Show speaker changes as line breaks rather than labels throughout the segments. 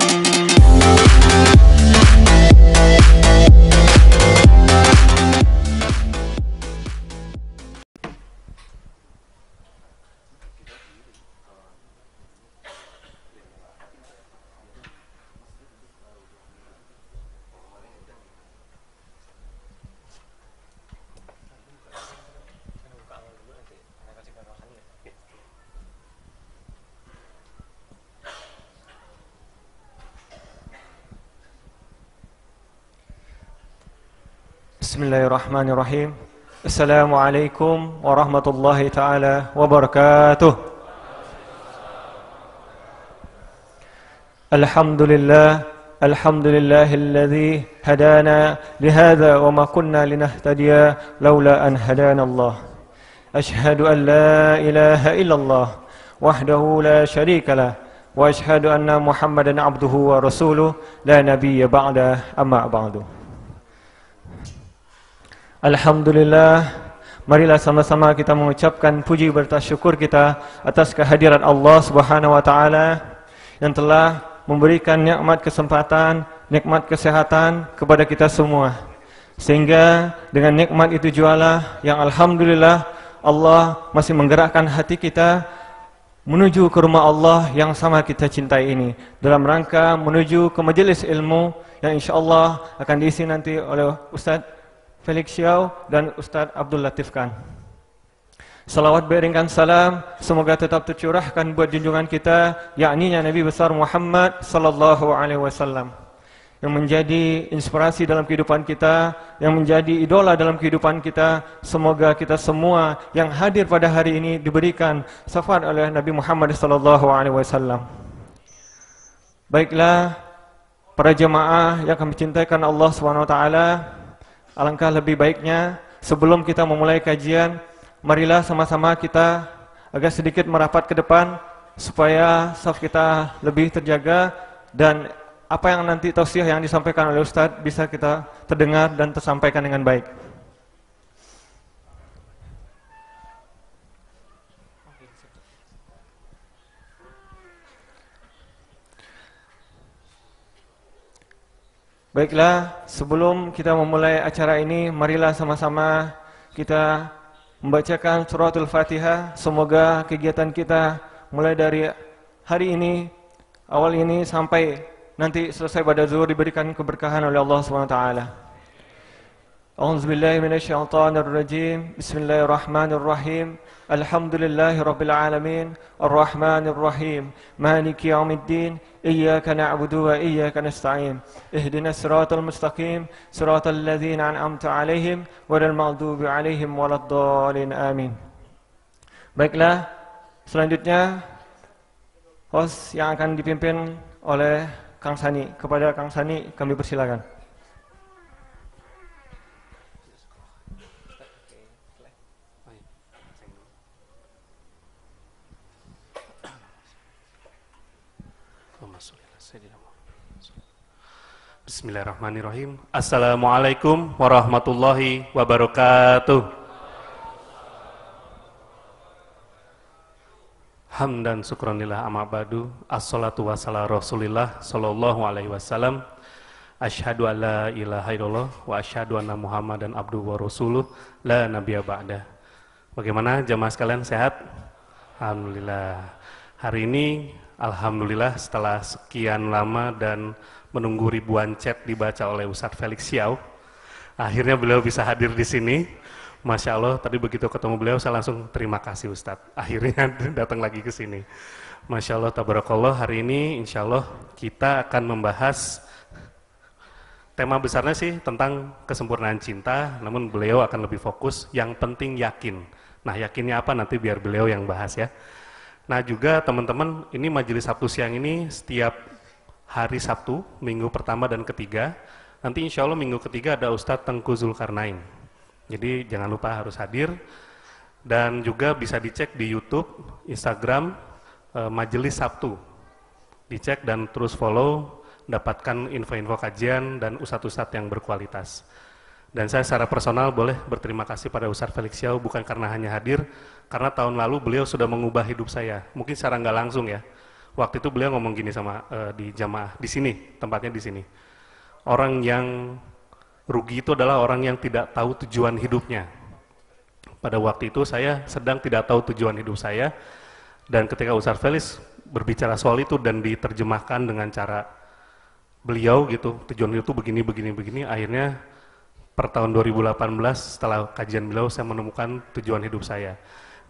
Thank you. الله الرحمن الرحيم السلام عليكم ورحمة الله تعالى وبركاته الحمد لله الحمد لله الذي هدانا لهذا وما كنا لنهتدي لولا أن هدانا الله أشهد أن لا إله إلا الله وحده لا شريك له وأشهد أن محمدا عبده ورسوله لا نبي بعده أما بعده Alhamdulillah Marilah sama-sama kita mengucapkan puji berta syukur kita atas kehadiran Allah Subhanahu wa taala yang telah memberikan nikmat kesempatan, nikmat kesehatan kepada kita semua. Sehingga dengan nikmat itu jualah yang alhamdulillah Allah masih menggerakkan hati kita menuju ke rumah Allah yang sama kita cintai ini dalam rangka menuju ke majelis ilmu yang insyaallah akan diisi nanti oleh Ustaz Felix Xiao dan Ustadz Abdul Latif Khan. Salawat beriringkan salam semoga tetap tercurahkan buat junjungan kita yakni Nabi besar Muhammad sallallahu alaihi wasallam yang menjadi inspirasi dalam kehidupan kita, yang menjadi idola dalam kehidupan kita. Semoga kita semua yang hadir pada hari ini diberikan safar oleh Nabi Muhammad sallallahu alaihi wasallam. Baiklah para jemaah yang kami cintaikan Allah Subhanahu wa taala, Alangkah lebih baiknya sebelum kita memulai kajian, marilah sama-sama kita agak sedikit merapat ke depan supaya saf kita lebih terjaga dan apa yang nanti tausiah yang disampaikan oleh Ustadz bisa kita terdengar dan tersampaikan dengan baik. Baiklah, sebelum kita memulai acara ini, marilah sama-sama kita membacakan suratul Fatihah. Semoga kegiatan kita mulai dari hari ini, awal ini sampai nanti selesai pada zuhur diberikan keberkahan oleh Allah Subhanahu wa taala. أعوذ بالله من الشيطان الرجيم بسم الله الرحمن الرحيم الحمد لله رب العالمين الرحمن الرحيم مالك يوم الدين إياك نعبد وإياك نستعين اهدنا الصراط المستقيم صراط الذين أنعمت عليهم ولا المغضوب عليهم ولا الضالين آمين Baiklah, selanjutnya host yang akan dipimpin oleh Kang Sani. Kepada Kang Sani kami persilakan.
Bismillahirrahmanirrahim. Assalamualaikum warahmatullahi wabarakatuh. Hamdan syukranillah amma ba'du. Assalatu wassala Rasulillah sallallahu alaihi wasallam. Asyhadu alla ilaha illallah wa asyhadu anna Muhammadan abduhu wa rasuluh la nabiyya ba'da. Bagaimana jamaah sekalian sehat? Alhamdulillah. Hari ini alhamdulillah setelah sekian lama dan menunggu ribuan chat dibaca oleh Ustadz Felix Xiao. Akhirnya beliau bisa hadir di sini. Masya Allah, tadi begitu ketemu beliau, saya langsung terima kasih Ustadz. Akhirnya datang lagi ke sini. Masya Allah, tabarakallah, hari ini insya Allah kita akan membahas tema besarnya sih tentang kesempurnaan cinta, namun beliau akan lebih fokus, yang penting yakin. Nah, yakinnya apa nanti biar beliau yang bahas ya. Nah juga teman-teman, ini majelis Sabtu siang ini setiap hari Sabtu, minggu pertama dan ketiga. Nanti insya Allah minggu ketiga ada Ustadz Tengku Zulkarnain. Jadi jangan lupa harus hadir. Dan juga bisa dicek di Youtube, Instagram, eh, Majelis Sabtu. Dicek dan terus follow, dapatkan info-info kajian dan ustadz-ustadz yang berkualitas. Dan saya secara personal boleh berterima kasih pada Ustadz Felix Xiao bukan karena hanya hadir, karena tahun lalu beliau sudah mengubah hidup saya. Mungkin secara nggak langsung ya, waktu itu beliau ngomong gini sama uh, di jamaah di sini tempatnya di sini orang yang rugi itu adalah orang yang tidak tahu tujuan hidupnya pada waktu itu saya sedang tidak tahu tujuan hidup saya dan ketika Ustaz Felis berbicara soal itu dan diterjemahkan dengan cara beliau gitu tujuan hidup itu begini begini begini akhirnya per tahun 2018 setelah kajian beliau saya menemukan tujuan hidup saya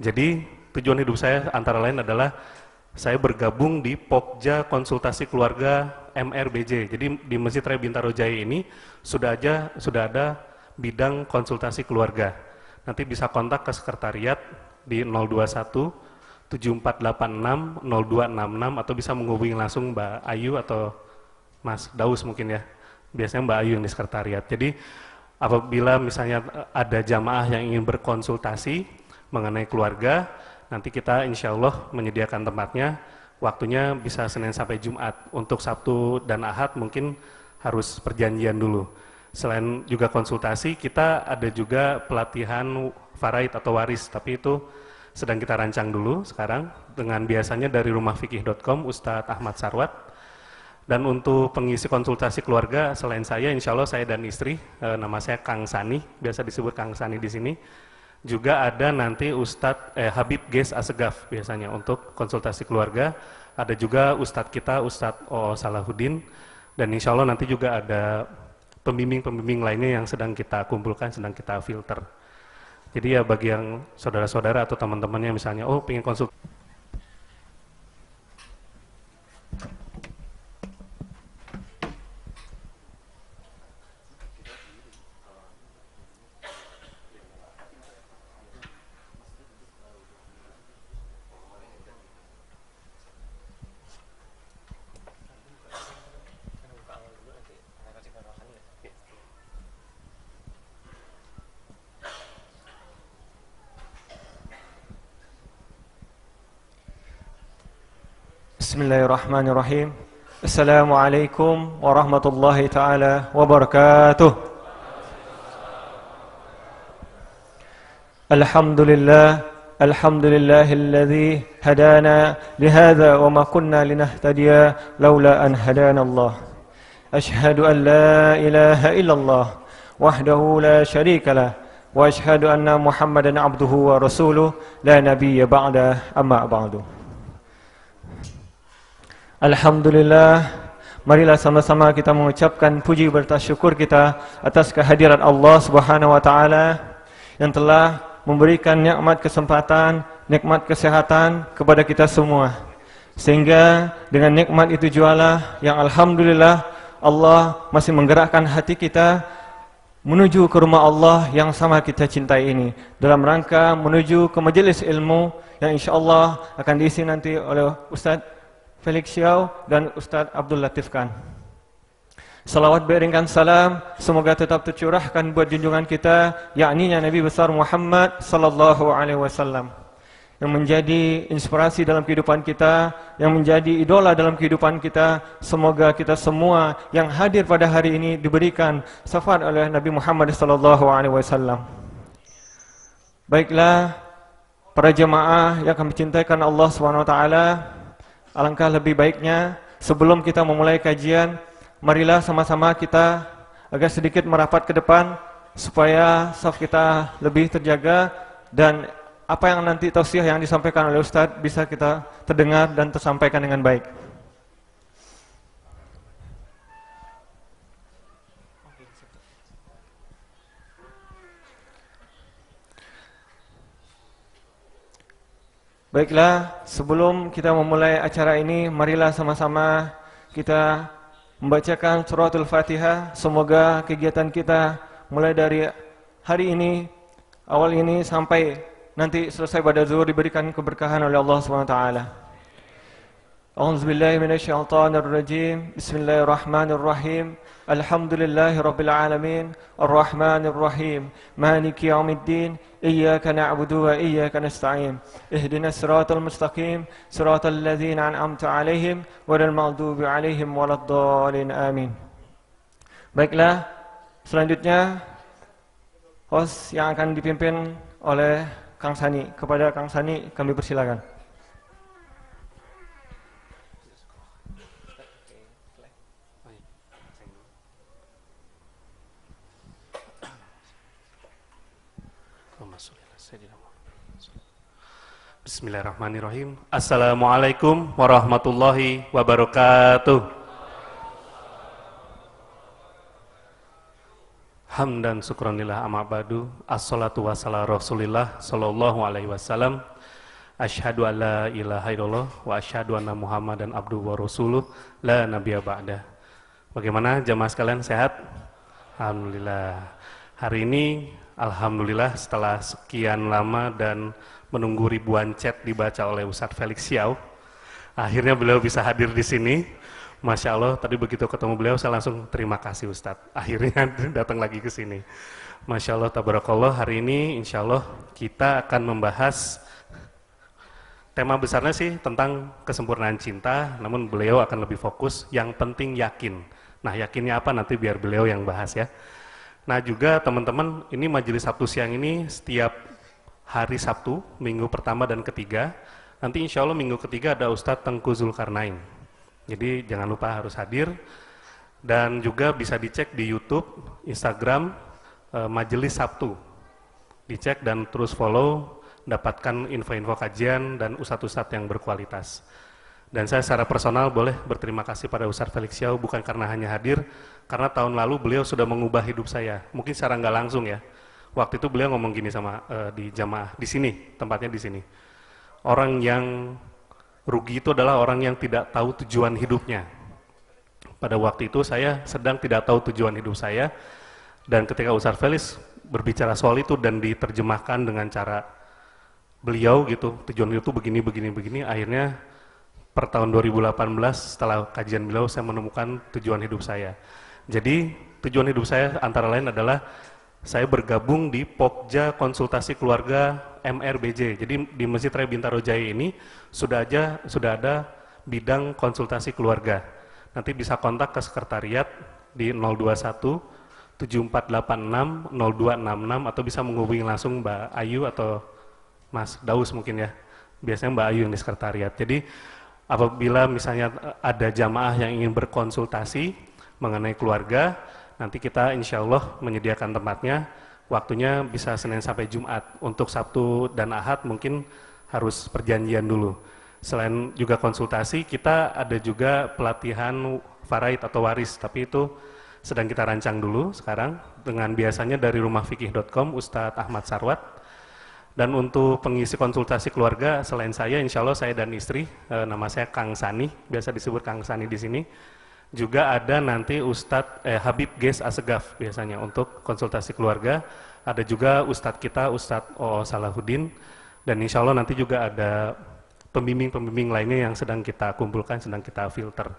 jadi tujuan hidup saya antara lain adalah saya bergabung di Pokja Konsultasi Keluarga MRBJ. Jadi di Masjid Raya Bintaro Jaya ini sudah aja sudah ada bidang konsultasi keluarga. Nanti bisa kontak ke sekretariat di 021 7486 0266 atau bisa menghubungi langsung Mbak Ayu atau Mas Daus mungkin ya. Biasanya Mbak Ayu yang di sekretariat. Jadi apabila misalnya ada jamaah yang ingin berkonsultasi mengenai keluarga, nanti kita insya Allah menyediakan tempatnya. Waktunya bisa Senin sampai Jumat. Untuk Sabtu dan Ahad mungkin harus perjanjian dulu. Selain juga konsultasi, kita ada juga pelatihan faraid atau waris, tapi itu sedang kita rancang dulu sekarang dengan biasanya dari rumahfikih.com Ustadz Ahmad Sarwat. Dan untuk pengisi konsultasi keluarga selain saya, insya Allah saya dan istri, eh, nama saya Kang Sani, biasa disebut Kang Sani di sini juga ada nanti Ustadz eh, Habib Ges Asegaf biasanya untuk konsultasi keluarga. Ada juga Ustadz kita Ustadz O Salahuddin dan insya Allah nanti juga ada pembimbing-pembimbing lainnya yang sedang kita kumpulkan, sedang kita filter. Jadi ya bagi yang saudara-saudara atau teman-temannya misalnya, oh pengen konsultasi
الرحمن الرحيم السلام عليكم ورحمة الله تعالى وبركاته الحمد لله الحمد لله الذي هدانا لهذا وما كنا لنهتدي لولا أن هدانا الله أشهد أن لا إله إلا الله وحده لا شريك له وأشهد أن محمدا عبده ورسوله لا نبي بعده أما بعده Alhamdulillah Marilah sama-sama kita mengucapkan puji serta syukur kita atas kehadiran Allah Subhanahu wa taala yang telah memberikan nikmat kesempatan, nikmat kesehatan kepada kita semua. Sehingga dengan nikmat itu jualah yang alhamdulillah Allah masih menggerakkan hati kita menuju ke rumah Allah yang sama kita cintai ini dalam rangka menuju ke majelis ilmu yang insyaallah akan diisi nanti oleh Ustaz Felix Xiao dan Ustadz Abdul Latif Khan. Salawat beringkan salam semoga tetap tercurahkan buat junjungan kita yakni Nabi besar Muhammad sallallahu alaihi wasallam yang menjadi inspirasi dalam kehidupan kita, yang menjadi idola dalam kehidupan kita. Semoga kita semua yang hadir pada hari ini diberikan syafaat oleh Nabi Muhammad sallallahu alaihi wasallam. Baiklah para jemaah yang kami cintaikan Allah Subhanahu wa taala, Alangkah lebih baiknya sebelum kita memulai kajian, marilah sama-sama kita agak sedikit merapat ke depan supaya saf kita lebih terjaga dan apa yang nanti tausiah yang disampaikan oleh Ustadz bisa kita terdengar dan tersampaikan dengan baik. Baiklah, sebelum kita memulai acara ini, marilah sama-sama kita membacakan suratul Fatihah. Semoga kegiatan kita mulai dari hari ini, awal ini sampai nanti selesai pada zuhur diberikan keberkahan oleh Allah Subhanahu wa taala. أعوذ بالله من الشيطان الرجيم بسم الله الرحمن الرحيم الحمد لله رب العالمين الرحمن الرحيم مالك يوم الدين إياك نعبد وإياك نستعين اهدنا الصراط المستقيم صراط الذين أنعمت عليهم ولا المغضوب عليهم ولا الضالين آمين Baiklah, selanjutnya host yang akan dipimpin oleh Kang Sani. Kepada Kang Sani kami persilakan.
Bismillahirrahmanirrahim. Assalamualaikum warahmatullahi wabarakatuh. Hamdan syukranillah amabadu. Assalatu wassalam Rasulillah sallallahu alaihi wasallam. Asyhadu an ilaha illallah wa asyhadu anna Muhammadan abdu wa rasuluh la nabiyya ba'da. Bagaimana jamaah sekalian sehat? Alhamdulillah. Hari ini alhamdulillah setelah sekian lama dan menunggu ribuan chat dibaca oleh Ustadz Felix Xiao. Akhirnya beliau bisa hadir di sini. Masya Allah, tadi begitu ketemu beliau, saya langsung terima kasih Ustadz. Akhirnya datang lagi ke sini. Masya Allah, tabarakallah, hari ini insya Allah kita akan membahas tema besarnya sih tentang kesempurnaan cinta, namun beliau akan lebih fokus, yang penting yakin. Nah, yakinnya apa nanti biar beliau yang bahas ya. Nah juga teman-teman, ini majelis Sabtu siang ini setiap hari Sabtu, minggu pertama dan ketiga. Nanti insya Allah minggu ketiga ada Ustadz Tengku Zulkarnain. Jadi jangan lupa harus hadir. Dan juga bisa dicek di Youtube, Instagram, eh, Majelis Sabtu. Dicek dan terus follow, dapatkan info-info kajian dan ustadz-ustadz yang berkualitas. Dan saya secara personal boleh berterima kasih pada Ustadz Felix Xiao bukan karena hanya hadir, karena tahun lalu beliau sudah mengubah hidup saya. Mungkin secara nggak langsung ya, waktu itu beliau ngomong gini sama uh, di jamaah di sini tempatnya di sini orang yang rugi itu adalah orang yang tidak tahu tujuan hidupnya pada waktu itu saya sedang tidak tahu tujuan hidup saya dan ketika Ustaz Felis berbicara soal itu dan diterjemahkan dengan cara beliau gitu tujuan hidup itu begini begini begini akhirnya per tahun 2018 setelah kajian beliau saya menemukan tujuan hidup saya jadi tujuan hidup saya antara lain adalah saya bergabung di Pokja Konsultasi Keluarga MRBJ. Jadi di Masjid Raya Bintaro Jaya ini sudah aja sudah ada bidang konsultasi keluarga. Nanti bisa kontak ke sekretariat di 021 7486 0266 atau bisa menghubungi langsung Mbak Ayu atau Mas Daus mungkin ya. Biasanya Mbak Ayu yang di sekretariat. Jadi apabila misalnya ada jamaah yang ingin berkonsultasi mengenai keluarga, Nanti kita insya Allah menyediakan tempatnya, waktunya bisa Senin sampai Jumat. Untuk Sabtu dan Ahad mungkin harus perjanjian dulu. Selain juga konsultasi, kita ada juga pelatihan faraid atau waris, tapi itu sedang kita rancang dulu sekarang dengan biasanya dari rumahfikih.com Ustadz Ahmad Sarwat. Dan untuk pengisi konsultasi keluarga, selain saya, insya Allah saya dan istri, eh, nama saya Kang Sani, biasa disebut Kang Sani di sini juga ada nanti Ustadz eh, Habib Ges Asegaf biasanya untuk konsultasi keluarga. Ada juga Ustadz kita Ustadz O Salahuddin dan insya Allah nanti juga ada pembimbing-pembimbing lainnya yang sedang kita kumpulkan, sedang kita
filter.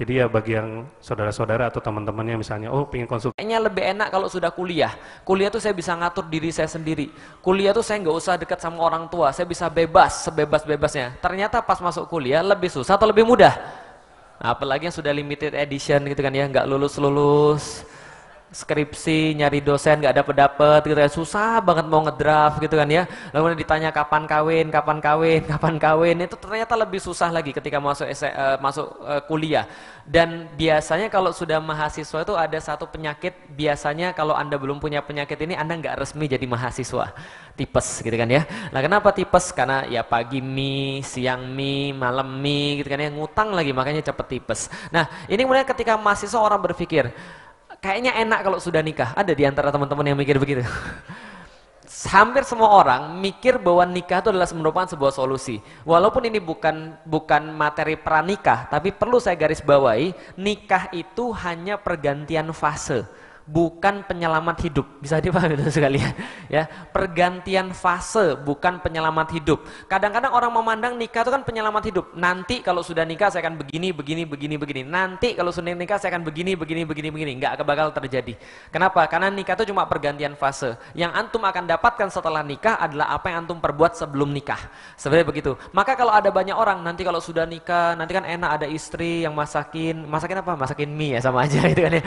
Jadi ya bagi yang saudara-saudara atau teman-temannya misalnya, oh pengen konsultasi. Kayaknya lebih enak kalau sudah kuliah. Kuliah tuh saya bisa ngatur diri saya sendiri. Kuliah tuh saya nggak usah dekat sama orang tua, saya bisa bebas, sebebas-bebasnya. Ternyata pas masuk kuliah lebih susah atau lebih mudah? apalagi yang sudah limited edition gitu kan ya, nggak lulus-lulus skripsi, nyari dosen nggak dapet dapet gitu kan susah banget mau ngedraft gitu kan ya. Lalu ditanya kapan kawin, kapan kawin, kapan kawin itu ternyata lebih susah lagi ketika masuk uh, masuk uh, kuliah. Dan biasanya kalau sudah mahasiswa itu ada satu penyakit biasanya kalau anda belum punya penyakit ini anda nggak resmi jadi mahasiswa tipes gitu kan ya. Nah kenapa tipes? Karena ya pagi mie, siang mie, malam mie gitu kan ya ngutang lagi makanya cepet tipes. Nah ini kemudian ketika mahasiswa orang berpikir kayaknya enak kalau sudah nikah. Ada di antara teman-teman yang mikir begitu. Hampir semua orang mikir bahwa nikah itu adalah merupakan sebuah solusi. Walaupun ini bukan bukan materi pranikah, tapi perlu saya garis bawahi, nikah itu hanya pergantian fase bukan penyelamat hidup. Bisa dipahami itu sekalian. Ya, pergantian fase bukan penyelamat hidup. Kadang-kadang orang memandang nikah itu kan penyelamat hidup. Nanti kalau sudah nikah saya akan begini, begini, begini, begini. Nanti kalau sudah nikah saya akan begini, begini, begini, begini. Enggak bakal terjadi. Kenapa? Karena nikah itu cuma pergantian fase. Yang antum akan dapatkan setelah nikah adalah apa yang antum perbuat sebelum nikah. Sebenarnya begitu. Maka kalau ada banyak orang nanti kalau sudah nikah, nanti kan enak ada istri yang masakin, masakin apa? Masakin mie ya sama aja itu kan ya.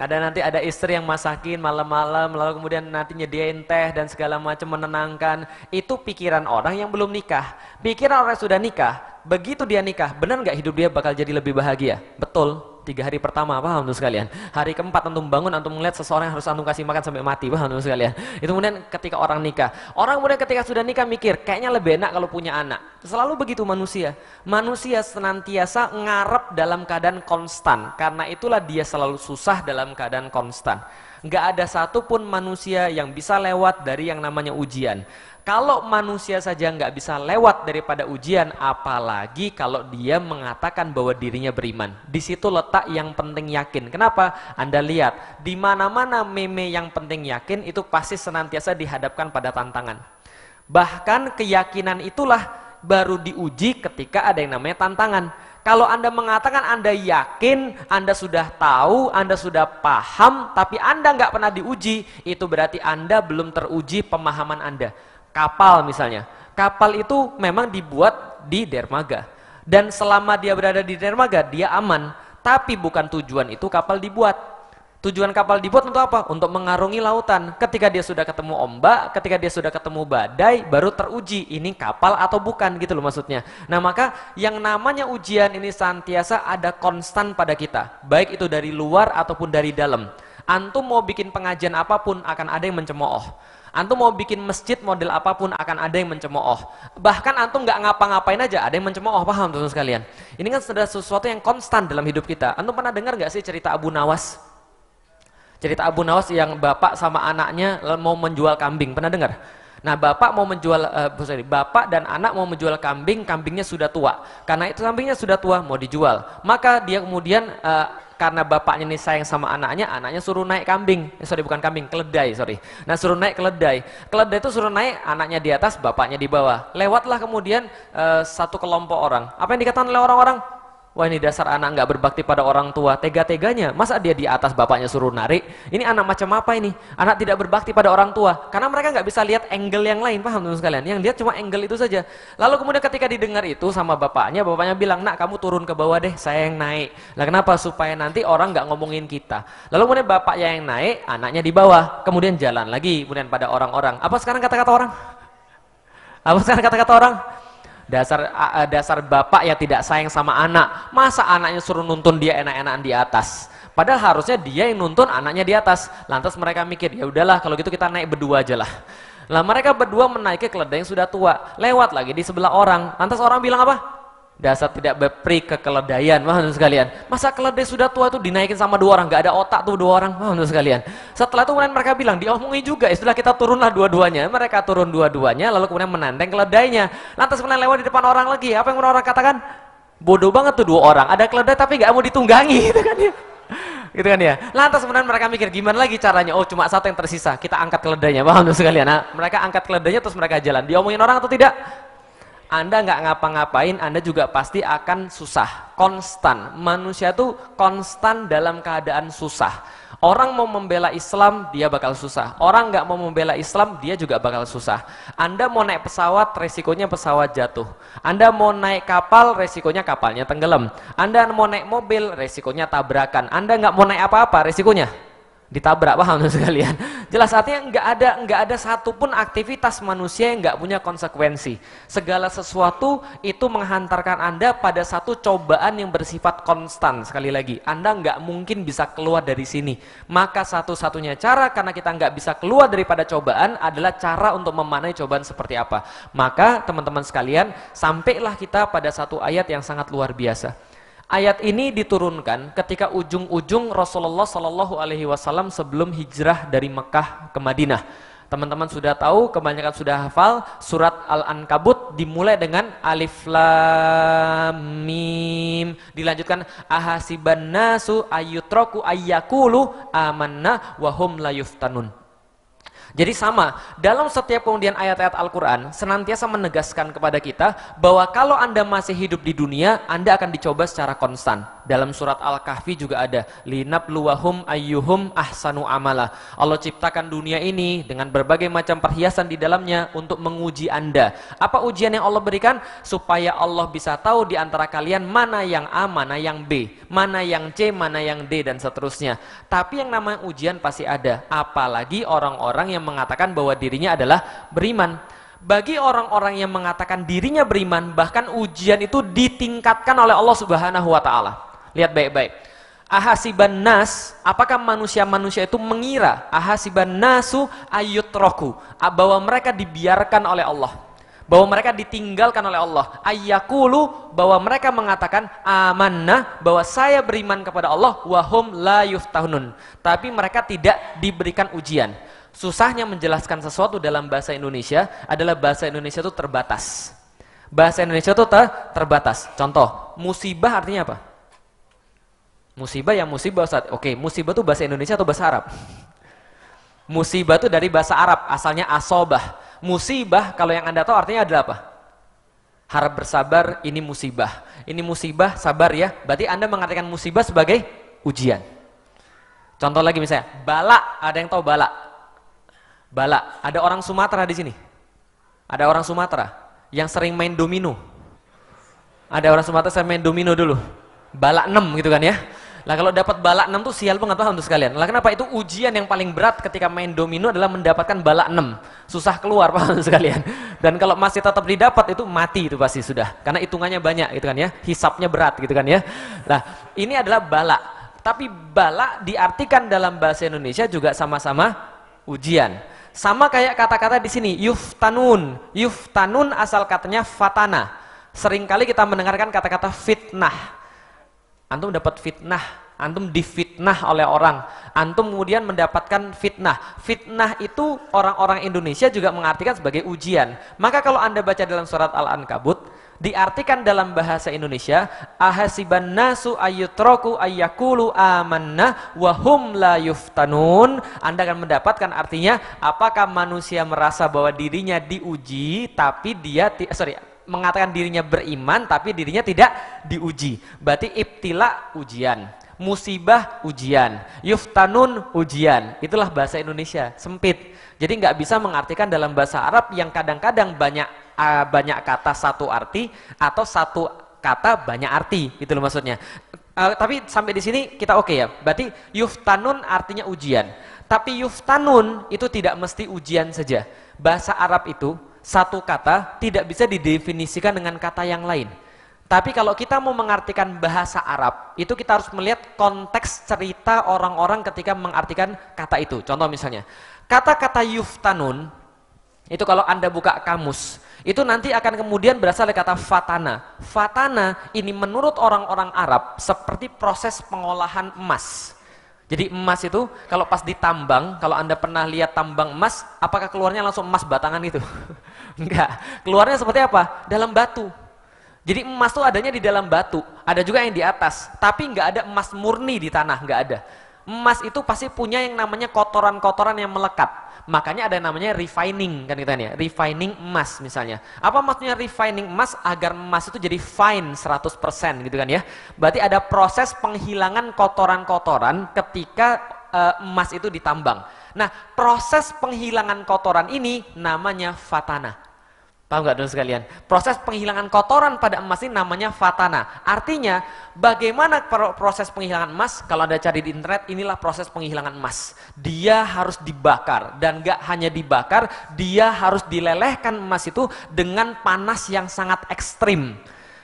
Ada nanti ada istri istri yang masakin malam-malam lalu kemudian nanti nyediain teh dan segala macam menenangkan itu pikiran orang yang belum nikah pikiran orang yang sudah nikah begitu dia nikah benar nggak hidup dia bakal jadi lebih bahagia betul tiga hari pertama paham tuh sekalian hari keempat antum bangun antum melihat seseorang yang harus antum kasih makan sampai mati paham tuh sekalian itu kemudian ketika orang nikah orang kemudian ketika sudah nikah mikir kayaknya lebih enak kalau punya anak selalu begitu manusia manusia senantiasa ngarep dalam keadaan konstan karena itulah dia selalu susah dalam keadaan konstan nggak ada satupun manusia yang bisa lewat dari yang namanya ujian kalau manusia saja nggak bisa lewat daripada ujian, apalagi kalau dia mengatakan bahwa dirinya beriman. Di situ letak yang penting yakin. Kenapa? Anda lihat, di mana-mana meme yang penting yakin itu pasti senantiasa dihadapkan pada tantangan. Bahkan keyakinan itulah baru diuji ketika ada yang namanya tantangan. Kalau Anda mengatakan Anda yakin, Anda sudah tahu, Anda sudah paham, tapi Anda nggak pernah diuji, itu berarti Anda belum teruji pemahaman Anda kapal misalnya. Kapal itu memang dibuat di dermaga. Dan selama dia berada di dermaga, dia aman. Tapi bukan tujuan itu kapal dibuat. Tujuan kapal dibuat untuk apa? Untuk mengarungi lautan. Ketika dia sudah ketemu ombak, ketika dia sudah ketemu badai, baru teruji ini kapal atau bukan gitu loh maksudnya. Nah maka yang namanya ujian ini santiasa ada konstan pada kita. Baik itu dari luar ataupun dari dalam. Antum mau bikin pengajian apapun akan ada yang mencemooh Antum mau bikin masjid model apapun akan ada yang mencemooh. Bahkan antum nggak ngapa-ngapain aja ada yang mencemooh, paham tuh sekalian? Ini kan sudah sesuatu yang konstan dalam hidup kita. Antum pernah dengar nggak sih cerita Abu Nawas? Cerita Abu Nawas yang bapak sama anaknya mau menjual kambing, pernah dengar? Nah, bapak mau menjual uh, sorry, bapak dan anak mau menjual kambing, kambingnya sudah tua. Karena itu kambingnya sudah tua mau dijual. Maka dia kemudian uh, karena bapaknya ini sayang sama anaknya, anaknya suruh naik kambing. Eh, sorry, bukan kambing, keledai, sorry. Nah, suruh naik keledai. Keledai itu suruh naik, anaknya di atas, bapaknya di bawah. Lewatlah kemudian uh, satu kelompok orang. Apa yang dikatakan oleh orang-orang? Wah ini dasar anak nggak berbakti pada orang tua, tega-teganya. Masa dia di atas bapaknya suruh narik? Ini anak macam apa ini? Anak tidak berbakti pada orang tua. Karena mereka nggak bisa lihat angle yang lain, paham teman sekalian? Yang lihat cuma angle itu saja. Lalu kemudian ketika didengar itu sama bapaknya, bapaknya bilang, nak kamu turun ke bawah deh, saya yang naik. Lah kenapa? Supaya nanti orang nggak ngomongin kita. Lalu kemudian bapaknya yang naik, anaknya di bawah. Kemudian jalan lagi, kemudian pada orang-orang. Apa sekarang kata-kata orang? Apa sekarang kata-kata orang? dasar dasar bapak yang tidak sayang sama anak masa anaknya suruh nuntun dia enak-enakan di atas padahal harusnya dia yang nuntun anaknya di atas lantas mereka mikir ya udahlah kalau gitu kita naik berdua aja lah lah mereka berdua menaiki keledai yang sudah tua lewat lagi di sebelah orang lantas orang bilang apa dasar tidak berperi kekeledaian wah sekalian masa keledai sudah tua itu dinaikin sama dua orang nggak ada otak tuh dua orang wah sekalian setelah itu kemudian mereka bilang diomongi juga istilah ya kita turunlah dua-duanya mereka turun dua-duanya lalu kemudian menandeng keledainya lantas kemudian lewat di depan orang lagi apa yang orang katakan bodoh banget tuh dua orang ada keledai tapi nggak mau ditunggangi gitu kan ya gitu kan ya lantas kemudian mereka mikir gimana lagi caranya oh cuma satu yang tersisa kita angkat keledainya paham tuh sekalian nah mereka angkat keledainya terus mereka jalan diomongin orang atau tidak anda nggak ngapa-ngapain, Anda juga pasti akan susah, konstan. Manusia tuh konstan dalam keadaan susah. Orang mau membela Islam, dia bakal susah. Orang nggak mau membela Islam, dia juga bakal susah. Anda mau naik pesawat, resikonya pesawat jatuh. Anda mau naik kapal, resikonya kapalnya tenggelam. Anda mau naik mobil, resikonya tabrakan. Anda nggak mau naik apa-apa, resikonya ditabrak paham sekalian jelas artinya nggak ada nggak ada satupun aktivitas manusia yang nggak punya konsekuensi segala sesuatu itu menghantarkan anda pada satu cobaan yang bersifat konstan sekali lagi anda nggak mungkin bisa keluar dari sini maka satu-satunya cara karena kita nggak bisa keluar daripada cobaan adalah cara untuk memanai cobaan seperti apa maka teman-teman sekalian sampailah kita pada satu ayat yang sangat luar biasa Ayat ini diturunkan ketika ujung-ujung Rasulullah Sallallahu Alaihi Wasallam sebelum hijrah dari Mekah ke Madinah. Teman-teman sudah tahu, kebanyakan sudah hafal surat Al-Ankabut dimulai dengan alif lam mim, dilanjutkan ahasiban nasu ayutroku ayyakulu amanna wahum la yuftanun. Jadi sama, dalam setiap kemudian ayat-ayat Al-Quran senantiasa menegaskan kepada kita bahwa kalau Anda masih hidup di dunia, Anda akan dicoba secara konstan dalam surat Al-Kahfi juga ada linab luwahum ayyuhum ahsanu amala. Allah ciptakan dunia ini dengan berbagai macam perhiasan di dalamnya untuk menguji Anda. Apa ujian yang Allah berikan? Supaya Allah bisa tahu di antara kalian mana yang A, mana yang B, mana yang C, mana yang D dan seterusnya. Tapi yang namanya ujian pasti ada, apalagi orang-orang yang mengatakan bahwa dirinya adalah beriman bagi orang-orang yang mengatakan dirinya beriman bahkan ujian itu ditingkatkan oleh Allah Subhanahu wa taala. Lihat baik-baik. Ahasiban nas, apakah manusia-manusia itu mengira ahasiban nasu ayutroku, bahwa mereka dibiarkan oleh Allah, bahwa mereka ditinggalkan oleh Allah. ayakulu bahwa mereka mengatakan amanah bahwa saya beriman kepada Allah wahum la yuftahunun. Tapi mereka tidak diberikan ujian. Susahnya menjelaskan sesuatu dalam bahasa Indonesia adalah bahasa Indonesia itu terbatas bahasa Indonesia itu ter terbatas. Contoh, musibah artinya apa? Musibah yang musibah Ustaz. Oke, musibah itu bahasa Indonesia atau bahasa Arab? Musibah itu dari bahasa Arab, asalnya asobah. Musibah kalau yang Anda tahu artinya adalah apa? Harap bersabar, ini musibah. Ini musibah, sabar ya. Berarti Anda mengartikan musibah sebagai ujian. Contoh lagi misalnya, bala, ada yang tahu bala? Bala, ada orang Sumatera di sini. Ada orang Sumatera yang sering main domino. Ada orang Sumatera sering main domino dulu. balak 6 gitu kan ya lah kalau dapat balak 6 tuh sial banget tahu tuh sekalian. Lah kenapa itu ujian yang paling berat ketika main domino adalah mendapatkan balak 6. Susah keluar paham sekalian. Dan kalau masih tetap didapat itu mati itu pasti sudah. Karena hitungannya banyak gitu kan ya. Hisapnya berat gitu kan ya. Nah, ini adalah balak. Tapi balak diartikan dalam bahasa Indonesia juga sama-sama ujian. Sama kayak kata-kata di sini yuftanun. Yuftanun asal katanya fatana. Seringkali kita mendengarkan kata-kata fitnah Antum dapat fitnah, antum difitnah oleh orang. Antum kemudian mendapatkan fitnah. Fitnah itu orang-orang Indonesia juga mengartikan sebagai ujian. Maka kalau Anda baca dalam surat Al-Ankabut, diartikan dalam bahasa Indonesia ahasiban nasu ayutroku ayakulu amanna wahum la yuftanun Anda akan mendapatkan artinya apakah manusia merasa bahwa dirinya diuji tapi dia sorry mengatakan dirinya beriman tapi dirinya tidak diuji. Berarti ibtila ujian, musibah ujian, yuftanun ujian. Itulah bahasa Indonesia, sempit. Jadi nggak bisa mengartikan dalam bahasa Arab yang kadang-kadang banyak uh, banyak kata satu arti atau satu kata banyak arti. gitu loh maksudnya. Uh, tapi sampai di sini kita oke okay ya. Berarti yuftanun artinya ujian. Tapi yuftanun itu tidak mesti ujian saja. Bahasa Arab itu satu kata tidak bisa didefinisikan dengan kata yang lain. Tapi kalau kita mau mengartikan bahasa Arab, itu kita harus melihat konteks cerita orang-orang ketika mengartikan kata itu. Contoh misalnya, kata-kata yuftanun, itu kalau Anda buka kamus, itu nanti akan kemudian berasal dari kata fatana. Fatana ini menurut orang-orang Arab seperti proses pengolahan emas. Jadi emas itu kalau pas ditambang, kalau Anda pernah lihat tambang emas, apakah keluarnya langsung emas batangan itu? Enggak. Keluarnya seperti apa? Dalam batu. Jadi emas itu adanya di dalam batu, ada juga yang di atas, tapi enggak ada emas murni di tanah, enggak ada. Emas itu pasti punya yang namanya kotoran-kotoran yang melekat makanya ada namanya refining kan kita gitu kan ya? nih, refining emas misalnya. Apa maksudnya refining emas agar emas itu jadi fine 100% gitu kan ya. Berarti ada proses penghilangan kotoran-kotoran ketika uh, emas itu ditambang. Nah, proses penghilangan kotoran ini namanya fatana. Paham gak dulu sekalian? Proses penghilangan kotoran pada emas ini namanya fatana. Artinya, bagaimana proses penghilangan emas? Kalau Anda cari di internet, inilah proses penghilangan emas. Dia harus dibakar. Dan gak hanya dibakar, dia harus dilelehkan emas itu dengan panas yang sangat ekstrim.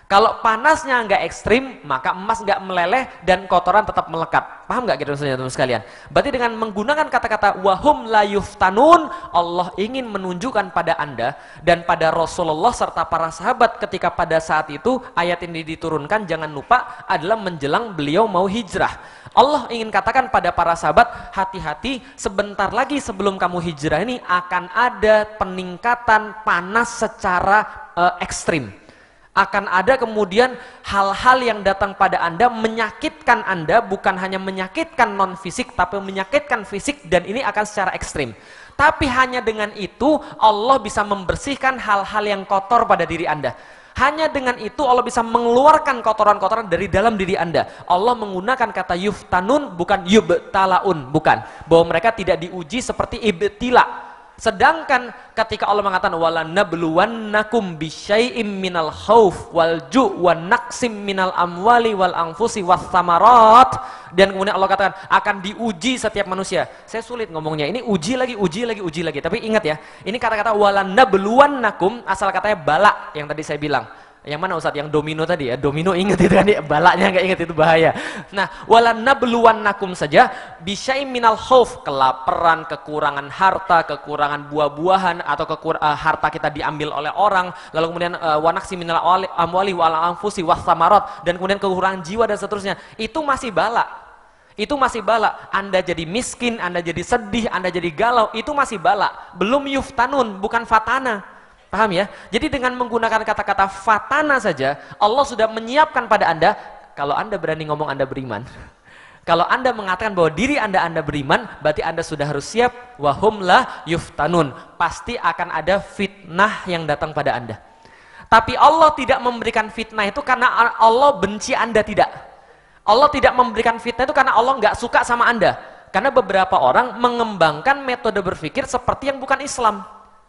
Kalau panasnya nggak ekstrim, maka emas nggak meleleh dan kotoran tetap melekat. Paham nggak kita gitu, teman-teman sekalian? Berarti dengan menggunakan kata-kata wahum layuf tanun, Allah ingin menunjukkan pada anda dan pada Rasulullah serta para sahabat ketika pada saat itu ayat ini diturunkan jangan lupa adalah menjelang beliau mau hijrah. Allah ingin katakan pada para sahabat, hati-hati sebentar lagi sebelum kamu hijrah ini akan ada peningkatan panas secara uh, ekstrim akan ada kemudian hal-hal yang datang pada Anda menyakitkan Anda bukan hanya menyakitkan non fisik tapi menyakitkan fisik dan ini akan secara ekstrim tapi hanya dengan itu Allah bisa membersihkan hal-hal yang kotor pada diri Anda hanya dengan itu Allah bisa mengeluarkan kotoran-kotoran dari dalam diri Anda. Allah menggunakan kata yuftanun bukan yubtalaun, bukan. Bahwa mereka tidak diuji seperti ibtila. Sedangkan ketika Allah mengatakan wala nabluwannakum bisyai'im minal khauf wal ju' wan naqsim minal amwali wal anfusi was samarat dan kemudian Allah katakan akan diuji setiap manusia. Saya sulit ngomongnya. Ini uji lagi, uji lagi, uji lagi. Tapi ingat ya, ini kata-kata wala nabluwannakum asal katanya balak yang tadi saya bilang. Yang mana Ustaz? Yang domino tadi ya. Domino inget itu kan ya. Balaknya nggak inget itu bahaya. Nah, nabluwan nakum saja bisyai minal khauf, Kelaperan, kekurangan harta, kekurangan buah-buahan atau kekur uh, harta kita diambil oleh orang, lalu kemudian uh, wanaksi minal amwali wal anfusi wasamarat dan kemudian kekurangan jiwa dan seterusnya. Itu masih balak itu masih balak Anda jadi miskin, Anda jadi sedih, Anda jadi galau, itu masih balak Belum yuftanun, bukan fatana. Paham ya? Jadi dengan menggunakan kata-kata fatana saja, Allah sudah menyiapkan pada Anda, kalau Anda berani ngomong Anda beriman. Kalau Anda mengatakan bahwa diri Anda Anda beriman, berarti Anda sudah harus siap wahumlah yuftanun. Pasti akan ada fitnah yang datang pada Anda. Tapi Allah tidak memberikan fitnah itu karena Allah benci Anda tidak. Allah tidak memberikan fitnah itu karena Allah nggak suka sama Anda. Karena beberapa orang mengembangkan metode berpikir seperti yang bukan Islam.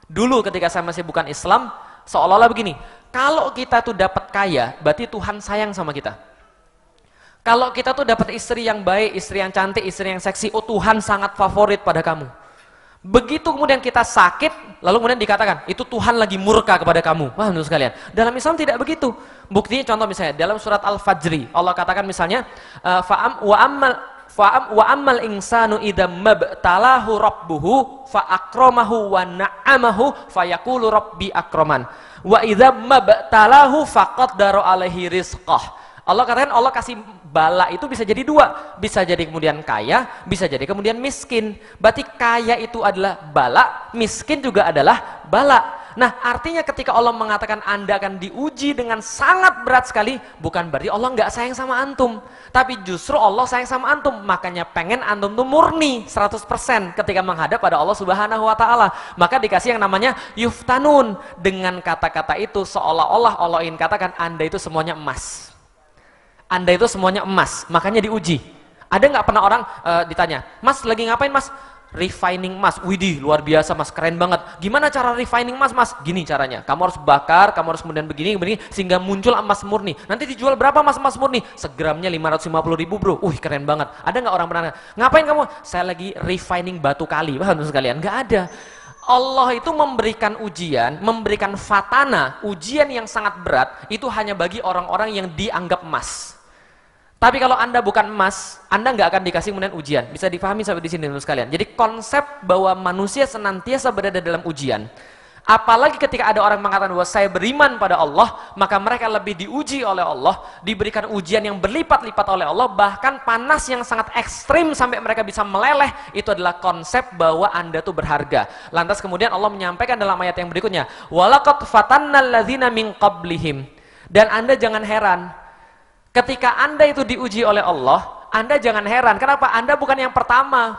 Dulu ketika saya masih bukan Islam, seolah-olah begini, kalau kita tuh dapat kaya, berarti Tuhan sayang sama kita. Kalau kita tuh dapat istri yang baik, istri yang cantik, istri yang seksi, oh Tuhan sangat favorit pada kamu. Begitu kemudian kita sakit, lalu kemudian dikatakan, itu Tuhan lagi murka kepada kamu. Wah, menurut sekalian. Dalam Islam tidak begitu. Buktinya contoh misalnya, dalam surat Al-Fajri, Allah katakan misalnya, eh, fa'am wa amal wa amal insanu idza mabtalahu rabbuhu fa akromahu wa na'amahu fa yaqulu rabbi akraman. Wa idza mabtalahu faqaddara alaihi rizqah. Allah katakan Allah kasih bala itu bisa jadi dua, bisa jadi kemudian kaya, bisa jadi kemudian miskin. Berarti kaya itu adalah bala, miskin juga adalah bala. Nah, artinya ketika Allah mengatakan Anda akan diuji dengan sangat berat sekali, bukan berarti Allah nggak sayang sama antum, tapi justru Allah sayang sama antum. Makanya pengen antum tuh murni 100% ketika menghadap pada Allah Subhanahu wa taala. Maka dikasih yang namanya yuftanun. Dengan kata-kata itu seolah-olah Allah ingin katakan Anda itu semuanya emas. Anda itu semuanya emas, makanya diuji. Ada nggak pernah orang e, ditanya, Mas lagi ngapain Mas? Refining emas, widih luar biasa mas, keren banget. Gimana cara refining emas mas? Gini caranya, kamu harus bakar, kamu harus kemudian begini, begini, sehingga muncul emas murni. Nanti dijual berapa mas emas murni? Segramnya 550 ribu bro, uh keren banget. Ada nggak orang pernah, ngapain kamu? Saya lagi refining batu kali, paham sekalian? Nggak ada. Allah itu memberikan ujian, memberikan fatana, ujian yang sangat berat, itu hanya bagi orang-orang yang dianggap emas. Tapi kalau Anda bukan emas, Anda nggak akan dikasih kemudian ujian. Bisa dipahami sampai di sini dulu sekalian. Jadi konsep bahwa manusia senantiasa berada dalam ujian, apalagi ketika ada orang mengatakan bahwa saya beriman pada Allah, maka mereka lebih diuji oleh Allah, diberikan ujian yang berlipat-lipat oleh Allah, bahkan panas yang sangat ekstrim sampai mereka bisa meleleh, itu adalah konsep bahwa Anda tuh berharga. Lantas kemudian Allah menyampaikan dalam ayat yang berikutnya, walaqad fatannal ladzina Dan Anda jangan heran, Ketika Anda itu diuji oleh Allah, Anda jangan heran. Kenapa? Anda bukan yang pertama.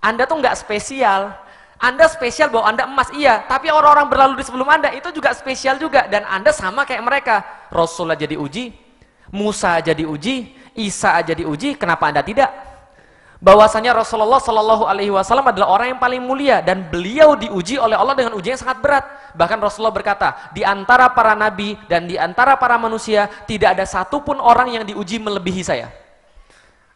Anda tuh nggak spesial. Anda spesial bahwa Anda emas, iya. Tapi orang-orang berlalu di sebelum Anda itu juga spesial juga. Dan Anda sama kayak mereka. Rasulullah jadi uji, Musa jadi uji, Isa jadi uji, kenapa Anda tidak? bahwasanya Rasulullah Shallallahu Alaihi Wasallam adalah orang yang paling mulia dan beliau diuji oleh Allah dengan ujian yang sangat berat. Bahkan Rasulullah berkata, di antara para nabi dan di antara para manusia tidak ada satupun orang yang diuji melebihi saya.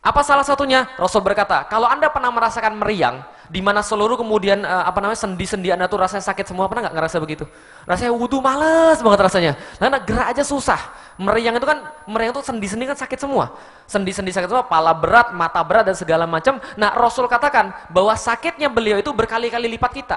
Apa salah satunya? Rasul berkata, kalau anda pernah merasakan meriang, di mana seluruh kemudian uh, apa namanya sendi-sendi Anda tuh rasanya sakit semua. Pernah nggak ngerasa begitu? Rasanya wudhu males banget rasanya. Karena nah, gerak aja susah. Meriang itu kan meriang itu sendi-sendi kan sakit semua. Sendi-sendi sakit semua, pala berat, mata berat dan segala macam. Nah, Rasul katakan bahwa sakitnya beliau itu berkali-kali lipat kita.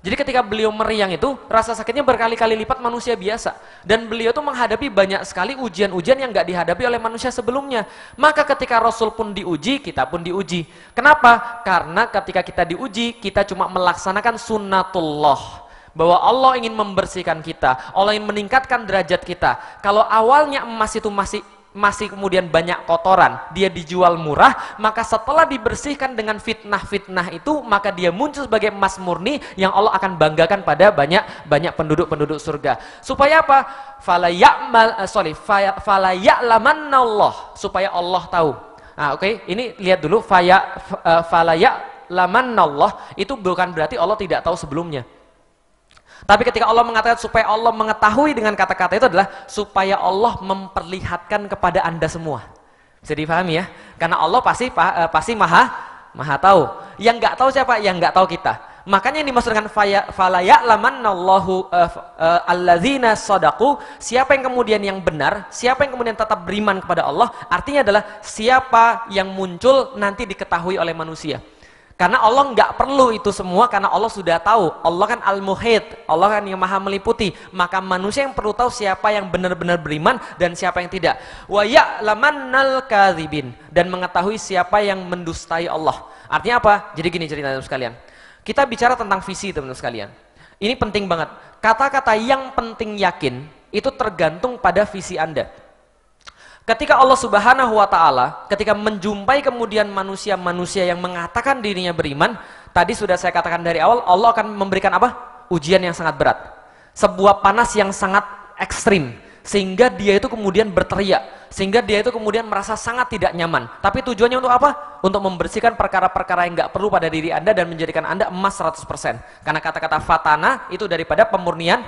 Jadi ketika beliau meriang itu, rasa sakitnya berkali-kali lipat manusia biasa. Dan beliau itu menghadapi banyak sekali ujian-ujian yang gak dihadapi oleh manusia sebelumnya. Maka ketika Rasul pun diuji, kita pun diuji. Kenapa? Karena ketika kita diuji, kita cuma melaksanakan sunnatullah. Bahwa Allah ingin membersihkan kita, Allah ingin meningkatkan derajat kita. Kalau awalnya emas itu masih masih kemudian banyak kotoran, dia dijual murah, maka setelah dibersihkan dengan fitnah-fitnah itu, maka dia muncul sebagai emas murni yang Allah akan banggakan pada banyak banyak penduduk-penduduk surga. Supaya apa? Falayakmal, eh, sorry, fala Allah supaya Allah tahu. Nah, oke, okay. ini lihat dulu eh, falayak laman Allah itu bukan berarti Allah tidak tahu sebelumnya. Tapi ketika Allah mengatakan supaya Allah mengetahui dengan kata-kata itu adalah supaya Allah memperlihatkan kepada Anda semua. Bisa dipahami ya? Karena Allah pasti eh, pasti maha maha tahu. Yang nggak tahu siapa? Yang nggak tahu kita. Makanya yang dimaksud dengan falaya lamannallahu eh, eh, alladzina sadaku siapa yang kemudian yang benar, siapa yang kemudian tetap beriman kepada Allah, artinya adalah siapa yang muncul nanti diketahui oleh manusia. Karena Allah nggak perlu itu semua karena Allah sudah tahu. Allah kan al muhid Allah kan yang maha meliputi. Maka manusia yang perlu tahu siapa yang benar-benar beriman dan siapa yang tidak. Wa ya'lamannal kadibin dan mengetahui siapa yang mendustai Allah. Artinya apa? Jadi gini cerita teman sekalian. Kita bicara tentang visi teman-teman sekalian. Ini penting banget. Kata-kata yang penting yakin itu tergantung pada visi Anda. Ketika Allah Subhanahu wa taala ketika menjumpai kemudian manusia-manusia yang mengatakan dirinya beriman, tadi sudah saya katakan dari awal Allah akan memberikan apa? ujian yang sangat berat. Sebuah panas yang sangat ekstrim sehingga dia itu kemudian berteriak sehingga dia itu kemudian merasa sangat tidak nyaman tapi tujuannya untuk apa? untuk membersihkan perkara-perkara yang nggak perlu pada diri anda dan menjadikan anda emas 100% karena kata-kata fatana itu daripada pemurnian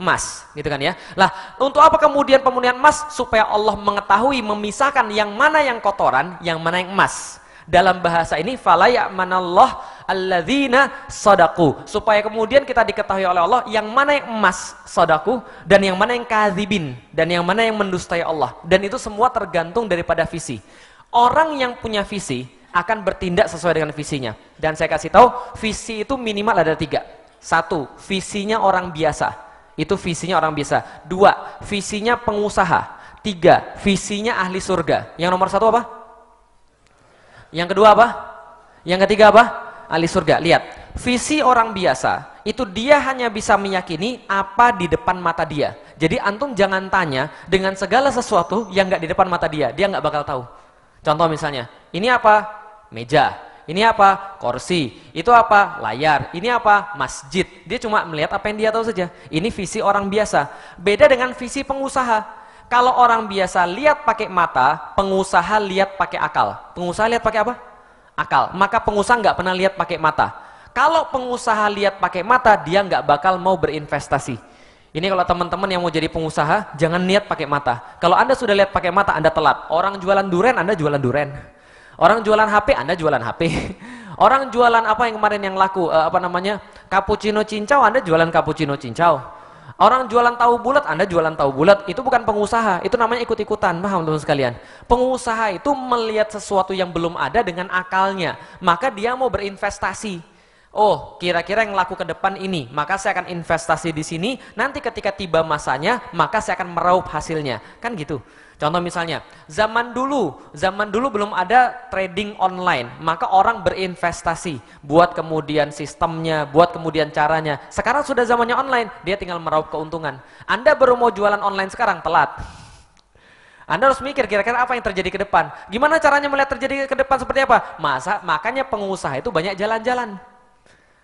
emas, gitu kan ya. Lah, untuk apa kemudian pemurnian emas? Supaya Allah mengetahui memisahkan yang mana yang kotoran, yang mana yang emas. Dalam bahasa ini falayak manallah alladzina sodaku Supaya kemudian kita diketahui oleh Allah yang mana yang emas sodaku dan yang mana yang kadhibin dan yang mana yang mendustai Allah. Dan itu semua tergantung daripada visi. Orang yang punya visi akan bertindak sesuai dengan visinya. Dan saya kasih tahu, visi itu minimal ada tiga. Satu, visinya orang biasa itu visinya orang biasa. Dua, visinya pengusaha. Tiga, visinya ahli surga. Yang nomor satu apa? Yang kedua apa? Yang ketiga apa? Ahli surga. Lihat, visi orang biasa itu dia hanya bisa meyakini apa di depan mata dia. Jadi antum jangan tanya dengan segala sesuatu yang nggak di depan mata dia, dia nggak bakal tahu. Contoh misalnya, ini apa? Meja. Ini apa? Kursi. Itu apa? Layar. Ini apa? Masjid. Dia cuma melihat apa yang dia tahu saja. Ini visi orang biasa. Beda dengan visi pengusaha. Kalau orang biasa lihat pakai mata, pengusaha lihat pakai akal. Pengusaha lihat pakai apa? Akal. Maka pengusaha nggak pernah lihat pakai mata. Kalau pengusaha lihat pakai mata, dia nggak bakal mau berinvestasi. Ini kalau teman-teman yang mau jadi pengusaha, jangan niat pakai mata. Kalau Anda sudah lihat pakai mata, Anda telat. Orang jualan duren, Anda jualan duren. Orang jualan HP, Anda jualan HP. Orang jualan apa yang kemarin yang laku, uh, apa namanya, cappuccino cincau, Anda jualan cappuccino cincau. Orang jualan tahu bulat, Anda jualan tahu bulat, itu bukan pengusaha, itu namanya ikut-ikutan, paham teman sekalian? Pengusaha itu melihat sesuatu yang belum ada dengan akalnya, maka dia mau berinvestasi. Oh, kira-kira yang laku ke depan ini, maka saya akan investasi di sini, nanti ketika tiba masanya, maka saya akan meraup hasilnya. Kan gitu. Contoh misalnya, zaman dulu, zaman dulu belum ada trading online, maka orang berinvestasi, buat kemudian sistemnya, buat kemudian caranya. Sekarang sudah zamannya online, dia tinggal meraup keuntungan. Anda baru mau jualan online sekarang, telat. Anda harus mikir kira-kira apa yang terjadi ke depan. Gimana caranya melihat terjadi ke depan seperti apa? Masa makanya pengusaha itu banyak jalan-jalan.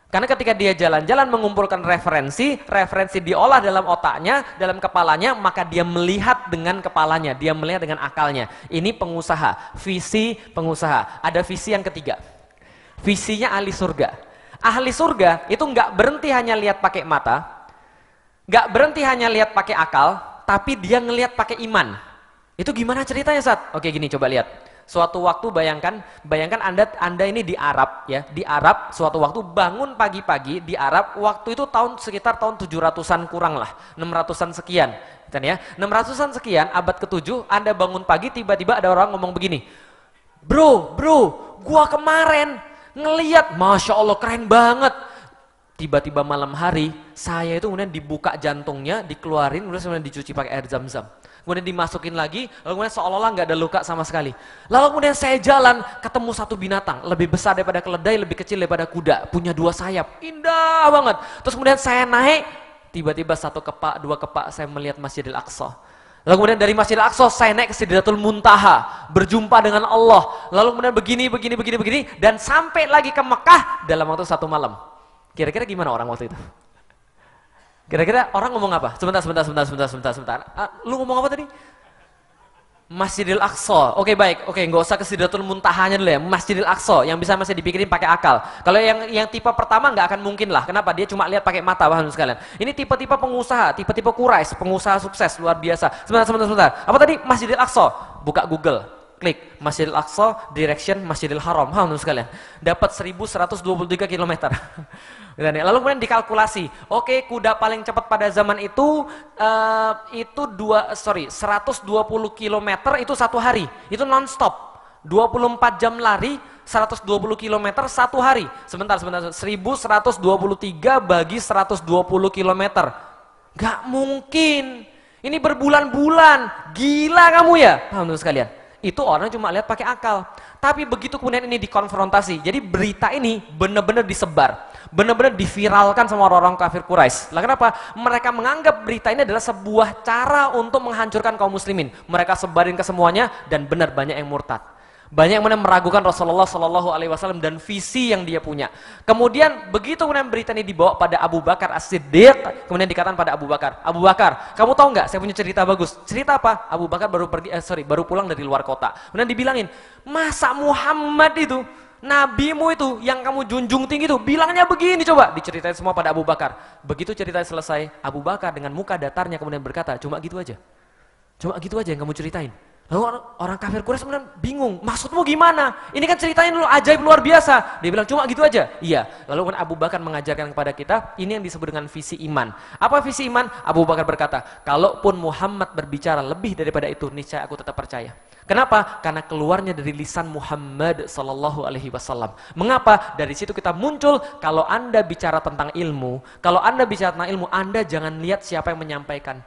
Karena ketika dia jalan-jalan mengumpulkan referensi, referensi diolah dalam otaknya, dalam kepalanya, maka dia melihat dengan kepalanya, dia melihat dengan akalnya. Ini pengusaha, visi pengusaha. Ada visi yang ketiga. Visinya ahli surga. Ahli surga itu nggak berhenti hanya lihat pakai mata, nggak berhenti hanya lihat pakai akal, tapi dia ngelihat pakai iman. Itu gimana ceritanya, saat? Oke, gini coba lihat suatu waktu bayangkan bayangkan Anda Anda ini di Arab ya, di Arab suatu waktu bangun pagi-pagi di Arab waktu itu tahun sekitar tahun 700-an kurang lah, 600-an sekian. Kan ya. 600-an sekian abad ke-7 Anda bangun pagi tiba-tiba ada orang ngomong begini. Bro, bro, gua kemarin ngeliat, Masya Allah keren banget tiba-tiba malam hari saya itu kemudian dibuka jantungnya dikeluarin kemudian dicuci pakai air zam-zam kemudian dimasukin lagi, lalu kemudian seolah-olah nggak ada luka sama sekali. Lalu kemudian saya jalan, ketemu satu binatang, lebih besar daripada keledai, lebih kecil daripada kuda, punya dua sayap, indah banget. Terus kemudian saya naik, tiba-tiba satu kepak, dua kepak, saya melihat Masjidil Aqsa. Lalu kemudian dari Masjidil Aqsa saya naik ke Sidratul Muntaha, berjumpa dengan Allah. Lalu kemudian begini, begini, begini, begini, dan sampai lagi ke Mekah dalam waktu satu malam. Kira-kira gimana orang waktu itu? Kira-kira orang ngomong apa? Sebentar, sebentar, sebentar, sebentar, sebentar, sebentar. Ah, lu ngomong apa tadi? Masjidil Aqsa. Oke okay, baik, oke okay, nggak usah ke Sidratul Muntahanya dulu ya. Masjidil Aqsa yang bisa masih dipikirin pakai akal. Kalau yang yang tipe pertama nggak akan mungkin lah. Kenapa? Dia cuma lihat pakai mata bahan sekalian. Ini tipe-tipe pengusaha, tipe-tipe Quraisy, pengusaha sukses luar biasa. Sebentar, sebentar, sebentar. Apa tadi? Masjidil Aqsa. Buka Google klik Masjidil Aqsa direction Masjidil Haram hah teman sekalian dapat 1123 km gitu kan ya? lalu kemudian dikalkulasi oke okay, kuda paling cepat pada zaman itu uh, itu dua sorry 120 km itu satu hari itu nonstop 24 jam lari 120 km satu hari sebentar sebentar 1123 bagi 120 km gak mungkin ini berbulan-bulan gila kamu ya paham sekalian itu orang cuma lihat pakai akal. Tapi begitu kemudian ini dikonfrontasi, jadi berita ini benar-benar disebar, benar-benar diviralkan sama orang-orang kafir Quraisy. Lah kenapa? Mereka menganggap berita ini adalah sebuah cara untuk menghancurkan kaum muslimin. Mereka sebarin ke semuanya dan benar banyak yang murtad. Banyak yang meragukan Rasulullah Shallallahu Alaihi Wasallam dan visi yang dia punya. Kemudian begitu kemudian berita ini dibawa pada Abu Bakar As Siddiq, kemudian dikatakan pada Abu Bakar, Abu Bakar, kamu tahu nggak? Saya punya cerita bagus. Cerita apa? Abu Bakar baru pergi, eh, sorry, baru pulang dari luar kota. Kemudian dibilangin, masa Muhammad itu nabimu itu yang kamu junjung tinggi itu bilangnya begini coba diceritain semua pada Abu Bakar begitu cerita selesai Abu Bakar dengan muka datarnya kemudian berkata cuma gitu aja cuma gitu aja yang kamu ceritain Lalu orang kafir Quraisy kemudian bingung, maksudmu gimana? Ini kan ceritanya dulu ajaib luar biasa. Dia bilang cuma gitu aja. Iya. Lalu kan Abu Bakar mengajarkan kepada kita, ini yang disebut dengan visi iman. Apa visi iman? Abu Bakar berkata, kalaupun Muhammad berbicara lebih daripada itu, niscaya aku tetap percaya. Kenapa? Karena keluarnya dari lisan Muhammad Sallallahu Alaihi Wasallam. Mengapa? Dari situ kita muncul. Kalau anda bicara tentang ilmu, kalau anda bicara tentang ilmu, anda jangan lihat siapa yang menyampaikan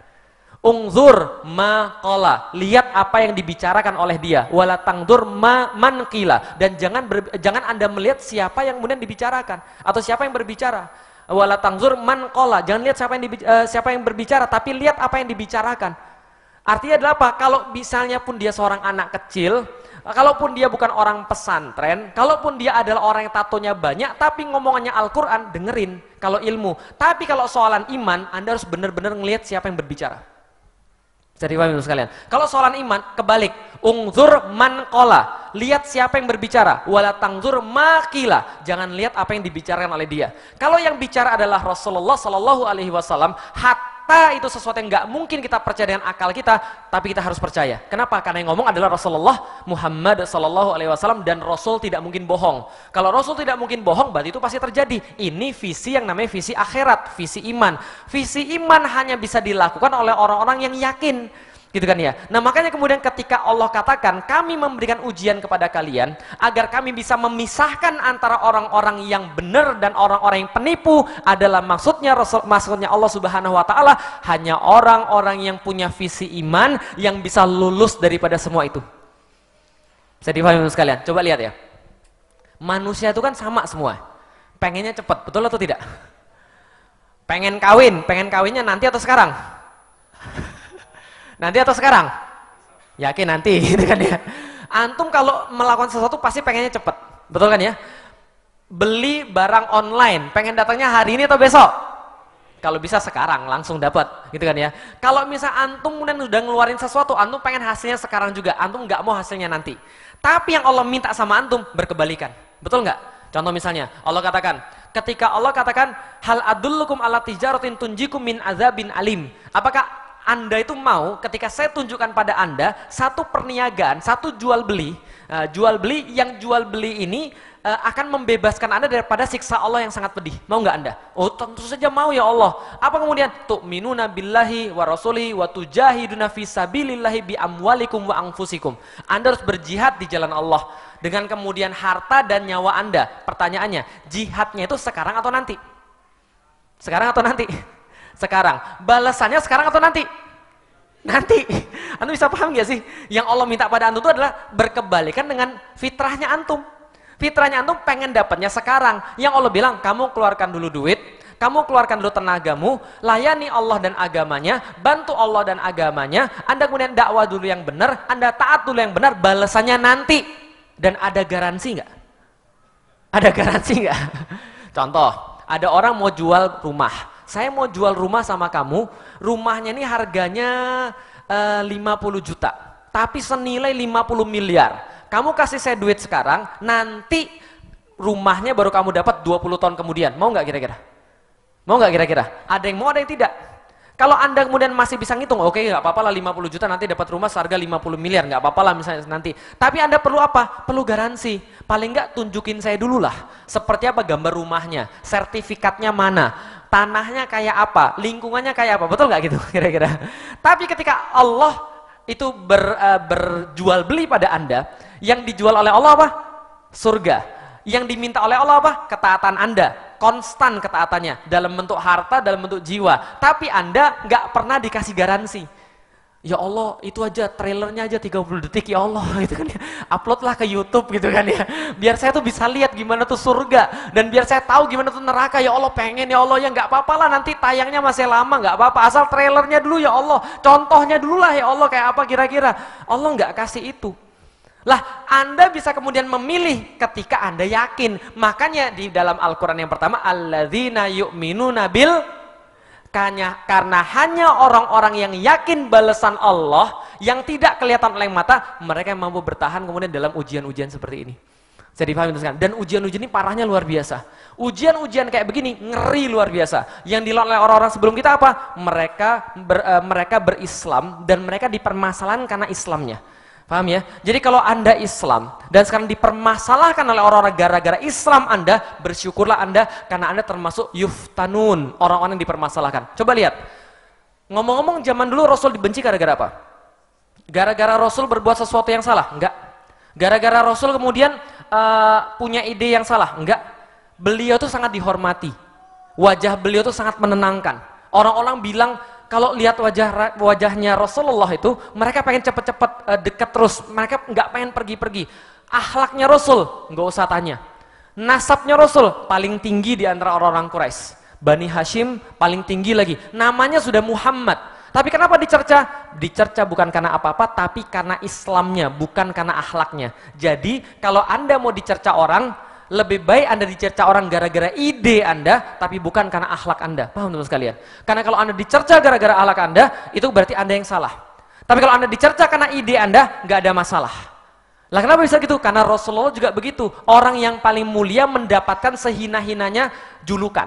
Ungzur ma Lihat apa yang dibicarakan oleh dia. Wala tangdur ma man kila. Dan jangan ber, jangan Anda melihat siapa yang kemudian dibicarakan atau siapa yang berbicara. Wala tangzur man kola. Jangan lihat siapa yang uh, siapa yang berbicara, tapi lihat apa yang dibicarakan. Artinya adalah apa? Kalau misalnya pun dia seorang anak kecil, kalaupun dia bukan orang pesantren, kalaupun dia adalah orang yang tatonya banyak, tapi ngomongannya Al-Quran, dengerin kalau ilmu. Tapi kalau soalan iman, Anda harus benar-benar ngelihat siapa yang berbicara. Jadi paham sekalian. Kalau soalan iman kebalik, ungzur man kola. Lihat siapa yang berbicara, wala tangzur makila. Jangan lihat apa yang dibicarakan oleh dia. Kalau yang bicara adalah Rasulullah Shallallahu alaihi wasallam, hati kata itu sesuatu yang nggak mungkin kita percaya dengan akal kita, tapi kita harus percaya. Kenapa? Karena yang ngomong adalah Rasulullah Muhammad Sallallahu Alaihi Wasallam dan Rasul tidak mungkin bohong. Kalau Rasul tidak mungkin bohong, berarti itu pasti terjadi. Ini visi yang namanya visi akhirat, visi iman. Visi iman hanya bisa dilakukan oleh orang-orang yang yakin. Gitu kan ya. Nah makanya kemudian ketika Allah katakan kami memberikan ujian kepada kalian agar kami bisa memisahkan antara orang-orang yang benar dan orang-orang yang penipu adalah maksudnya Rasul, maksudnya Allah Subhanahu Wa Taala hanya orang-orang yang punya visi iman yang bisa lulus daripada semua itu. Bisa dipahami sekalian? Coba lihat ya. Manusia itu kan sama semua. Pengennya cepat, betul atau tidak? Pengen kawin, pengen kawinnya nanti atau sekarang? Nanti atau sekarang? Yakin nanti gitu kan ya. Antum kalau melakukan sesuatu pasti pengennya cepet, Betul kan ya? Beli barang online, pengen datangnya hari ini atau besok? Kalau bisa sekarang langsung dapat, gitu kan ya. Kalau misalnya antum kemudian udah ngeluarin sesuatu, antum pengen hasilnya sekarang juga, antum nggak mau hasilnya nanti. Tapi yang Allah minta sama antum berkebalikan, betul nggak? Contoh misalnya, Allah katakan, ketika Allah katakan hal adullukum ala tijaratin tunjikum min azabin alim. Apakah anda itu mau ketika saya tunjukkan pada Anda satu perniagaan, satu jual beli, uh, jual beli yang jual beli ini uh, akan membebaskan Anda daripada siksa Allah yang sangat pedih. Mau nggak Anda? Oh, tentu saja mau ya Allah. Apa kemudian? Tu'minuna billahi wa rasuli wa tujahiduna fi sabilillahi bi amwalikum wa anfusikum. Anda harus berjihad di jalan Allah dengan kemudian harta dan nyawa Anda. Pertanyaannya, jihadnya itu sekarang atau nanti? Sekarang atau nanti? sekarang. Balasannya sekarang atau nanti? Nanti. Antum bisa paham gak sih? Yang Allah minta pada antum itu adalah berkebalikan dengan fitrahnya antum. Fitrahnya antum pengen dapatnya sekarang. Yang Allah bilang, kamu keluarkan dulu duit, kamu keluarkan dulu tenagamu, layani Allah dan agamanya, bantu Allah dan agamanya, Anda kemudian dakwah dulu yang benar, Anda taat dulu yang benar, balasannya nanti. Dan ada garansi nggak? Ada garansi nggak? Contoh, ada orang mau jual rumah, saya mau jual rumah sama kamu, rumahnya ini harganya e, eh, 50 juta, tapi senilai 50 miliar. Kamu kasih saya duit sekarang, nanti rumahnya baru kamu dapat 20 tahun kemudian. Mau nggak kira-kira? Mau nggak kira-kira? Ada yang mau, ada yang tidak. Kalau Anda kemudian masih bisa ngitung, oke okay, nggak apa-apa lah 50 juta nanti dapat rumah seharga 50 miliar, nggak apa-apa lah misalnya nanti. Tapi Anda perlu apa? Perlu garansi. Paling nggak tunjukin saya dulu lah, seperti apa gambar rumahnya, sertifikatnya mana, tanahnya kayak apa, lingkungannya kayak apa, betul nggak gitu kira-kira. Tapi ketika Allah itu ber, uh, berjual beli pada Anda, yang dijual oleh Allah apa? Surga. Yang diminta oleh Allah apa? Ketaatan Anda. Konstan ketaatannya. Dalam bentuk harta, dalam bentuk jiwa. Tapi Anda nggak pernah dikasih garansi ya Allah itu aja trailernya aja 30 detik ya Allah gitu kan ya. uploadlah ke YouTube gitu kan ya biar saya tuh bisa lihat gimana tuh surga dan biar saya tahu gimana tuh neraka ya Allah pengen ya Allah ya nggak apa-apa lah nanti tayangnya masih lama nggak apa-apa asal trailernya dulu ya Allah contohnya dulu lah ya Allah kayak apa kira-kira Allah nggak kasih itu lah Anda bisa kemudian memilih ketika Anda yakin makanya di dalam Al-Quran yang pertama alladzina Minu Nabil. Karena, karena hanya orang-orang yang yakin balasan Allah yang tidak kelihatan oleh mata, mereka yang mampu bertahan kemudian dalam ujian-ujian seperti ini. Jadi paham ya, teruskan. Dan ujian-ujian ini parahnya luar biasa. Ujian-ujian kayak begini ngeri luar biasa. Yang dilakukan oleh orang-orang sebelum kita apa? Mereka ber, uh, mereka berislam dan mereka dipermasalahan karena Islamnya. Paham ya? Jadi kalau Anda Islam dan sekarang dipermasalahkan oleh orang-orang gara-gara Islam Anda, bersyukurlah Anda karena Anda termasuk yuftanun, orang-orang yang dipermasalahkan. Coba lihat. Ngomong-ngomong zaman dulu Rasul dibenci gara-gara apa? Gara-gara Rasul berbuat sesuatu yang salah? Enggak. Gara-gara Rasul kemudian uh, punya ide yang salah? Enggak. Beliau tuh sangat dihormati. Wajah beliau tuh sangat menenangkan. Orang-orang bilang kalau lihat wajah wajahnya Rasulullah itu mereka pengen cepet-cepet uh, eh, dekat terus mereka nggak pengen pergi-pergi akhlaknya Rasul nggak usah tanya nasabnya Rasul paling tinggi di antara orang-orang Quraisy Bani Hashim paling tinggi lagi namanya sudah Muhammad tapi kenapa dicerca? Dicerca bukan karena apa-apa, tapi karena Islamnya, bukan karena akhlaknya. Jadi, kalau Anda mau dicerca orang, lebih baik Anda dicerca orang gara-gara ide Anda, tapi bukan karena akhlak Anda. Paham teman teman sekalian? Karena kalau Anda dicerca gara-gara akhlak Anda, itu berarti Anda yang salah. Tapi kalau Anda dicerca karena ide Anda, nggak ada masalah. Lah kenapa bisa gitu? Karena Rasulullah juga begitu. Orang yang paling mulia mendapatkan sehina-hinanya julukan.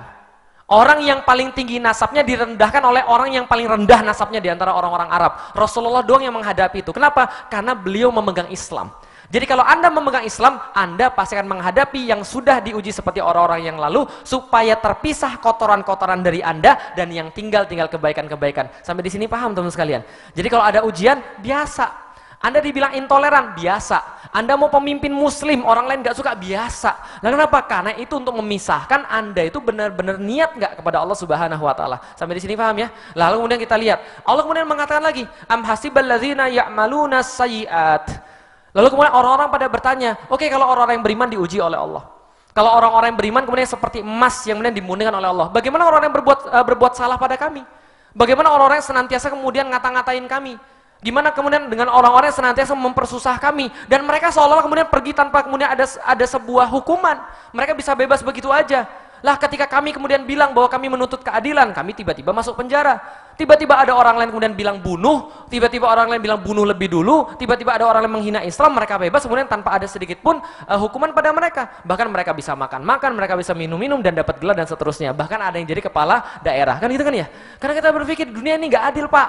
Orang yang paling tinggi nasabnya direndahkan oleh orang yang paling rendah nasabnya di antara orang-orang Arab. Rasulullah doang yang menghadapi itu. Kenapa? Karena beliau memegang Islam. Jadi kalau Anda memegang Islam, Anda pasti akan menghadapi yang sudah diuji seperti orang-orang yang lalu supaya terpisah kotoran-kotoran dari Anda dan yang tinggal tinggal kebaikan-kebaikan. Sampai di sini paham teman-teman sekalian. Jadi kalau ada ujian, biasa. Anda dibilang intoleran, biasa. Anda mau pemimpin muslim, orang lain gak suka, biasa. Lalu kenapa? Karena itu untuk memisahkan Anda itu benar-benar niat gak kepada Allah Subhanahu wa taala. Sampai di sini paham ya? Lalu kemudian kita lihat, Allah kemudian mengatakan lagi, "Am hasiballadzina ya'maluna sayyi'at" Lalu kemudian orang-orang pada bertanya, oke okay, kalau orang-orang yang beriman diuji oleh Allah. Kalau orang-orang yang beriman kemudian seperti emas yang kemudian dimurnikan oleh Allah. Bagaimana orang-orang yang berbuat uh, berbuat salah pada kami? Bagaimana orang-orang yang senantiasa kemudian ngata-ngatain kami? Gimana kemudian dengan orang-orang yang senantiasa mempersusah kami dan mereka seolah-olah kemudian pergi tanpa kemudian ada ada sebuah hukuman. Mereka bisa bebas begitu aja. Lah ketika kami kemudian bilang bahwa kami menuntut keadilan, kami tiba-tiba masuk penjara tiba-tiba ada orang lain kemudian bilang bunuh, tiba-tiba orang lain bilang bunuh lebih dulu, tiba-tiba ada orang lain menghina Islam, mereka bebas kemudian tanpa ada sedikit pun uh, hukuman pada mereka. Bahkan mereka bisa makan-makan, mereka bisa minum-minum dan dapat gelar dan seterusnya. Bahkan ada yang jadi kepala daerah. Kan gitu kan ya? Karena kita berpikir dunia ini nggak adil, Pak.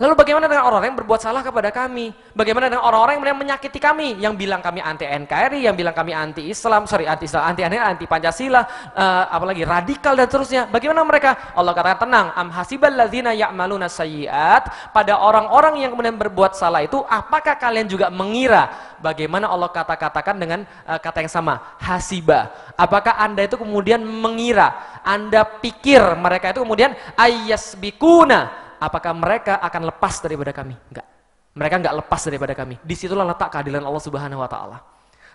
Lalu bagaimana dengan orang-orang yang berbuat salah kepada kami? Bagaimana dengan orang-orang yang menyakiti kami? Yang bilang kami anti NKRI, yang bilang kami anti Islam, sorry anti Islam, anti anti, anti Pancasila, uh, eh, apalagi radikal dan seterusnya. Bagaimana mereka? Allah katakan tenang. Am hasibal ladzina ya'maluna sayyi'at pada orang-orang yang kemudian berbuat salah itu apakah kalian juga mengira bagaimana Allah kata-katakan dengan uh, kata yang sama hasiba. Apakah Anda itu kemudian mengira? Anda pikir mereka itu kemudian ayasbikuna apakah mereka akan lepas daripada kami? Enggak. Mereka enggak lepas daripada kami. Disitulah letak keadilan Allah Subhanahu wa taala.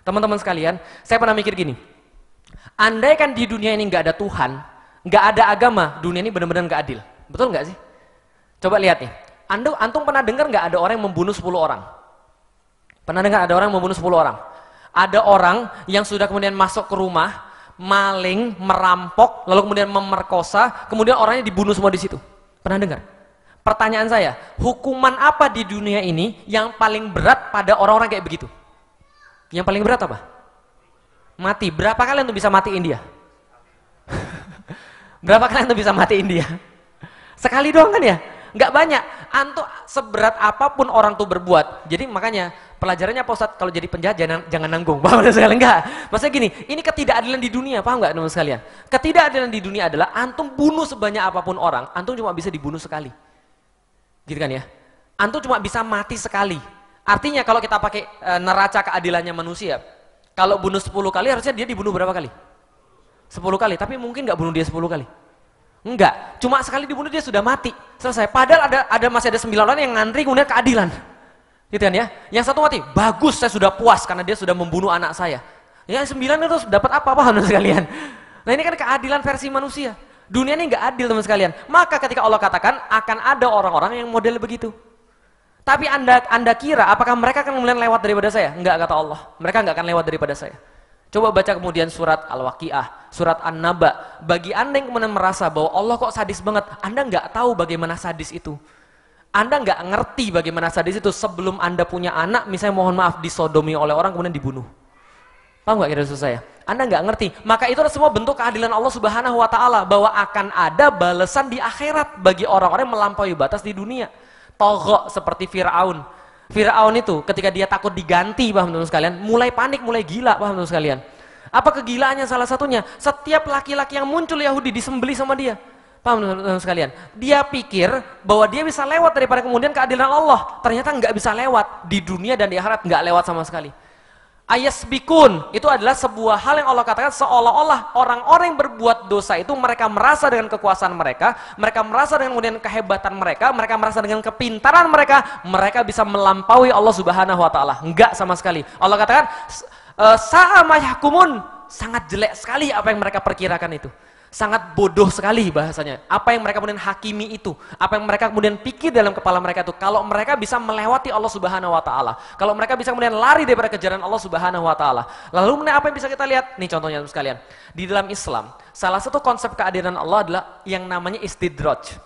Teman-teman sekalian, saya pernah mikir gini. Andai kan di dunia ini enggak ada Tuhan, enggak ada agama, dunia ini benar-benar enggak adil. Betul enggak sih? Coba lihat nih. Anda antum pernah dengar enggak ada orang yang membunuh 10 orang? Pernah dengar ada orang yang membunuh 10 orang? Ada orang yang sudah kemudian masuk ke rumah, maling, merampok, lalu kemudian memerkosa, kemudian orangnya dibunuh semua di situ. Pernah dengar? Pertanyaan saya, hukuman apa di dunia ini yang paling berat pada orang-orang kayak begitu? Yang paling berat apa? Mati. Berapa kali tuh bisa mati India? Berapa kali tuh bisa mati India? Sekali doang kan ya? Nggak banyak. Antum seberat apapun orang tuh berbuat. Jadi makanya pelajarannya Pak kalau jadi penjahat jangan, jangan nanggung. Paham sekalian? Enggak. Maksudnya gini, ini ketidakadilan di dunia. Paham nggak teman sekalian? Ketidakadilan di dunia adalah antum bunuh sebanyak apapun orang, antum cuma bisa dibunuh sekali. Gitu kan ya? Antum cuma bisa mati sekali. Artinya kalau kita pakai e, neraca keadilannya manusia, kalau bunuh 10 kali harusnya dia dibunuh berapa kali? 10 kali, tapi mungkin nggak bunuh dia 10 kali. Enggak, cuma sekali dibunuh dia sudah mati. Selesai. Padahal ada ada masih ada 9 orang yang ngantri kemudian keadilan. Gitu kan ya? Yang satu mati, bagus saya sudah puas karena dia sudah membunuh anak saya. Ya 9 itu dapat apa apa sekalian? Nah ini kan keadilan versi manusia. Dunia ini nggak adil teman sekalian. Maka ketika Allah katakan akan ada orang-orang yang model begitu. Tapi anda anda kira apakah mereka akan kemudian lewat daripada saya? Enggak kata Allah. Mereka nggak akan lewat daripada saya. Coba baca kemudian surat Al-Waqiah, surat An-Naba. Bagi anda yang kemudian merasa bahwa Allah kok sadis banget, anda nggak tahu bagaimana sadis itu. Anda nggak ngerti bagaimana sadis itu sebelum anda punya anak, misalnya mohon maaf disodomi oleh orang kemudian dibunuh. Paham nggak kira-kira saya? Anda nggak ngerti. Maka itu semua bentuk keadilan Allah Subhanahu wa taala bahwa akan ada balasan di akhirat bagi orang-orang yang melampaui batas di dunia. Togo seperti Firaun. Firaun itu ketika dia takut diganti, paham teman sekalian, mulai panik, mulai gila, paham teman-teman sekalian. Apa kegilaannya salah satunya? Setiap laki-laki yang muncul Yahudi disembeli sama dia. Paham teman-teman sekalian? Dia pikir bahwa dia bisa lewat daripada kemudian keadilan Allah. Ternyata nggak bisa lewat di dunia dan di akhirat nggak lewat sama sekali. Ayasbikun itu adalah sebuah hal yang Allah katakan seolah-olah orang-orang yang berbuat dosa itu mereka merasa dengan kekuasaan mereka, mereka merasa dengan kemudian kehebatan mereka, mereka merasa dengan kepintaran mereka, mereka bisa melampaui Allah Subhanahu wa taala. Enggak sama sekali. Allah katakan eh, sa'a sangat jelek sekali apa yang mereka perkirakan itu sangat bodoh sekali bahasanya. Apa yang mereka kemudian hakimi itu, apa yang mereka kemudian pikir dalam kepala mereka itu, kalau mereka bisa melewati Allah Subhanahu wa taala, kalau mereka bisa kemudian lari daripada kejaran Allah Subhanahu wa taala. Lalu kemudian apa yang bisa kita lihat? Nih contohnya sekalian. Di dalam Islam, salah satu konsep keadilan Allah adalah yang namanya istidraj.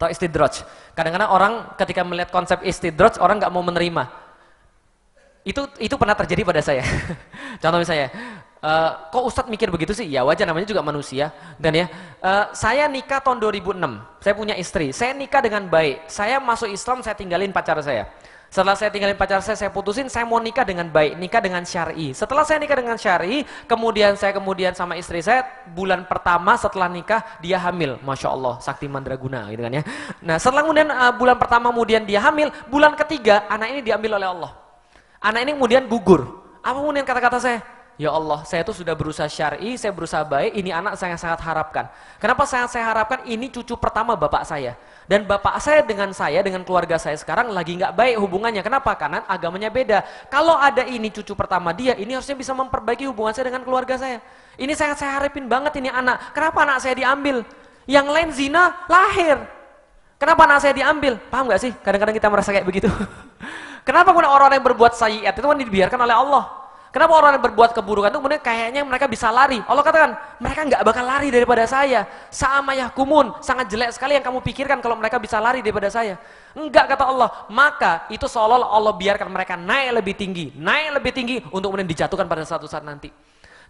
Atau istidraj. Kadang-kadang orang ketika melihat konsep istidraj, orang nggak mau menerima. Itu itu pernah terjadi pada saya. Contoh misalnya, Eh, kok Ustadz mikir begitu sih? Ya wajar namanya juga manusia. Dan ya, uh, saya nikah tahun 2006. Saya punya istri. Saya nikah dengan baik. Saya masuk Islam, saya tinggalin pacar saya. Setelah saya tinggalin pacar saya, saya putusin saya mau nikah dengan baik, nikah dengan syar'i. Setelah saya nikah dengan syar'i, kemudian saya kemudian sama istri saya bulan pertama setelah nikah dia hamil, masya Allah, sakti mandraguna gitu kan ya. Nah setelah kemudian uh, bulan pertama kemudian dia hamil, bulan ketiga anak ini diambil oleh Allah. Anak ini kemudian gugur. Apa kemudian kata-kata saya? Ya Allah, saya itu sudah berusaha syari, saya berusaha baik, ini anak saya sangat harapkan. Kenapa saya saya harapkan ini cucu pertama bapak saya. Dan bapak saya dengan saya, dengan keluarga saya sekarang lagi nggak baik hubungannya. Kenapa? Karena agamanya beda. Kalau ada ini cucu pertama dia, ini harusnya bisa memperbaiki hubungan saya dengan keluarga saya. Ini sangat saya harapin banget ini anak. Kenapa anak saya diambil? Yang lain zina lahir. Kenapa anak saya diambil? Paham nggak sih? Kadang-kadang kita merasa kayak begitu. Kenapa orang-orang yang berbuat sayiat itu kan dibiarkan oleh Allah? Kenapa orang yang berbuat keburukan itu kemudian kayaknya mereka bisa lari? Allah katakan, mereka nggak bakal lari daripada saya. Sama ya kumun, sangat jelek sekali yang kamu pikirkan kalau mereka bisa lari daripada saya. Enggak kata Allah, maka itu seolah-olah Allah biarkan mereka naik lebih tinggi, naik lebih tinggi untuk kemudian dijatuhkan pada satu saat nanti.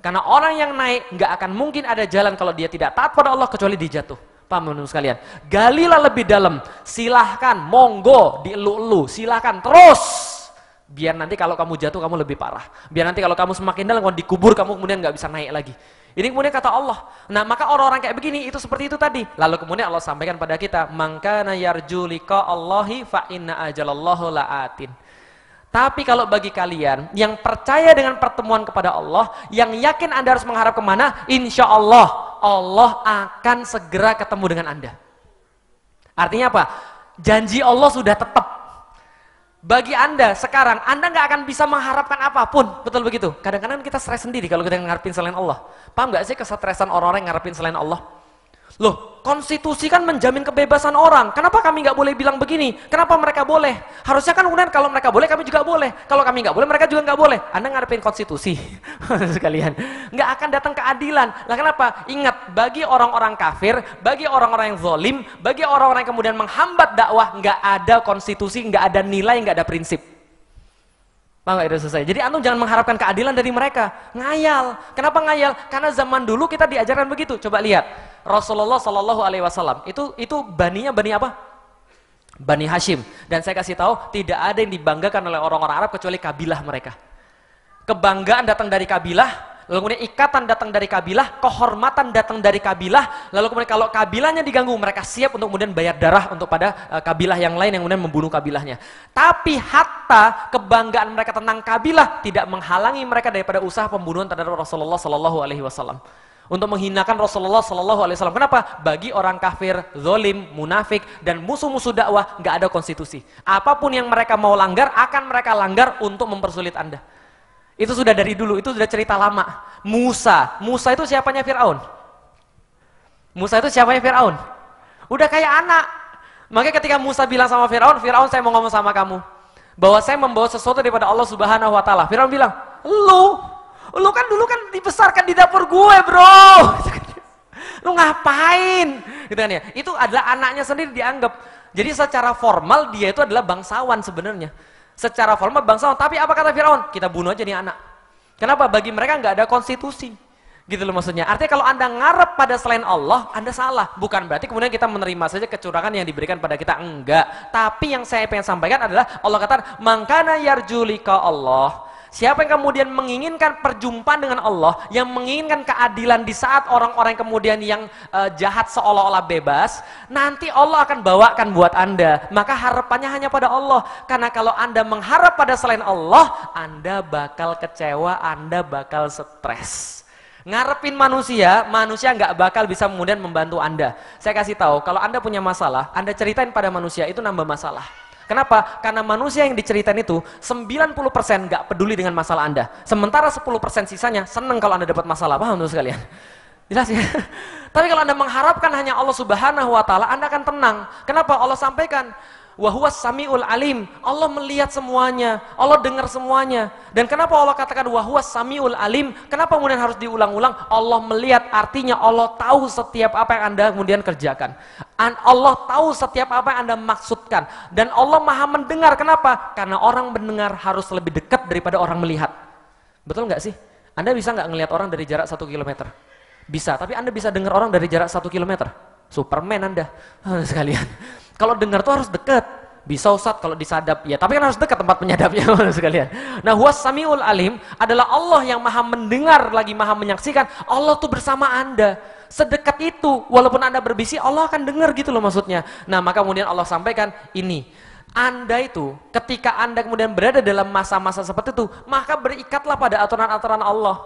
Karena orang yang naik nggak akan mungkin ada jalan kalau dia tidak taat pada Allah kecuali dijatuh. Paham teman sekalian? Galilah lebih dalam, silahkan, monggo, dielu-elu, silahkan terus biar nanti kalau kamu jatuh kamu lebih parah biar nanti kalau kamu semakin dalam kamu dikubur kamu kemudian nggak bisa naik lagi ini kemudian kata Allah nah maka orang-orang kayak begini itu seperti itu tadi lalu kemudian Allah sampaikan pada kita mangkana yarju liqa Allahi fa inna ajalallahu la'atin tapi kalau bagi kalian yang percaya dengan pertemuan kepada Allah, yang yakin Anda harus mengharap kemana, insya Allah, Allah akan segera ketemu dengan Anda. Artinya apa? Janji Allah sudah tetap bagi Anda sekarang, Anda nggak akan bisa mengharapkan apapun. Betul begitu? Kadang-kadang kita stres sendiri kalau kita ngarepin selain Allah. Paham nggak sih kesetresan orang-orang yang ngarepin selain Allah? Loh, konstitusi kan menjamin kebebasan orang. Kenapa kami nggak boleh bilang begini? Kenapa mereka boleh? Harusnya kan kemudian kalau mereka boleh, kami juga boleh. Kalau kami nggak boleh, mereka juga nggak boleh. Anda ngarepin konstitusi, sekalian. Nggak akan datang keadilan. Lah kenapa? Ingat, bagi orang-orang kafir, bagi orang-orang yang zolim, bagi orang-orang yang kemudian menghambat dakwah, nggak ada konstitusi, nggak ada nilai, nggak ada prinsip. Paham gak itu saya? Jadi antum jangan mengharapkan keadilan dari mereka. Ngayal. Kenapa ngayal? Karena zaman dulu kita diajarkan begitu. Coba lihat. Rasulullah Shallallahu alaihi wasallam itu itu baninya bani apa? Bani Hashim. Dan saya kasih tahu tidak ada yang dibanggakan oleh orang-orang Arab kecuali kabilah mereka. Kebanggaan datang dari kabilah, lalu kemudian ikatan datang dari kabilah, kehormatan datang dari kabilah, lalu kemudian kalau kabilahnya diganggu, mereka siap untuk kemudian bayar darah untuk pada eh, kabilah yang lain yang kemudian membunuh kabilahnya. Tapi hatta kebanggaan mereka tentang kabilah tidak menghalangi mereka daripada usaha pembunuhan terhadap Rasulullah Shallallahu Alaihi Wasallam untuk menghinakan Rasulullah Shallallahu Alaihi Wasallam. Kenapa? Bagi orang kafir, zolim, munafik, dan musuh-musuh dakwah nggak ada konstitusi. Apapun yang mereka mau langgar akan mereka langgar untuk mempersulit anda. Itu sudah dari dulu, itu sudah cerita lama. Musa, Musa itu siapanya Firaun? Musa itu siapanya Firaun? Udah kayak anak. Makanya ketika Musa bilang sama Firaun, Firaun saya mau ngomong sama kamu. Bahwa saya membawa sesuatu daripada Allah Subhanahu wa taala. Firaun bilang, "Lu, lu kan dulu kan dibesarkan di dapur gue, Bro." lu ngapain? Gitu kan ya. Itu adalah anaknya sendiri dianggap. Jadi secara formal dia itu adalah bangsawan sebenarnya. Secara formal bangsawan, tapi apa kata Firaun? Kita bunuh aja nih anak. Kenapa? Bagi mereka nggak ada konstitusi. Gitu loh maksudnya. Artinya kalau Anda ngarep pada selain Allah, Anda salah. Bukan berarti kemudian kita menerima saja kecurangan yang diberikan pada kita. Enggak. Tapi yang saya pengen sampaikan adalah Allah kata, "Mangkana yarjulika Allah." Siapa yang kemudian menginginkan perjumpaan dengan Allah, yang menginginkan keadilan di saat orang-orang kemudian yang e, jahat seolah-olah bebas, nanti Allah akan bawakan buat Anda. Maka harapannya hanya pada Allah. Karena kalau Anda mengharap pada selain Allah, Anda bakal kecewa, Anda bakal stres. Ngarepin manusia, manusia nggak bakal bisa kemudian membantu Anda. Saya kasih tahu, kalau Anda punya masalah, Anda ceritain pada manusia, itu nambah masalah. Kenapa? Karena manusia yang diceritain itu 90% gak peduli dengan masalah Anda. Sementara 10% sisanya seneng kalau Anda dapat masalah. Paham tuh sekalian? Jelas ya? Tapi kalau Anda mengharapkan hanya Allah Subhanahu wa taala, Anda akan tenang. Kenapa? Allah sampaikan, Wahwa samiul alim. Allah melihat semuanya. Allah dengar semuanya. Dan kenapa Allah katakan wahwa samiul alim? Kenapa kemudian harus diulang-ulang? Allah melihat artinya Allah tahu setiap apa yang Anda kemudian kerjakan. Allah tahu setiap apa yang Anda maksudkan. Dan Allah maha mendengar. Kenapa? Karena orang mendengar harus lebih dekat daripada orang melihat. Betul nggak sih? Anda bisa nggak ngelihat orang dari jarak satu kilometer? Bisa, tapi Anda bisa dengar orang dari jarak satu kilometer. Superman Anda, sekalian. Kalau dengar tuh harus dekat. Bisa usat kalau disadap. Ya, tapi kan harus dekat tempat penyadapnya sekalian. Nah, huwas samiul alim adalah Allah yang maha mendengar lagi maha menyaksikan. Allah tuh bersama Anda. Sedekat itu, walaupun Anda berbisik, Allah akan dengar gitu loh maksudnya. Nah, maka kemudian Allah sampaikan ini. Anda itu, ketika Anda kemudian berada dalam masa-masa seperti itu, maka berikatlah pada aturan-aturan Allah.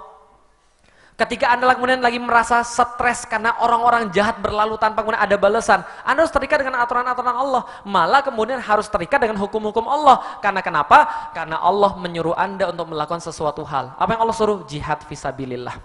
Ketika Anda kemudian lagi merasa stres karena orang-orang jahat berlalu tanpa kemudian ada balasan, Anda harus terikat dengan aturan-aturan Allah. Malah kemudian harus terikat dengan hukum-hukum Allah. Karena kenapa? Karena Allah menyuruh Anda untuk melakukan sesuatu hal. Apa yang Allah suruh? Jihad visabilillah.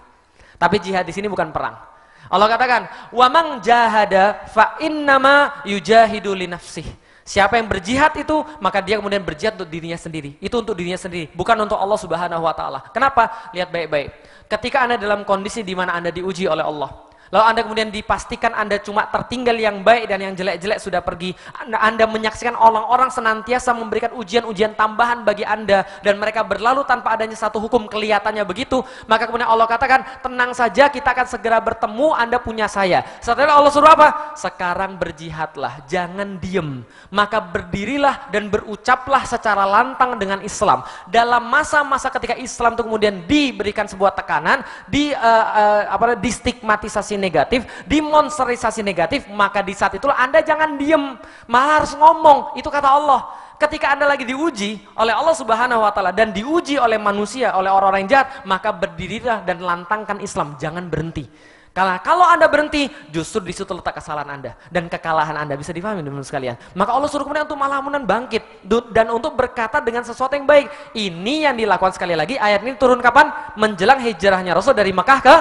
Tapi jihad di sini bukan perang. Allah katakan, "Wamang jahada fa innama yujahidu li nafsihi." Siapa yang berjihad itu, maka dia kemudian berjihad untuk dirinya sendiri. Itu untuk dirinya sendiri, bukan untuk Allah Subhanahu wa taala. Kenapa? Lihat baik-baik. Ketika Anda dalam kondisi di mana Anda diuji oleh Allah, Lalu Anda kemudian dipastikan Anda cuma tertinggal yang baik dan yang jelek-jelek sudah pergi. Anda, anda menyaksikan orang-orang senantiasa memberikan ujian-ujian tambahan bagi Anda dan mereka berlalu tanpa adanya satu hukum kelihatannya begitu. Maka kemudian Allah katakan, tenang saja kita akan segera bertemu, Anda punya saya. Setelah Allah suruh apa? Sekarang berjihadlah, jangan diem. Maka berdirilah dan berucaplah secara lantang dengan Islam. Dalam masa-masa ketika Islam itu kemudian diberikan sebuah tekanan, di uh, uh, apa distigmatisasi negatif, dimonsterisasi negatif, maka di saat itulah Anda jangan diem, malah harus ngomong. Itu kata Allah. Ketika Anda lagi diuji oleh Allah Subhanahu wa taala dan diuji oleh manusia, oleh orang-orang jahat, maka berdirilah dan lantangkan Islam, jangan berhenti. Karena kalau Anda berhenti, justru di situ letak kesalahan Anda dan kekalahan Anda bisa difahami teman teman sekalian. Maka Allah suruh kemudian untuk malamunan bangkit dan untuk berkata dengan sesuatu yang baik. Ini yang dilakukan sekali lagi ayat ini turun kapan? Menjelang hijrahnya Rasul dari Mekah ke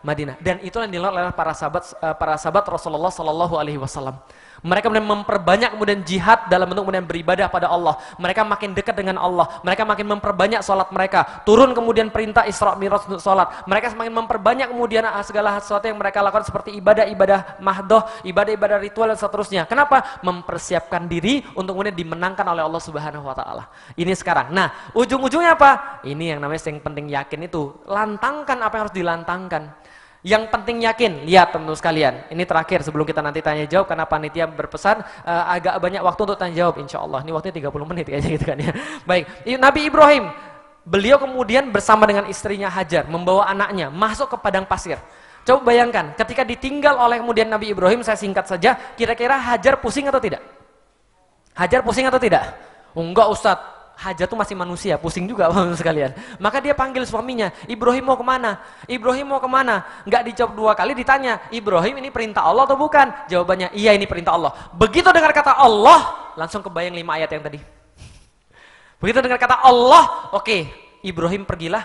Madinah. Dan itulah yang dilakukan oleh para sahabat eh, para sahabat Rasulullah Shallallahu Alaihi Wasallam. Mereka kemudian memperbanyak kemudian jihad dalam bentuk kemudian beribadah pada Allah. Mereka makin dekat dengan Allah. Mereka makin memperbanyak sholat mereka. Turun kemudian perintah Isra Mi'raj untuk sholat. Mereka semakin memperbanyak kemudian ah, segala sesuatu yang mereka lakukan seperti ibadah-ibadah mahdoh, ibadah-ibadah ritual dan seterusnya. Kenapa? Mempersiapkan diri untuk kemudian dimenangkan oleh Allah Subhanahu wa taala. Ini sekarang. Nah, ujung-ujungnya apa? Ini yang namanya yang penting yakin itu. Lantangkan apa yang harus dilantangkan. Yang penting yakin, lihat teman-teman sekalian. Ini terakhir sebelum kita nanti tanya jawab karena panitia berpesan uh, agak banyak waktu untuk tanya jawab insya Allah. Ini waktunya 30 menit kayaknya gitu kan ya. Baik, Nabi Ibrahim beliau kemudian bersama dengan istrinya Hajar membawa anaknya masuk ke padang pasir. Coba bayangkan, ketika ditinggal oleh kemudian Nabi Ibrahim, saya singkat saja, kira-kira Hajar pusing atau tidak? Hajar pusing atau tidak? Enggak Ustadz, Hajar tuh masih manusia, pusing juga bapak sekalian. Maka dia panggil suaminya, Ibrahim mau kemana? Ibrahim mau kemana? Enggak dijawab dua kali ditanya, Ibrahim ini perintah Allah atau bukan? Jawabannya, iya ini perintah Allah. Begitu dengar kata Allah, langsung kebayang lima ayat yang tadi. Begitu dengar kata Allah, oke, okay, Ibrahim pergilah,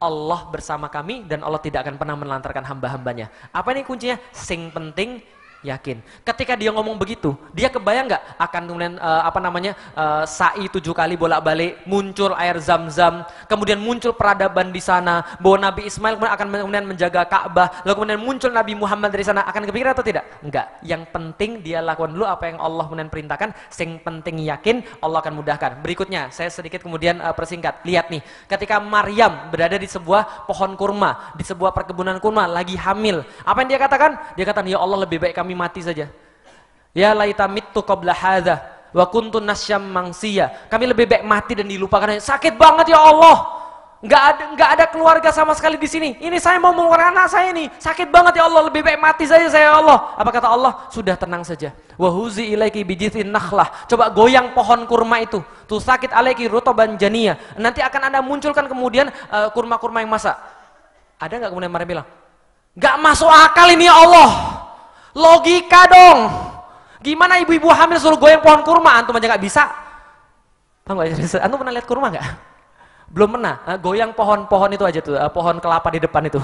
Allah bersama kami dan Allah tidak akan pernah menelantarkan hamba-hambanya. Apa ini kuncinya? Sing penting yakin. Ketika dia ngomong begitu, dia kebayang nggak akan kemudian uh, apa namanya uh, sa'i tujuh kali bolak-balik, muncul air zam-zam, kemudian muncul peradaban di sana, bahwa Nabi Ismail kemudian akan kemudian menjaga Ka'bah, lalu kemudian muncul Nabi Muhammad dari sana, akan kepikiran atau tidak? Enggak. Yang penting dia lakukan dulu apa yang Allah kemudian perintahkan, sing penting yakin Allah akan mudahkan. Berikutnya, saya sedikit kemudian uh, persingkat. Lihat nih, ketika Maryam berada di sebuah pohon kurma, di sebuah perkebunan kurma, lagi hamil, apa yang dia katakan? Dia katakan, ya Allah lebih baik kami kami mati saja. Ya laita mittu qabla hadza wa kuntu nasyam mangsiya. Kami lebih baik mati dan dilupakan. Sakit banget ya Allah. Nggak ada nggak ada keluarga sama sekali di sini. Ini saya mau mengeluarkan anak saya ini. Sakit banget ya Allah, lebih baik mati saja saya ya Allah. Apa kata Allah? Sudah tenang saja. Wahuzi ilaiki bijithin nakhlah. Coba goyang pohon kurma itu. Tu sakit alaiki rutoban janiyah. Nanti akan Anda munculkan kemudian eh, kurma-kurma uh, yang masak. Ada nggak kemudian mereka bilang, nggak masuk akal ini ya Allah. Logika dong. Gimana ibu-ibu hamil suruh goyang pohon kurma, antum aja gak bisa. Antum pernah lihat kurma gak? Belum pernah. Nah, goyang pohon-pohon itu aja tuh, eh, pohon kelapa di depan itu.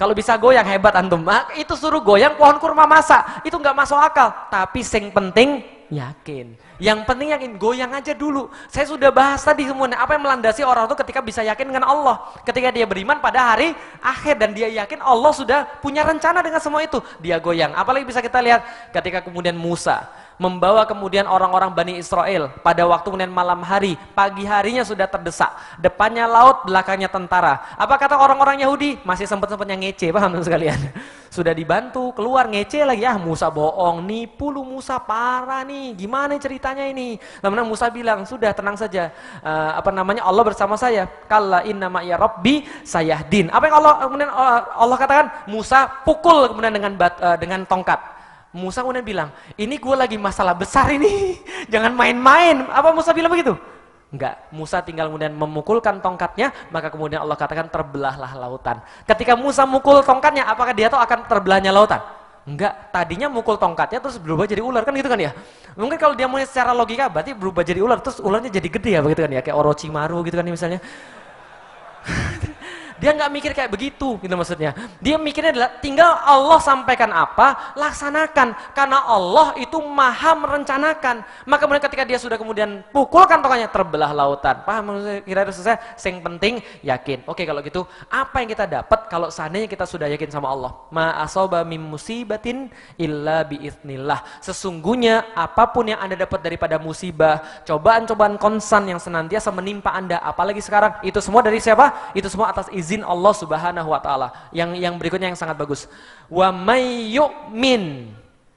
Kalau bisa goyang hebat antum. Ah, itu suruh goyang pohon kurma masa. Itu nggak masuk akal. Tapi sing penting yakin. Yang penting yakin goyang aja dulu. Saya sudah bahas tadi semuanya apa yang melandasi orang itu ketika bisa yakin dengan Allah. Ketika dia beriman pada hari akhir dan dia yakin Allah sudah punya rencana dengan semua itu. Dia goyang. Apalagi bisa kita lihat ketika kemudian Musa membawa kemudian orang-orang Bani Israel pada waktu kemudian malam hari, pagi harinya sudah terdesak, depannya laut, belakangnya tentara. Apa kata orang-orang Yahudi? Masih sempat-sempatnya ngece, paham sekalian? Sudah dibantu, keluar ngece lagi, ah Musa bohong, nih lu Musa, parah nih, gimana ceritanya ini? Namun Musa bilang, sudah tenang saja, uh, apa namanya Allah bersama saya, kalla inna ya Robbi sayahdin. Apa yang Allah kemudian eh, Allah katakan? Musa pukul kemudian dengan bat, eh, dengan tongkat Musa kemudian bilang, ini gue lagi masalah besar ini, jangan main-main. Apa Musa bilang begitu? Enggak, Musa tinggal kemudian memukulkan tongkatnya, maka kemudian Allah katakan terbelahlah lautan. Ketika Musa mukul tongkatnya, apakah dia tahu akan terbelahnya lautan? Enggak, tadinya mukul tongkatnya terus berubah jadi ular, kan gitu kan ya? Mungkin kalau dia mau secara logika berarti berubah jadi ular, terus ularnya jadi gede ya begitu kan ya, kayak Orochimaru gitu kan ya misalnya. Dia nggak mikir kayak begitu, gitu maksudnya. Dia mikirnya adalah tinggal Allah sampaikan apa, laksanakan. Karena Allah itu maha merencanakan. Maka kemudian ketika dia sudah kemudian pukulkan pokoknya terbelah lautan. Paham maksudnya? Kira-kira selesai sing penting yakin. Oke kalau gitu, apa yang kita dapat kalau seandainya kita sudah yakin sama Allah? Ma asoba mim musibatin illa biiznillah. Sesungguhnya apapun yang Anda dapat daripada musibah, cobaan-cobaan konsan yang senantiasa menimpa Anda, apalagi sekarang, itu semua dari siapa? Itu semua atas izin izin Allah Subhanahu wa taala. Yang yang berikutnya yang sangat bagus. Wa may yu'min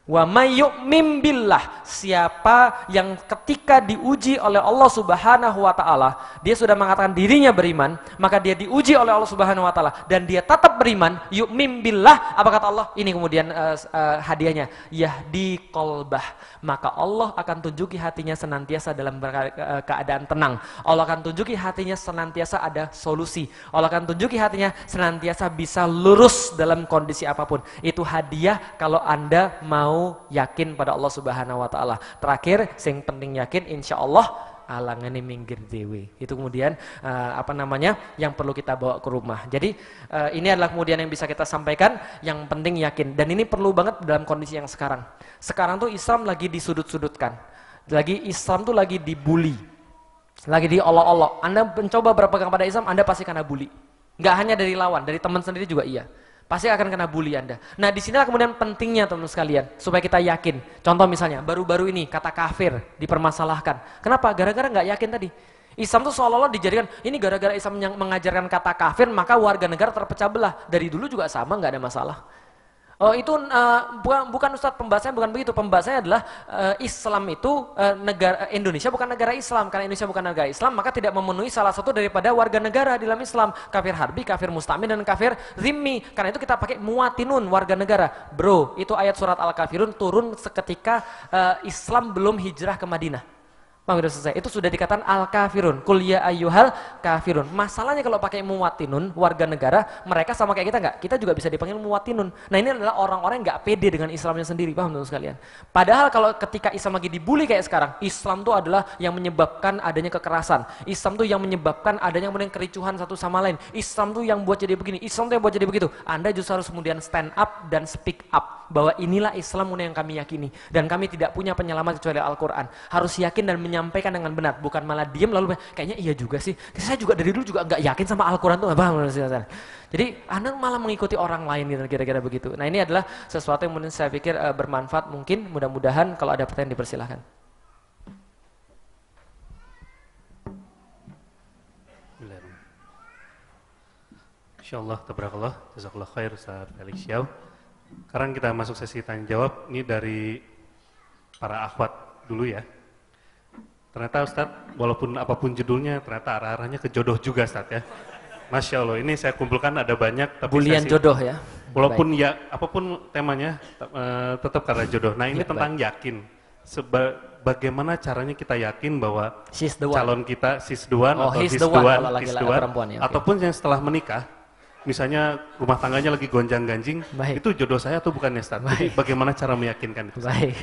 Wa mayyu'mim billah. Siapa yang ketika diuji oleh Allah Subhanahu wa taala, dia sudah mengatakan dirinya beriman, maka dia diuji oleh Allah Subhanahu wa taala dan dia tetap beriman, yu'mim billah. Apa kata Allah? Ini kemudian uh, uh, hadiahnya, yahdi qalbah. Maka Allah akan tunjuki hatinya senantiasa dalam eh, keadaan tenang. Allah akan tunjuki hatinya senantiasa ada solusi. Allah akan tunjuki hatinya senantiasa bisa lurus dalam kondisi apapun. Itu hadiah kalau Anda mau mau yakin pada Allah Subhanahu wa taala. Terakhir sing penting yakin insya insyaallah ini minggir dewi Itu kemudian uh, apa namanya yang perlu kita bawa ke rumah. Jadi uh, ini adalah kemudian yang bisa kita sampaikan yang penting yakin dan ini perlu banget dalam kondisi yang sekarang. Sekarang tuh Islam lagi disudut-sudutkan. Lagi Islam tuh lagi dibully. Lagi di olok Anda mencoba berpegang pada Islam, Anda pasti kena bully. Gak hanya dari lawan, dari teman sendiri juga iya pasti akan kena bully Anda. Nah, di disinilah kemudian pentingnya teman-teman sekalian, supaya kita yakin. Contoh misalnya, baru-baru ini kata kafir dipermasalahkan. Kenapa? Gara-gara nggak yakin tadi. Islam tuh seolah-olah dijadikan, ini gara-gara Islam yang mengajarkan kata kafir, maka warga negara terpecah belah. Dari dulu juga sama, nggak ada masalah. Oh, itu uh, bukan Ustadz pembahasannya bukan begitu. Pembahasannya adalah uh, Islam itu uh, negara Indonesia bukan negara Islam karena Indonesia bukan negara Islam maka tidak memenuhi salah satu daripada warga negara di dalam Islam kafir harbi, kafir musta'min dan kafir zimmi. Karena itu kita pakai muatinun warga negara. Bro, itu ayat surat Al-Kafirun turun seketika uh, Islam belum hijrah ke Madinah. Bang sudah selesai. Itu sudah dikatakan al-kafirun, kuliah ya ayuhal kafirun. Masalahnya kalau pakai muwatinun, warga negara, mereka sama kayak kita nggak? Kita juga bisa dipanggil muwatinun. Nah ini adalah orang-orang yang nggak pede dengan Islamnya sendiri, paham teman sekalian? Padahal kalau ketika Islam lagi dibully kayak sekarang, Islam tuh adalah yang menyebabkan adanya kekerasan. Islam tuh yang menyebabkan adanya kemudian kericuhan satu sama lain. Islam tuh yang buat jadi begini, Islam tuh yang buat jadi begitu. Anda justru harus kemudian stand up dan speak up bahwa inilah Islam yang kami yakini dan kami tidak punya penyelamat kecuali Al-Qur'an. Harus yakin dan menyampaikan dengan benar, bukan malah diem lalu kayaknya iya juga sih. Saya juga dari dulu juga nggak yakin sama Al-Qur'an tuh, Bang. Jadi Anda malah mengikuti orang lain gitu kira-kira begitu. Nah, ini adalah sesuatu yang menurut saya pikir uh, bermanfaat mungkin mudah-mudahan kalau ada pertanyaan dipersilahkan.
Insyaallah, tabarakallah, jazakallah khair Ustaz Felix Xiao. Sekarang kita masuk sesi tanya jawab, ini dari para akhwat dulu ya. Ternyata Ustadz, walaupun apapun judulnya, ternyata arah-arahnya ke jodoh juga Ustadz ya. Masya Allah, ini saya kumpulkan ada banyak. Tapi Bulian jodoh ya. Walaupun Baik. ya apapun temanya, eh, tetap karena jodoh. Nah ini ya, tentang baik. yakin. Seba bagaimana caranya kita yakin bahwa calon kita sis duan oh, atau he's, he's the duan, one, laki ya, ataupun yang setelah menikah, misalnya rumah tangganya lagi gonjang ganjing, itu jodoh saya atau bukannya Ustaz? bagaimana cara meyakinkan itu? Baik.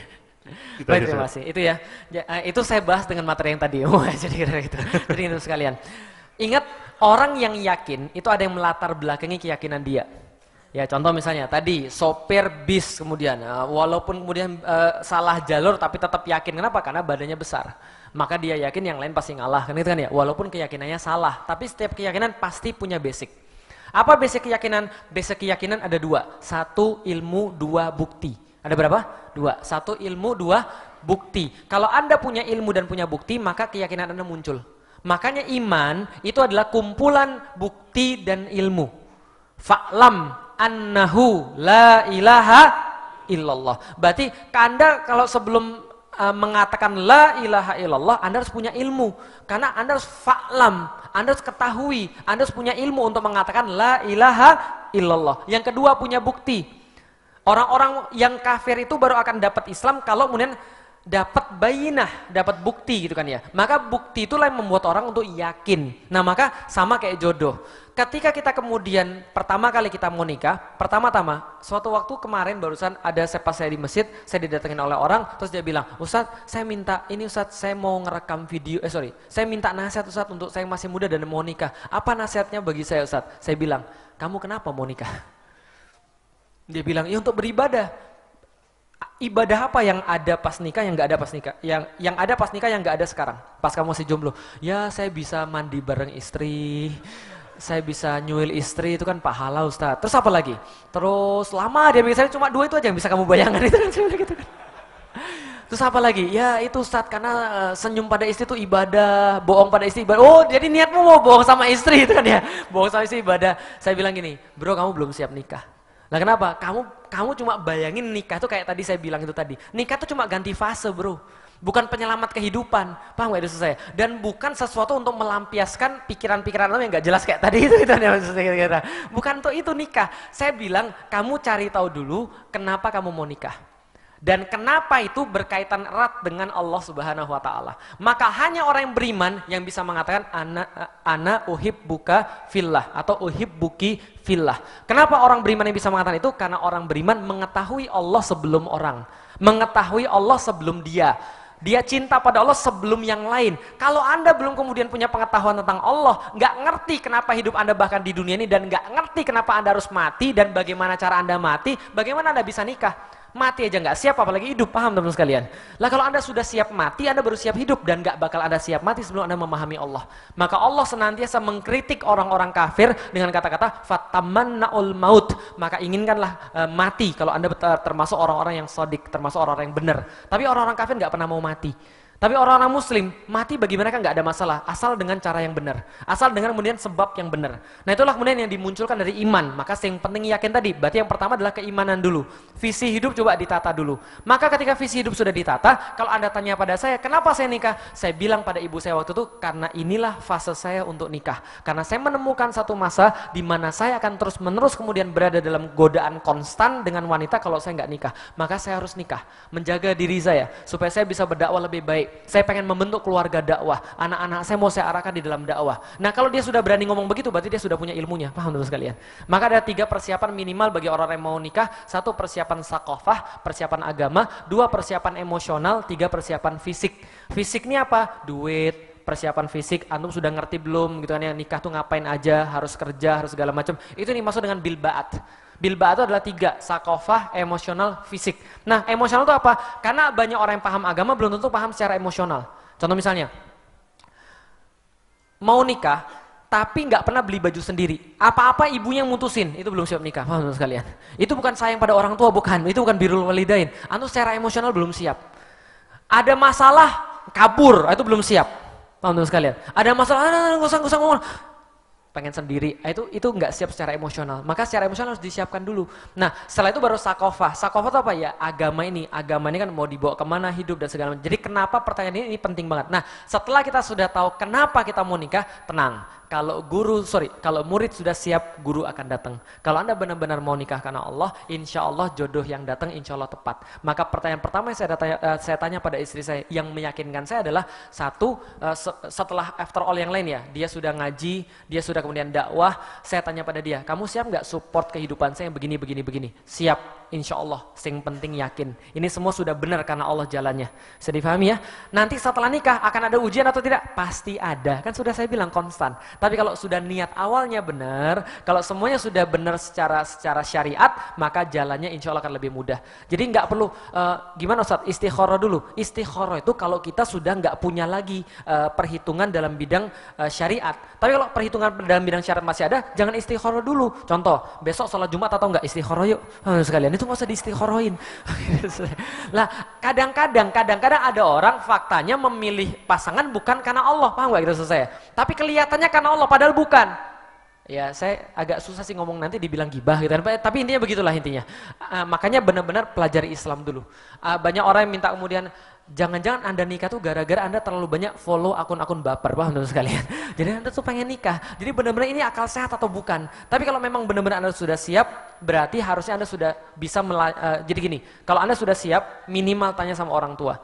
Baik, terima
kasih. Itu ya. ya. Itu saya bahas dengan materi yang tadi. Wah, ya, jadi kira-kira itu Jadi itu sekalian. Ingat, orang yang yakin itu ada yang melatar belakangi keyakinan dia. Ya, contoh misalnya tadi sopir bis kemudian eh, walaupun kemudian uh, salah jalur tapi tetap yakin. Kenapa? Karena badannya besar. Maka dia yakin yang lain pasti ngalah. Kan itu kan ya. Walaupun keyakinannya salah, tapi setiap keyakinan pasti punya basic. Apa basic keyakinan? Basic keyakinan ada dua. Satu ilmu, dua bukti. Ada berapa? Dua. Satu ilmu, dua bukti. Kalau Anda punya ilmu dan punya bukti, maka keyakinan Anda muncul. Makanya iman itu adalah kumpulan bukti dan ilmu. Fa'lam annahu la ilaha illallah. Berarti Anda kalau sebelum eh, mengatakan la ilaha illallah, Anda harus punya ilmu. Karena Anda harus fa'lam, Anda harus ketahui, Anda harus punya ilmu untuk mengatakan la ilaha illallah. Yang kedua punya bukti. Orang-orang yang kafir itu baru akan dapat Islam kalau kemudian dapat bayinah, dapat bukti gitu kan ya. Maka bukti itulah yang membuat orang untuk yakin. Nah maka sama kayak jodoh. Ketika kita kemudian pertama kali kita mau nikah, pertama-tama suatu waktu kemarin barusan ada sepas saya di masjid, saya didatengin oleh orang, terus dia bilang, Ustaz saya minta ini Ustaz saya mau ngerekam video, eh sorry, saya minta nasihat Ustaz untuk saya masih muda dan mau nikah. Apa nasihatnya bagi saya Ustaz? Saya bilang, kamu kenapa mau nikah? Dia bilang, ya untuk beribadah. Ibadah apa yang ada pas nikah, yang nggak ada pas nikah? Yang yang ada pas nikah, yang nggak ada sekarang. Pas kamu masih jomblo. Ya saya bisa mandi bareng istri, saya bisa nyuil istri itu kan pahala Ustaz. Terus apa lagi? Terus lama dia saya cuma dua itu aja yang bisa kamu bayangkan itu kan gitu kan. Terus apa lagi? Ya itu Ustaz karena eh, senyum pada istri itu ibadah, bohong pada istri ibadah. Oh jadi niatmu mau bohong sama istri itu kan ya. Bohong sama istri ibadah. Saya bilang gini, bro kamu belum siap nikah. Lah kenapa? Kamu kamu cuma bayangin nikah tuh kayak tadi saya bilang itu tadi. Nikah tuh cuma ganti fase, Bro. Bukan penyelamat kehidupan. Paham gak itu saya? Dan bukan sesuatu untuk melampiaskan pikiran-pikiran lo yang gak jelas kayak tadi itu itu maksud maksudnya kira-kira. Bukan untuk itu nikah. Saya bilang kamu cari tahu dulu kenapa kamu mau nikah. Dan kenapa itu berkaitan erat dengan Allah Subhanahu wa taala. Maka hanya orang yang beriman yang bisa mengatakan ana ana uhib buka fillah atau uhib buki fillah. Kenapa orang beriman yang bisa mengatakan itu? Karena orang beriman mengetahui Allah sebelum orang, mengetahui Allah sebelum dia. Dia cinta pada Allah sebelum yang lain. Kalau Anda belum kemudian punya pengetahuan tentang Allah, nggak ngerti kenapa hidup Anda bahkan di dunia ini dan nggak ngerti kenapa Anda harus mati dan bagaimana cara Anda mati, bagaimana Anda bisa nikah? mati aja nggak siap apalagi hidup paham teman-teman sekalian lah kalau anda sudah siap mati anda baru siap hidup dan nggak bakal anda siap mati sebelum anda memahami Allah maka Allah senantiasa mengkritik orang-orang kafir dengan kata-kata fatamannaul maut maka inginkanlah e, mati kalau anda termasuk orang-orang yang sodik termasuk orang-orang yang benar tapi orang-orang kafir nggak pernah mau mati tapi orang-orang muslim, mati bagi mereka nggak ada masalah, asal dengan cara yang benar. Asal dengan kemudian sebab yang benar. Nah itulah kemudian yang dimunculkan dari iman. Maka yang penting yakin tadi, berarti yang pertama adalah keimanan dulu. Visi hidup coba ditata dulu. Maka ketika visi hidup sudah ditata, kalau Anda tanya pada saya, kenapa saya nikah? Saya bilang pada ibu saya waktu itu, karena inilah fase saya untuk nikah. Karena saya menemukan satu masa di mana saya akan terus-menerus kemudian berada dalam godaan konstan dengan wanita kalau saya nggak nikah. Maka saya harus nikah, menjaga diri saya, supaya saya bisa berdakwah lebih baik saya pengen membentuk keluarga dakwah. Anak-anak saya mau saya arahkan di dalam dakwah. Nah kalau dia sudah berani ngomong begitu, berarti dia sudah punya ilmunya. Paham teman sekalian? Maka ada tiga persiapan minimal bagi orang yang mau nikah. Satu persiapan sakofah, persiapan agama. Dua persiapan emosional. Tiga persiapan fisik. fisik ini apa? Duit, persiapan fisik antum sudah ngerti belum gitu kan ya nikah tuh ngapain aja harus kerja harus segala macam itu nih masuk dengan bilbaat Bilba itu adalah tiga, sakofah, emosional, fisik. Nah, emosional itu apa? Karena banyak orang yang paham agama belum tentu paham secara emosional. Contoh misalnya, mau nikah, tapi nggak pernah beli baju sendiri. Apa-apa ibunya yang mutusin, itu belum siap nikah. Paham sekalian? Itu bukan sayang pada orang tua, bukan. Itu bukan birul walidain. Antum secara emosional belum siap. Ada masalah, kabur, itu belum siap. Paham sekalian? Ada masalah, ah, nggak usah, nggak usah ngomong pengen sendiri ah, itu itu nggak siap secara emosional maka secara emosional harus disiapkan dulu nah setelah itu baru sakova, sakova itu apa ya agama ini agama ini kan mau dibawa kemana hidup dan segala macam jadi kenapa pertanyaan ini, ini penting banget nah setelah kita sudah tahu kenapa kita mau nikah tenang kalau guru, sorry, kalau murid sudah siap, guru akan datang. Kalau Anda benar-benar mau nikah karena Allah, insya Allah jodoh yang datang insya Allah tepat. Maka pertanyaan pertama yang saya, datanya, eh, saya tanya pada istri saya, yang meyakinkan saya adalah, satu, eh, setelah after all yang lain ya, dia sudah ngaji, dia sudah kemudian dakwah, saya tanya pada dia, kamu siap nggak support kehidupan saya yang begini, begini, begini? Siap, insya Allah, sing penting yakin. Ini semua sudah benar karena Allah jalannya. sedih difahami ya? Nanti setelah nikah, akan ada ujian atau tidak? Pasti ada, kan sudah saya bilang konstan. Tapi kalau sudah niat awalnya benar, kalau semuanya sudah benar secara secara syariat, maka jalannya insya Allah akan lebih mudah. Jadi nggak perlu uh, gimana Ustaz istikharah dulu. Istikharah itu kalau kita sudah nggak punya lagi uh, perhitungan dalam bidang uh, syariat. Tapi kalau perhitungan dalam bidang syariat masih ada, jangan istikharah dulu. Contoh, besok sholat Jumat atau nggak istikharah yuk. Hmm, sekalian itu nggak usah diistikharoin. lah, kadang-kadang kadang-kadang ada orang faktanya memilih pasangan bukan karena Allah, paham gak? gitu selesai Tapi kelihatannya karena Allah padahal bukan. Ya, saya agak susah sih ngomong nanti dibilang gibah gitu kan. Tapi intinya begitulah intinya. Uh, makanya benar-benar pelajari Islam dulu. Uh, banyak orang yang minta kemudian jangan-jangan Anda nikah tuh gara-gara Anda terlalu banyak follow akun-akun baper, paham teman sekalian? Jadi Anda tuh pengen nikah. Jadi benar-benar ini akal sehat atau bukan? Tapi kalau memang benar-benar Anda sudah siap, berarti harusnya Anda sudah bisa uh, jadi gini. Kalau Anda sudah siap, minimal tanya sama orang tua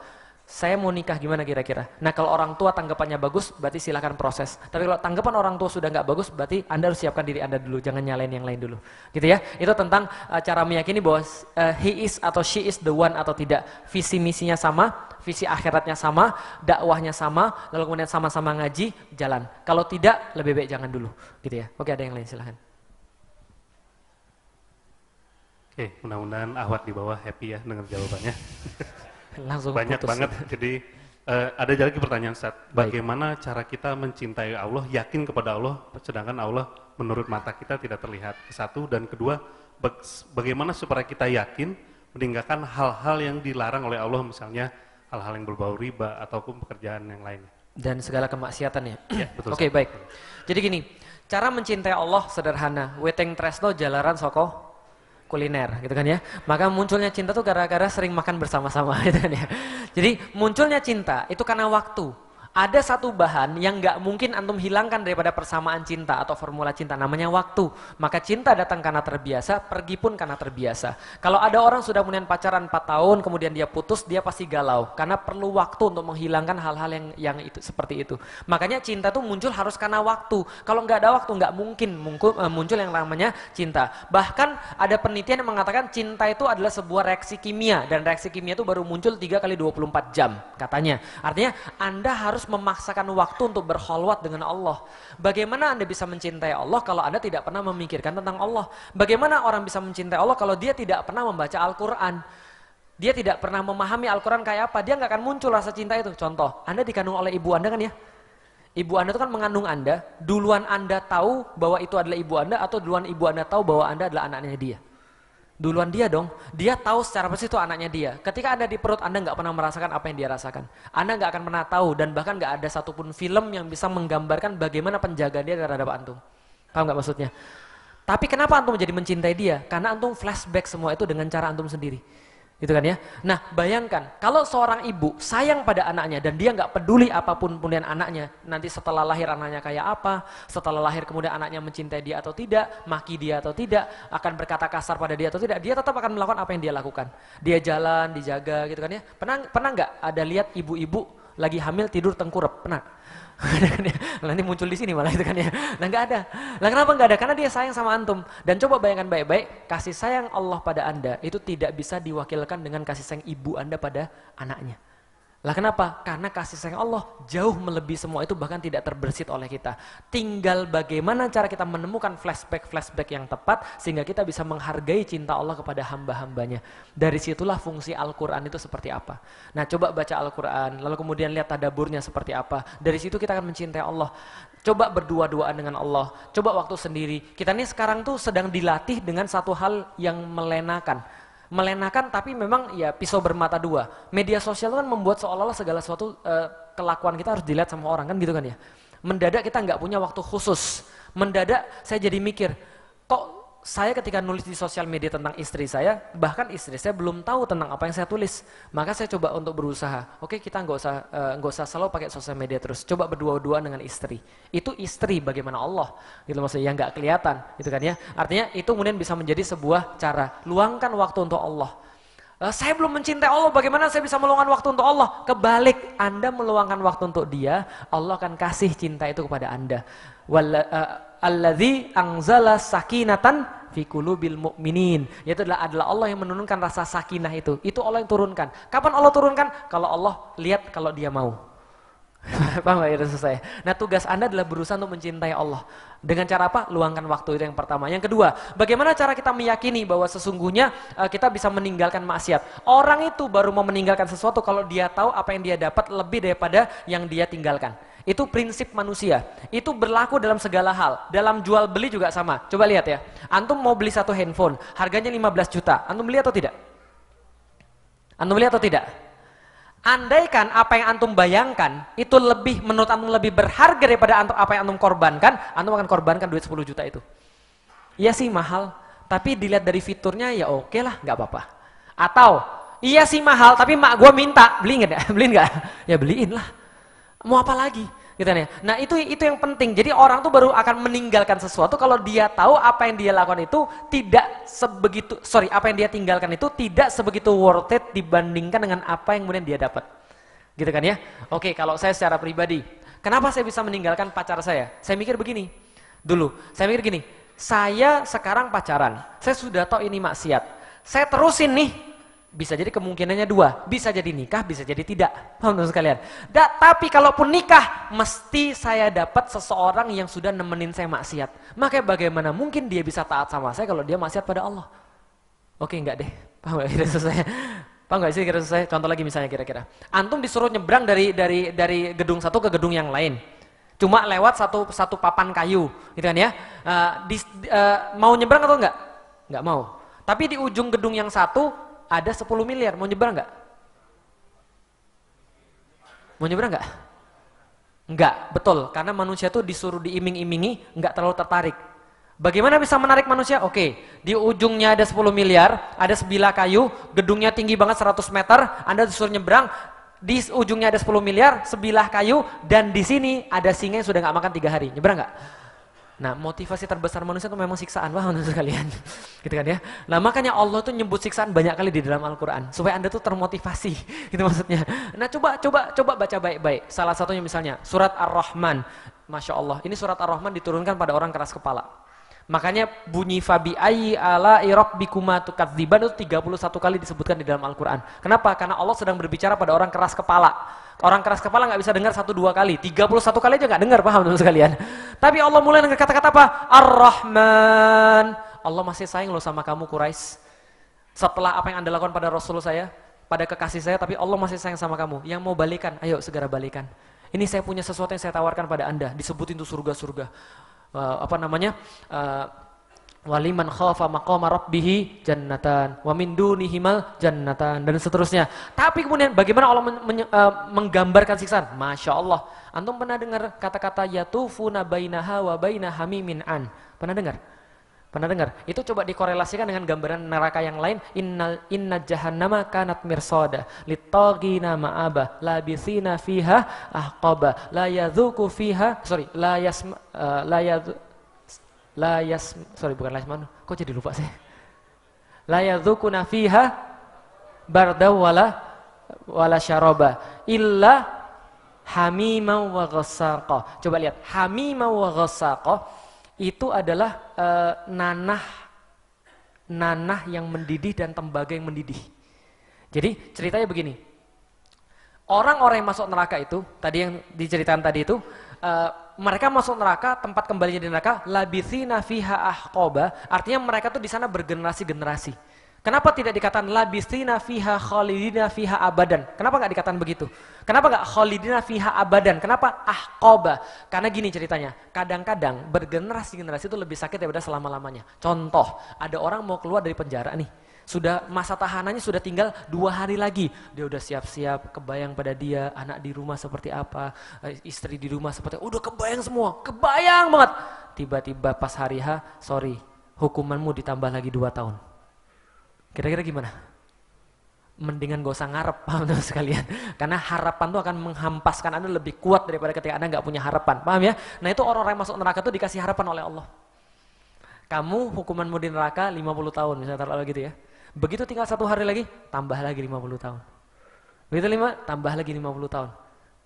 saya mau nikah gimana kira-kira? Nah kalau orang tua tanggapannya bagus, berarti silahkan proses. Tapi kalau tanggapan orang tua sudah nggak bagus, berarti Anda harus siapkan diri Anda dulu, jangan nyalain yang lain dulu. Gitu ya, itu tentang uh, cara meyakini bahwa uh, he is atau she is the one atau tidak. Visi misinya sama, visi akhiratnya sama, dakwahnya sama, lalu kemudian sama-sama ngaji, jalan. Kalau tidak, lebih baik jangan dulu. Gitu ya, oke ada yang lain silahkan.
Oke, mudah-mudahan Ahwat di bawah happy ya dengan jawabannya. Langsung banyak putus. banget. Jadi uh, ada lagi pertanyaan Bagaimana Baik. cara kita mencintai Allah, yakin kepada Allah, sedangkan Allah menurut mata kita tidak terlihat. Satu dan kedua, bagaimana supaya kita yakin meninggalkan hal-hal yang dilarang oleh Allah, misalnya hal-hal yang berbau riba ataupun pekerjaan yang lain
Dan segala kemaksiatan ya. Iya, Oke okay, baik. Jadi gini, cara mencintai Allah sederhana. Weteng tresno jalaran sokoh kuliner gitu kan ya. Maka munculnya cinta tuh gara-gara sering makan bersama-sama gitu kan ya. Jadi munculnya cinta itu karena waktu ada satu bahan yang nggak mungkin antum hilangkan daripada persamaan cinta atau formula cinta namanya waktu maka cinta datang karena terbiasa pergi pun karena terbiasa kalau ada orang sudah kemudian pacaran 4 tahun kemudian dia putus dia pasti galau karena perlu waktu untuk menghilangkan hal-hal yang yang itu seperti itu makanya cinta tuh muncul harus karena waktu kalau nggak ada waktu nggak mungkin eh, muncul yang namanya cinta bahkan ada penelitian yang mengatakan cinta itu adalah sebuah reaksi kimia dan reaksi kimia itu baru muncul 3 kali 24 jam katanya artinya anda harus memaksakan waktu untuk berkholwat dengan Allah. Bagaimana Anda bisa mencintai Allah kalau Anda tidak pernah memikirkan tentang Allah? Bagaimana orang bisa mencintai Allah kalau dia tidak pernah membaca Al-Quran? Dia tidak pernah memahami Al-Quran kayak apa, dia nggak akan muncul rasa cinta itu. Contoh, Anda dikandung oleh ibu Anda kan ya? Ibu Anda itu kan mengandung Anda, duluan Anda tahu bahwa itu adalah ibu Anda atau duluan ibu Anda tahu bahwa Anda adalah anaknya dia? duluan dia dong. Dia tahu secara persis itu anaknya dia. Ketika Anda di perut, Anda nggak pernah merasakan apa yang dia rasakan. Anda nggak akan pernah tahu dan bahkan nggak ada satupun film yang bisa menggambarkan bagaimana penjaga dia terhadap Antum. Paham nggak maksudnya? Tapi kenapa Antum jadi mencintai dia? Karena Antum flashback semua itu dengan cara Antum sendiri. Gitu kan ya. Nah, bayangkan kalau seorang ibu sayang pada anaknya dan dia nggak peduli apapun kemudian anaknya, nanti setelah lahir anaknya kayak apa, setelah lahir kemudian anaknya mencintai dia atau tidak, maki dia atau tidak, akan berkata kasar pada dia atau tidak, dia tetap akan melakukan apa yang dia lakukan. Dia jalan, dijaga gitu kan ya. Pernah pernah nggak ada lihat ibu-ibu lagi hamil tidur tengkurap? Pernah? Nanti muncul di sini malah itu kan ya. Nah nggak ada. Nah kenapa nggak ada? Karena dia sayang sama antum. Dan coba bayangkan baik-baik, kasih sayang Allah pada anda itu tidak bisa diwakilkan dengan kasih sayang ibu anda pada anaknya. Lah kenapa? Karena kasih sayang Allah jauh melebihi semua itu bahkan tidak terbersit oleh kita. Tinggal bagaimana cara kita menemukan flashback-flashback yang tepat sehingga kita bisa menghargai cinta Allah kepada hamba-hambanya. Dari situlah fungsi Al-Quran itu seperti apa. Nah coba baca Al-Quran, lalu kemudian lihat tadaburnya seperti apa. Dari situ kita akan mencintai Allah. Coba berdua-duaan dengan Allah. Coba waktu sendiri. Kita ini sekarang tuh sedang dilatih dengan satu hal yang melenakan melenakan tapi memang ya pisau bermata dua. Media sosial kan membuat seolah-olah segala sesuatu e, kelakuan kita harus dilihat sama orang kan gitu kan ya. Mendadak kita nggak punya waktu khusus. Mendadak saya jadi mikir, kok saya ketika nulis di sosial media tentang istri saya, bahkan istri saya belum tahu tentang apa yang saya tulis. Maka saya coba untuk berusaha. Oke, kita nggak usah eh, nggak uh, usah selalu pakai sosial media terus. Coba berdua-dua dengan istri. Itu istri bagaimana Allah, gitu maksudnya yang nggak kelihatan, gitu kan ya. Artinya itu kemudian bisa menjadi sebuah cara. Luangkan waktu untuk Allah. Uh, saya belum mencintai Allah, bagaimana saya bisa meluangkan waktu untuk Allah? Kebalik, Anda meluangkan waktu untuk Dia, Allah akan kasih cinta itu kepada Anda. Wala, uh, alladzi angzala sakinatan fi qulubil mu'minin. Yaitu adalah, adalah Allah yang menurunkan rasa sakinah itu. Itu Allah yang turunkan. Kapan Allah turunkan? Kalau Allah lihat kalau dia mau. Paham gak itu ya, saya? Nah tugas Anda adalah berusaha untuk mencintai Allah. Dengan cara apa? Luangkan waktu itu yang pertama. Yang kedua, bagaimana cara kita meyakini bahwa sesungguhnya uh, kita bisa meninggalkan maksiat. Orang itu baru mau meninggalkan sesuatu kalau dia tahu apa yang dia dapat lebih daripada yang dia tinggalkan. Itu prinsip manusia. Itu berlaku dalam segala hal. Dalam jual beli juga sama. Coba lihat ya. Antum mau beli satu handphone, harganya 15 juta. Antum beli atau tidak? Antum beli atau tidak? Andaikan apa yang antum bayangkan itu lebih menurut antum lebih berharga daripada antum apa yang antum korbankan, antum akan korbankan duit 10 juta itu. Iya sih mahal, tapi dilihat dari fiturnya ya oke lah, nggak apa-apa. Atau iya sih mahal, tapi mak gue minta, beli nggak? Beliin nggak? Ya beliin lah mau apa lagi gitu kan ya. Nah, itu itu yang penting. Jadi orang tuh baru akan meninggalkan sesuatu kalau dia tahu apa yang dia lakukan itu tidak sebegitu sorry, apa yang dia tinggalkan itu tidak sebegitu worth it dibandingkan dengan apa yang kemudian dia dapat. Gitu kan ya? Oke, kalau saya secara pribadi, kenapa saya bisa meninggalkan pacar saya? Saya mikir begini. Dulu, saya mikir gini, saya sekarang pacaran. Saya sudah tahu ini maksiat. Saya terusin nih bisa jadi kemungkinannya dua, bisa jadi nikah, bisa jadi tidak. Paham teman sekalian? Da, tapi kalaupun nikah, mesti saya dapat seseorang yang sudah nemenin saya maksiat. Makanya bagaimana mungkin dia bisa taat sama saya kalau dia maksiat pada Allah? Oke, enggak deh. Paham gak kira-kira Paham enggak sih kira-kira Contoh lagi misalnya kira-kira. Antum disuruh nyebrang dari dari dari gedung satu ke gedung yang lain cuma lewat satu satu papan kayu gitu kan ya uh, eh, di, uh, eh, mau nyebrang atau enggak enggak mau tapi di ujung gedung yang satu ada 10 miliar, mau nyebrang nggak? Mau nyebrang nggak? Nggak, betul. Karena manusia itu disuruh diiming-imingi, nggak terlalu tertarik. Bagaimana bisa menarik manusia? Oke, di ujungnya ada 10 miliar, ada sebilah kayu, gedungnya tinggi banget 100 meter, Anda disuruh nyebrang, di ujungnya ada 10 miliar, sebilah kayu, dan di sini ada singa yang sudah nggak makan tiga hari. Nyebrang nggak? Nah, motivasi terbesar manusia itu memang siksaan, wah untuk sekalian. gitu kan ya. Nah, makanya Allah tuh nyebut siksaan banyak kali di dalam Al-Qur'an supaya Anda tuh termotivasi. Gitu maksudnya. Nah, coba coba coba baca baik-baik. Salah satunya misalnya surat Ar-Rahman. Masya Allah, ini surat Ar-Rahman diturunkan pada orang keras kepala. Makanya bunyi fabi ayi ala bikuma tukadziban itu 31 kali disebutkan di dalam Al-Quran. Kenapa? Karena Allah sedang berbicara pada orang keras kepala. Orang keras kepala nggak bisa dengar satu dua kali, 31 kali aja nggak dengar, paham teman sekalian. Tapi Allah mulai dengan kata-kata apa? Ar-Rahman. Allah masih sayang loh sama kamu Quraisy. Setelah apa yang Anda lakukan pada Rasul saya, pada kekasih saya, tapi Allah masih sayang sama kamu. Yang mau balikan, ayo segera balikan. Ini saya punya sesuatu yang saya tawarkan pada Anda, disebutin tuh surga-surga. Uh, apa namanya? Uh, waliman khafa maqama rabbihi jannatan wa min dunihimal jannatan dan seterusnya. Tapi kemudian bagaimana Allah men men uh, menggambarkan siksaan? Masya Allah. Antum pernah dengar kata-kata yatufuna bainaha wa baina hamimin an? Pernah dengar? Pernah dengar? Itu coba dikorelasikan dengan gambaran neraka yang lain. Inna inna jahannama kanat mirsada litaghina ma'aba labisina fiha ahqaba la yadhuku fiha sorry la yasma uh, eh, la yadhuku la yas sorry bukan la yasmanu kok jadi lupa sih la yadhukuna fiha barda wala wala syaraba illa hamiman wa ghassaqah coba lihat hamiman wa ghassaqah itu adalah e, nanah nanah yang mendidih dan tembaga yang mendidih jadi ceritanya begini orang-orang yang masuk neraka itu tadi yang diceritakan tadi itu e, mereka masuk neraka, tempat kembalinya di neraka, labisina fiha ahqaba, artinya mereka tuh di sana bergenerasi-generasi. Kenapa tidak dikatakan labisina fiha khalidina fiha abadan? Kenapa nggak dikatakan begitu? Kenapa nggak khalidina fiha abadan? Kenapa ahqaba? Karena gini ceritanya, kadang-kadang bergenerasi-generasi itu lebih sakit daripada selama-lamanya. Contoh, ada orang mau keluar dari penjara nih, sudah masa tahanannya sudah tinggal dua hari lagi. Dia udah siap-siap, kebayang pada dia, anak di rumah seperti apa, eh, istri di rumah seperti apa. Udah kebayang semua, kebayang banget. Tiba-tiba pas hari H, sorry, hukumanmu ditambah lagi dua tahun. Kira-kira gimana? Mendingan gak usah ngarep, paham tuh sekalian. Karena harapan tuh akan menghampaskan Anda lebih kuat daripada ketika Anda nggak punya harapan. Paham ya? Nah itu orang-orang yang masuk neraka tuh dikasih harapan oleh Allah. Kamu hukumanmu di neraka 50 tahun, misalnya taruh gitu ya. Begitu tinggal satu hari lagi, tambah lagi 50 tahun. Begitu lima, tambah lagi 50 tahun.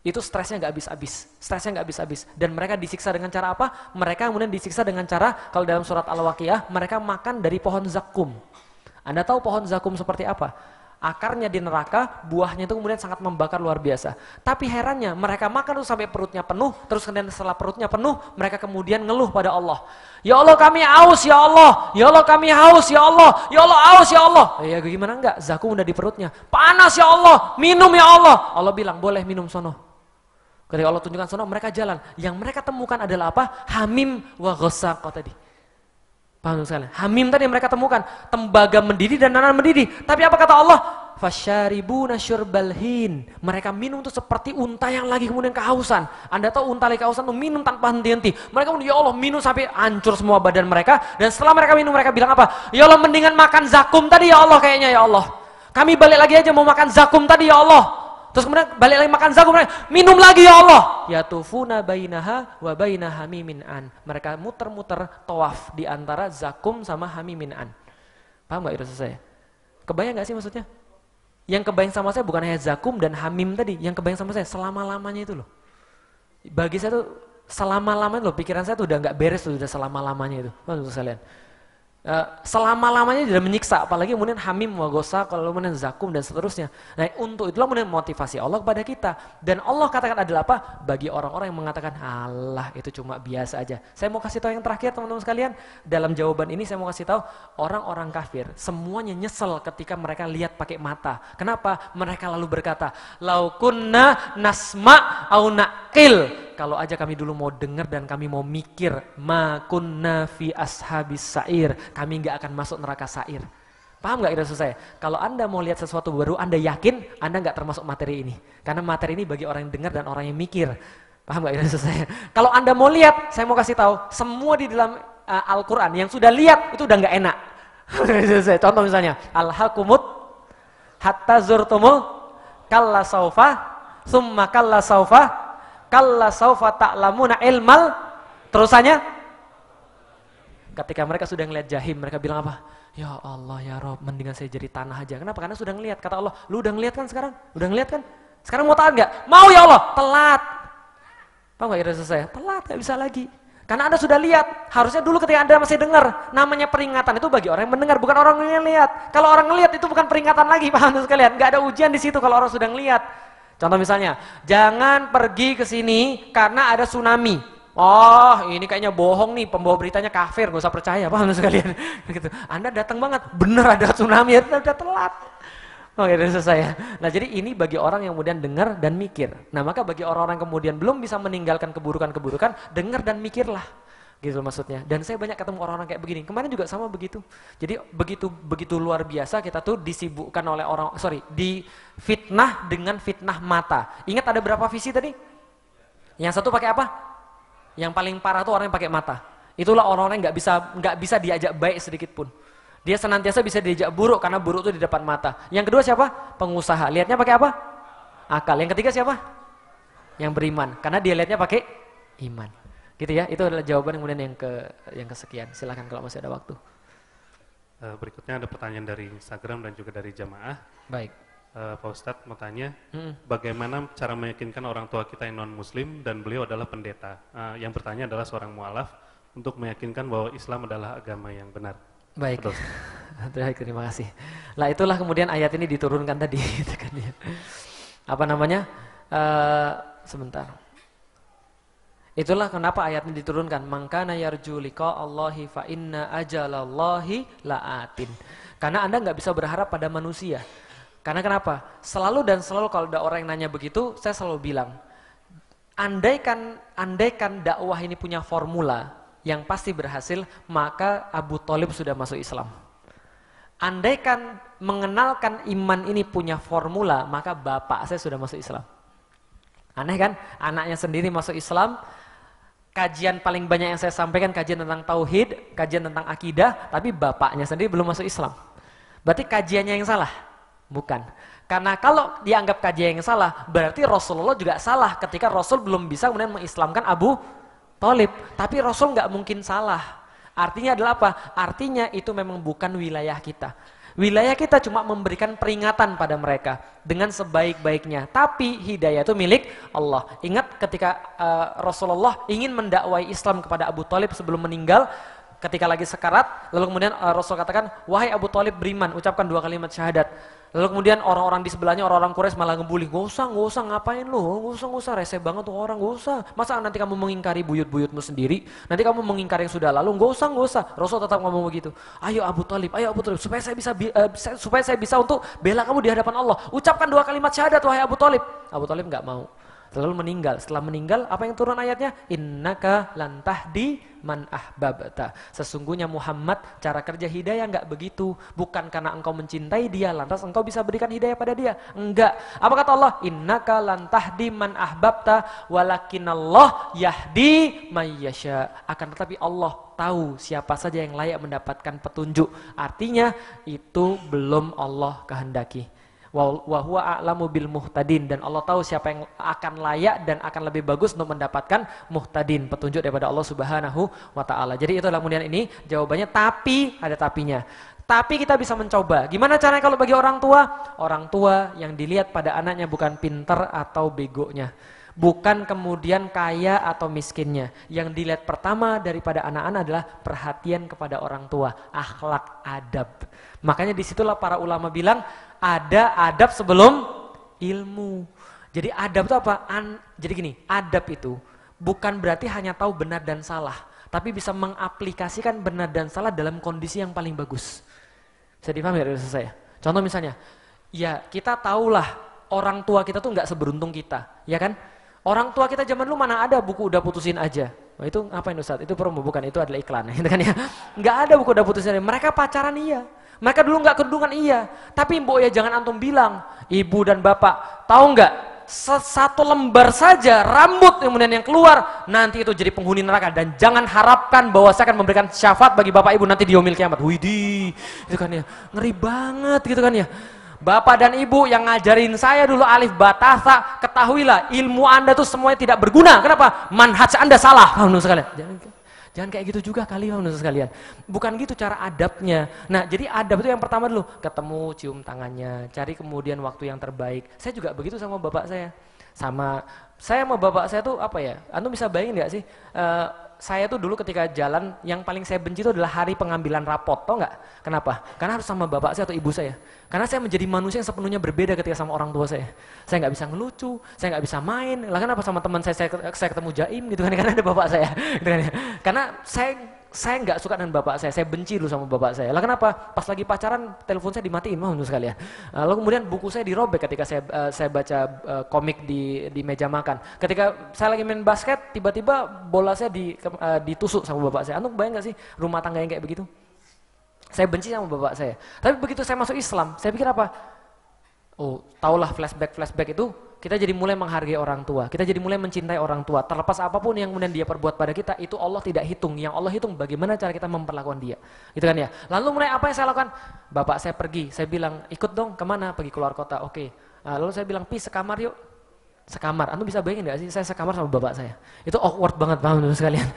Itu stresnya nggak habis-habis, stresnya nggak habis-habis. Dan mereka disiksa dengan cara apa? Mereka kemudian disiksa dengan cara, kalau dalam surat Al-Waqiyah, mereka makan dari pohon zakum. Anda tahu pohon zakum seperti apa? akarnya di neraka, buahnya itu kemudian sangat membakar luar biasa. Tapi herannya, mereka makan tuh sampai perutnya penuh, terus kemudian setelah perutnya penuh, mereka kemudian ngeluh pada Allah. Ya Allah kami haus, ya Allah. Ya Allah kami haus, ya Allah. Ya Allah haus, ya Allah. Ya gimana enggak, zakum udah di perutnya. Panas ya Allah, minum ya Allah. Allah bilang, boleh minum sono. Ketika Allah tunjukkan sono, mereka jalan. Yang mereka temukan adalah apa? Hamim wa ghosaqah tadi Paham sekali. Hamim tadi mereka temukan tembaga mendidih dan nanan mendidih. Tapi apa kata Allah? Fasyaribuna syurbalhin. Mereka minum tuh seperti unta yang lagi kemudian kehausan. Anda tahu unta lagi kehausan tuh minum tanpa henti-henti. Mereka ya Allah minum sampai hancur semua badan mereka. Dan setelah mereka minum mereka bilang apa? Ya Allah mendingan makan zakum tadi ya Allah kayaknya ya Allah. Kami balik lagi aja mau makan zakum tadi ya Allah. Terus kemudian balik lagi makan zakum, minum lagi ya Allah. Ya tufuna bainaha wa bainaha an. Mereka muter-muter tawaf di antara zakum sama hamimin an. Paham nggak itu saya? Kebayang gak sih maksudnya? Yang kebayang sama saya bukan hanya zakum dan hamim tadi, yang kebayang sama saya selama-lamanya itu loh. Bagi saya tuh selama-lamanya loh, pikiran saya tuh udah gak beres tuh, udah selama-lamanya itu. Maksud saya lihat. Eh, selama-lamanya tidak menyiksa, apalagi kemudian hamim, wagosa, kalau kemudian zakum dan seterusnya. Nah untuk itulah kemudian motivasi Allah kepada kita. Dan Allah katakan adalah apa? Bagi orang-orang yang mengatakan, Allah itu cuma biasa aja. Saya mau kasih tahu yang terakhir teman-teman sekalian. Dalam jawaban ini saya mau kasih tahu, orang-orang kafir semuanya nyesel ketika mereka lihat pakai mata. Kenapa? Mereka lalu berkata, Laukunna nasma au naqil kalau aja kami dulu mau dengar dan kami mau mikir ma kunna fi ashabis sair kami nggak akan masuk neraka sair paham nggak kira saya kalau anda mau lihat sesuatu baru anda yakin anda nggak termasuk materi ini karena materi ini bagi orang yang dengar dan orang yang mikir paham nggak kira saya kalau anda mau lihat saya mau kasih tahu semua di dalam uh, Al-Quran yang sudah lihat itu udah nggak enak contoh misalnya al-hakumut hatta zurtumul kalla saufa summa kalla saufa kalla saufa ta'lamuna ilmal terusannya ketika mereka sudah ngelihat jahim mereka bilang apa ya Allah ya Rob mendingan saya jadi tanah aja kenapa karena sudah ngelihat kata Allah lu udah ngelihat kan sekarang udah ngelihat kan sekarang mau taat nggak mau ya Allah telat apa nggak kira selesai. telat nggak bisa lagi karena Anda sudah lihat, harusnya dulu ketika Anda masih dengar, namanya peringatan itu bagi orang yang mendengar, bukan orang yang lihat. Kalau orang ngelihat itu bukan peringatan lagi, paham sekalian? Gak ada ujian di situ kalau orang sudah ngelihat. Contoh misalnya, jangan pergi ke sini karena ada tsunami. Oh, ini kayaknya bohong nih, pembawa beritanya kafir, gak usah percaya, paham sekalian? Gitu. Anda datang banget, bener ada tsunami, Anda udah telat. Oke, oh, okay, ya, selesai ya. Nah, jadi ini bagi orang yang kemudian dengar dan mikir. Nah, maka bagi orang-orang kemudian belum bisa meninggalkan keburukan-keburukan, dengar dan mikirlah gitu maksudnya. Dan saya banyak ketemu orang-orang kayak begini. Kemarin juga sama begitu. Jadi begitu begitu luar biasa kita tuh disibukkan oleh orang sorry di fitnah dengan fitnah mata. Ingat ada berapa visi tadi? Yang satu pakai apa? Yang paling parah tuh orang yang pakai mata. Itulah orang-orang nggak bisa nggak bisa diajak baik sedikit pun. Dia senantiasa bisa diajak buruk karena buruk tuh di depan mata. Yang kedua siapa? Pengusaha. Lihatnya pakai apa? Akal. Yang ketiga siapa? Yang beriman. Karena dia lihatnya pakai iman. Gitu ya, itu adalah jawaban kemudian yang ke yang kesekian. Silahkan kalau masih ada waktu.
Eh, berikutnya ada pertanyaan dari Instagram dan juga dari jamaah. Baik. Uh, Pak Ustadz mau tanya, hmm. bagaimana cara meyakinkan orang tua kita yang non-muslim dan beliau adalah pendeta? Uh, yang bertanya adalah seorang mualaf untuk meyakinkan bahwa Islam adalah agama yang benar.
Baik, terima kasih. Lah itulah kemudian ayat ini diturunkan tadi. Gitu kan ya. Apa namanya? Uh, sebentar. Itulah kenapa ayat ini diturunkan. Mangkana yarju liqa Allahi fa inna ajalallahi la'atin. Karena Anda nggak bisa berharap pada manusia. Karena kenapa? Selalu dan selalu kalau ada orang yang nanya begitu, saya selalu bilang, andaikan andaikan dakwah ini punya formula yang pasti berhasil, maka Abu Talib sudah masuk Islam. Andaikan mengenalkan iman ini punya formula, maka bapak saya sudah masuk Islam. Aneh kan? Anaknya sendiri masuk Islam, kajian paling banyak yang saya sampaikan kajian tentang tauhid, kajian tentang akidah, tapi bapaknya sendiri belum masuk Islam. Berarti kajiannya yang salah? Bukan. Karena kalau dianggap kajian yang salah, berarti Rasulullah juga salah ketika Rasul belum bisa kemudian mengislamkan Abu Talib. Tapi Rasul nggak mungkin salah. Artinya adalah apa? Artinya itu memang bukan wilayah kita. Wilayah kita cuma memberikan peringatan pada mereka dengan sebaik-baiknya. Tapi hidayah itu milik Allah. Ingat ketika uh, Rasulullah ingin mendakwai Islam kepada Abu Talib sebelum meninggal, ketika lagi sekarat, lalu kemudian uh, Rasul katakan, wahai Abu Talib beriman, ucapkan dua kalimat syahadat. Lalu kemudian orang-orang di sebelahnya, orang-orang Quraisy malah ngebully. Gak usah, gak usah, ngapain lu? Gak usah, gak usah, rese banget tuh orang, gak usah. Masa nanti kamu mengingkari buyut-buyutmu sendiri? Nanti kamu mengingkari yang sudah lalu? Gak usah, gak usah. Rasul tetap ngomong begitu. Ayo Abu Talib, ayo Abu Talib. Supaya saya bisa, uh, supaya saya bisa untuk bela kamu di hadapan Allah. Ucapkan dua kalimat syahadat, wahai Abu Talib. Abu Talib gak mau. Lalu meninggal. Setelah meninggal, apa yang turun ayatnya? Innaka lantah di man ahbabta. Sesungguhnya Muhammad cara kerja hidayah nggak begitu. Bukan karena engkau mencintai dia lantas engkau bisa berikan hidayah pada dia. Enggak. Apa kata Allah? Innaka lantah di man ahbabta Allah yahdi mayyasha. Akan tetapi Allah tahu siapa saja yang layak mendapatkan petunjuk. Artinya itu belum Allah kehendaki wahwa huwa a'lamu bil muhtadin dan Allah tahu siapa yang akan layak dan akan lebih bagus untuk mendapatkan muhtadin petunjuk daripada Allah Subhanahu wa taala. Jadi itulah kemudian ini jawabannya tapi ada tapinya. Tapi kita bisa mencoba. Gimana caranya kalau bagi orang tua? Orang tua yang dilihat pada anaknya bukan pinter atau begonya bukan kemudian kaya atau miskinnya. Yang dilihat pertama daripada anak-anak adalah perhatian kepada orang tua, akhlak adab. Makanya disitulah para ulama bilang ada adab sebelum ilmu. Jadi adab itu apa? An, jadi gini, adab itu bukan berarti hanya tahu benar dan salah, tapi bisa mengaplikasikan benar dan salah dalam kondisi yang paling bagus. Bisa dipahami ya, dari saya? Contoh misalnya, ya kita tahulah orang tua kita tuh nggak seberuntung kita, ya kan? Orang tua kita zaman lu mana ada buku udah putusin aja, Wah, itu apa ini Ustaz? Itu promo bukan itu adalah iklan Itu kan ya. Enggak ada buku udah putusin. Mereka pacaran iya. Mereka dulu nggak kedudukan iya. Tapi mbok ya jangan antum bilang, ibu dan bapak, tahu nggak? Satu lembar saja rambut kemudian yang keluar nanti itu jadi penghuni neraka dan jangan harapkan bahwa saya akan memberikan syafaat bagi bapak ibu nanti di kiamat. widi itu kan ya. Ngeri banget gitu kan ya. Bapak dan ibu yang ngajarin saya dulu alif batasa, ketahuilah ilmu anda tuh semuanya tidak berguna. Kenapa? Manhaj anda salah. Kamu sekalian? Jangan, jangan kayak gitu juga kali kamu sekalian. Bukan gitu cara adabnya. Nah jadi adab itu yang pertama dulu. Ketemu, cium tangannya, cari kemudian waktu yang terbaik. Saya juga begitu sama bapak saya. Sama, saya sama bapak saya tuh apa ya? Anda bisa bayangin gak sih? Uh, saya tuh dulu ketika jalan yang paling saya benci itu adalah hari pengambilan rapot, tau nggak? Kenapa? Karena harus sama bapak saya atau ibu saya. Karena saya menjadi manusia yang sepenuhnya berbeda ketika sama orang tua saya. Saya nggak bisa ngelucu, saya nggak bisa main. Lah kenapa sama teman saya, saya saya ketemu jaim gitu kan? Karena ada bapak saya. Gitu kan? Ya. Karena saya saya nggak suka dengan bapak saya, saya benci lu sama bapak saya. Lah kenapa? Pas lagi pacaran telepon saya dimatiin, mah, mau sekalian. Nah, lalu kemudian buku saya dirobek ketika saya uh, saya baca uh, komik di di meja makan. Ketika saya lagi main basket, tiba-tiba bola saya di uh, ditusuk sama bapak saya. anu, bayang nggak sih rumah tangga yang kayak begitu? Saya benci sama bapak saya. Tapi begitu saya masuk Islam, saya pikir apa? Oh, taulah flashback flashback itu kita jadi mulai menghargai orang tua, kita jadi mulai mencintai orang tua. Terlepas apapun yang kemudian dia perbuat pada kita, itu Allah tidak hitung. Yang Allah hitung bagaimana cara kita memperlakukan dia. Gitu kan ya. Lalu mulai apa yang saya lakukan? Bapak saya pergi, saya bilang, ikut dong kemana? Pergi keluar kota, oke. Okay. Ah, lalu saya bilang, pi sekamar yuk. Sekamar, Anda bisa bayangin gak sih? Saya sekamar sama bapak saya. Itu awkward banget, paham sekalian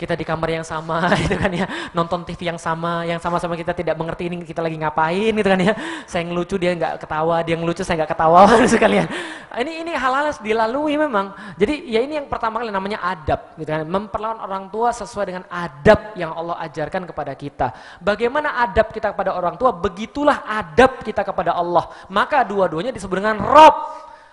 kita di kamar yang sama gitu kan ya nonton TV yang sama yang sama-sama kita tidak mengerti ini kita lagi ngapain gitu kan ya saya ngelucu dia nggak ketawa dia ngelucu saya nggak ketawa sekalian gitu ya. ini ini hal-hal dilalui memang jadi ya ini yang pertama kali namanya adab gitu kan memperlawan orang tua sesuai dengan adab yang Allah ajarkan kepada kita bagaimana adab kita kepada orang tua begitulah adab kita kepada Allah maka dua-duanya disebut dengan Rob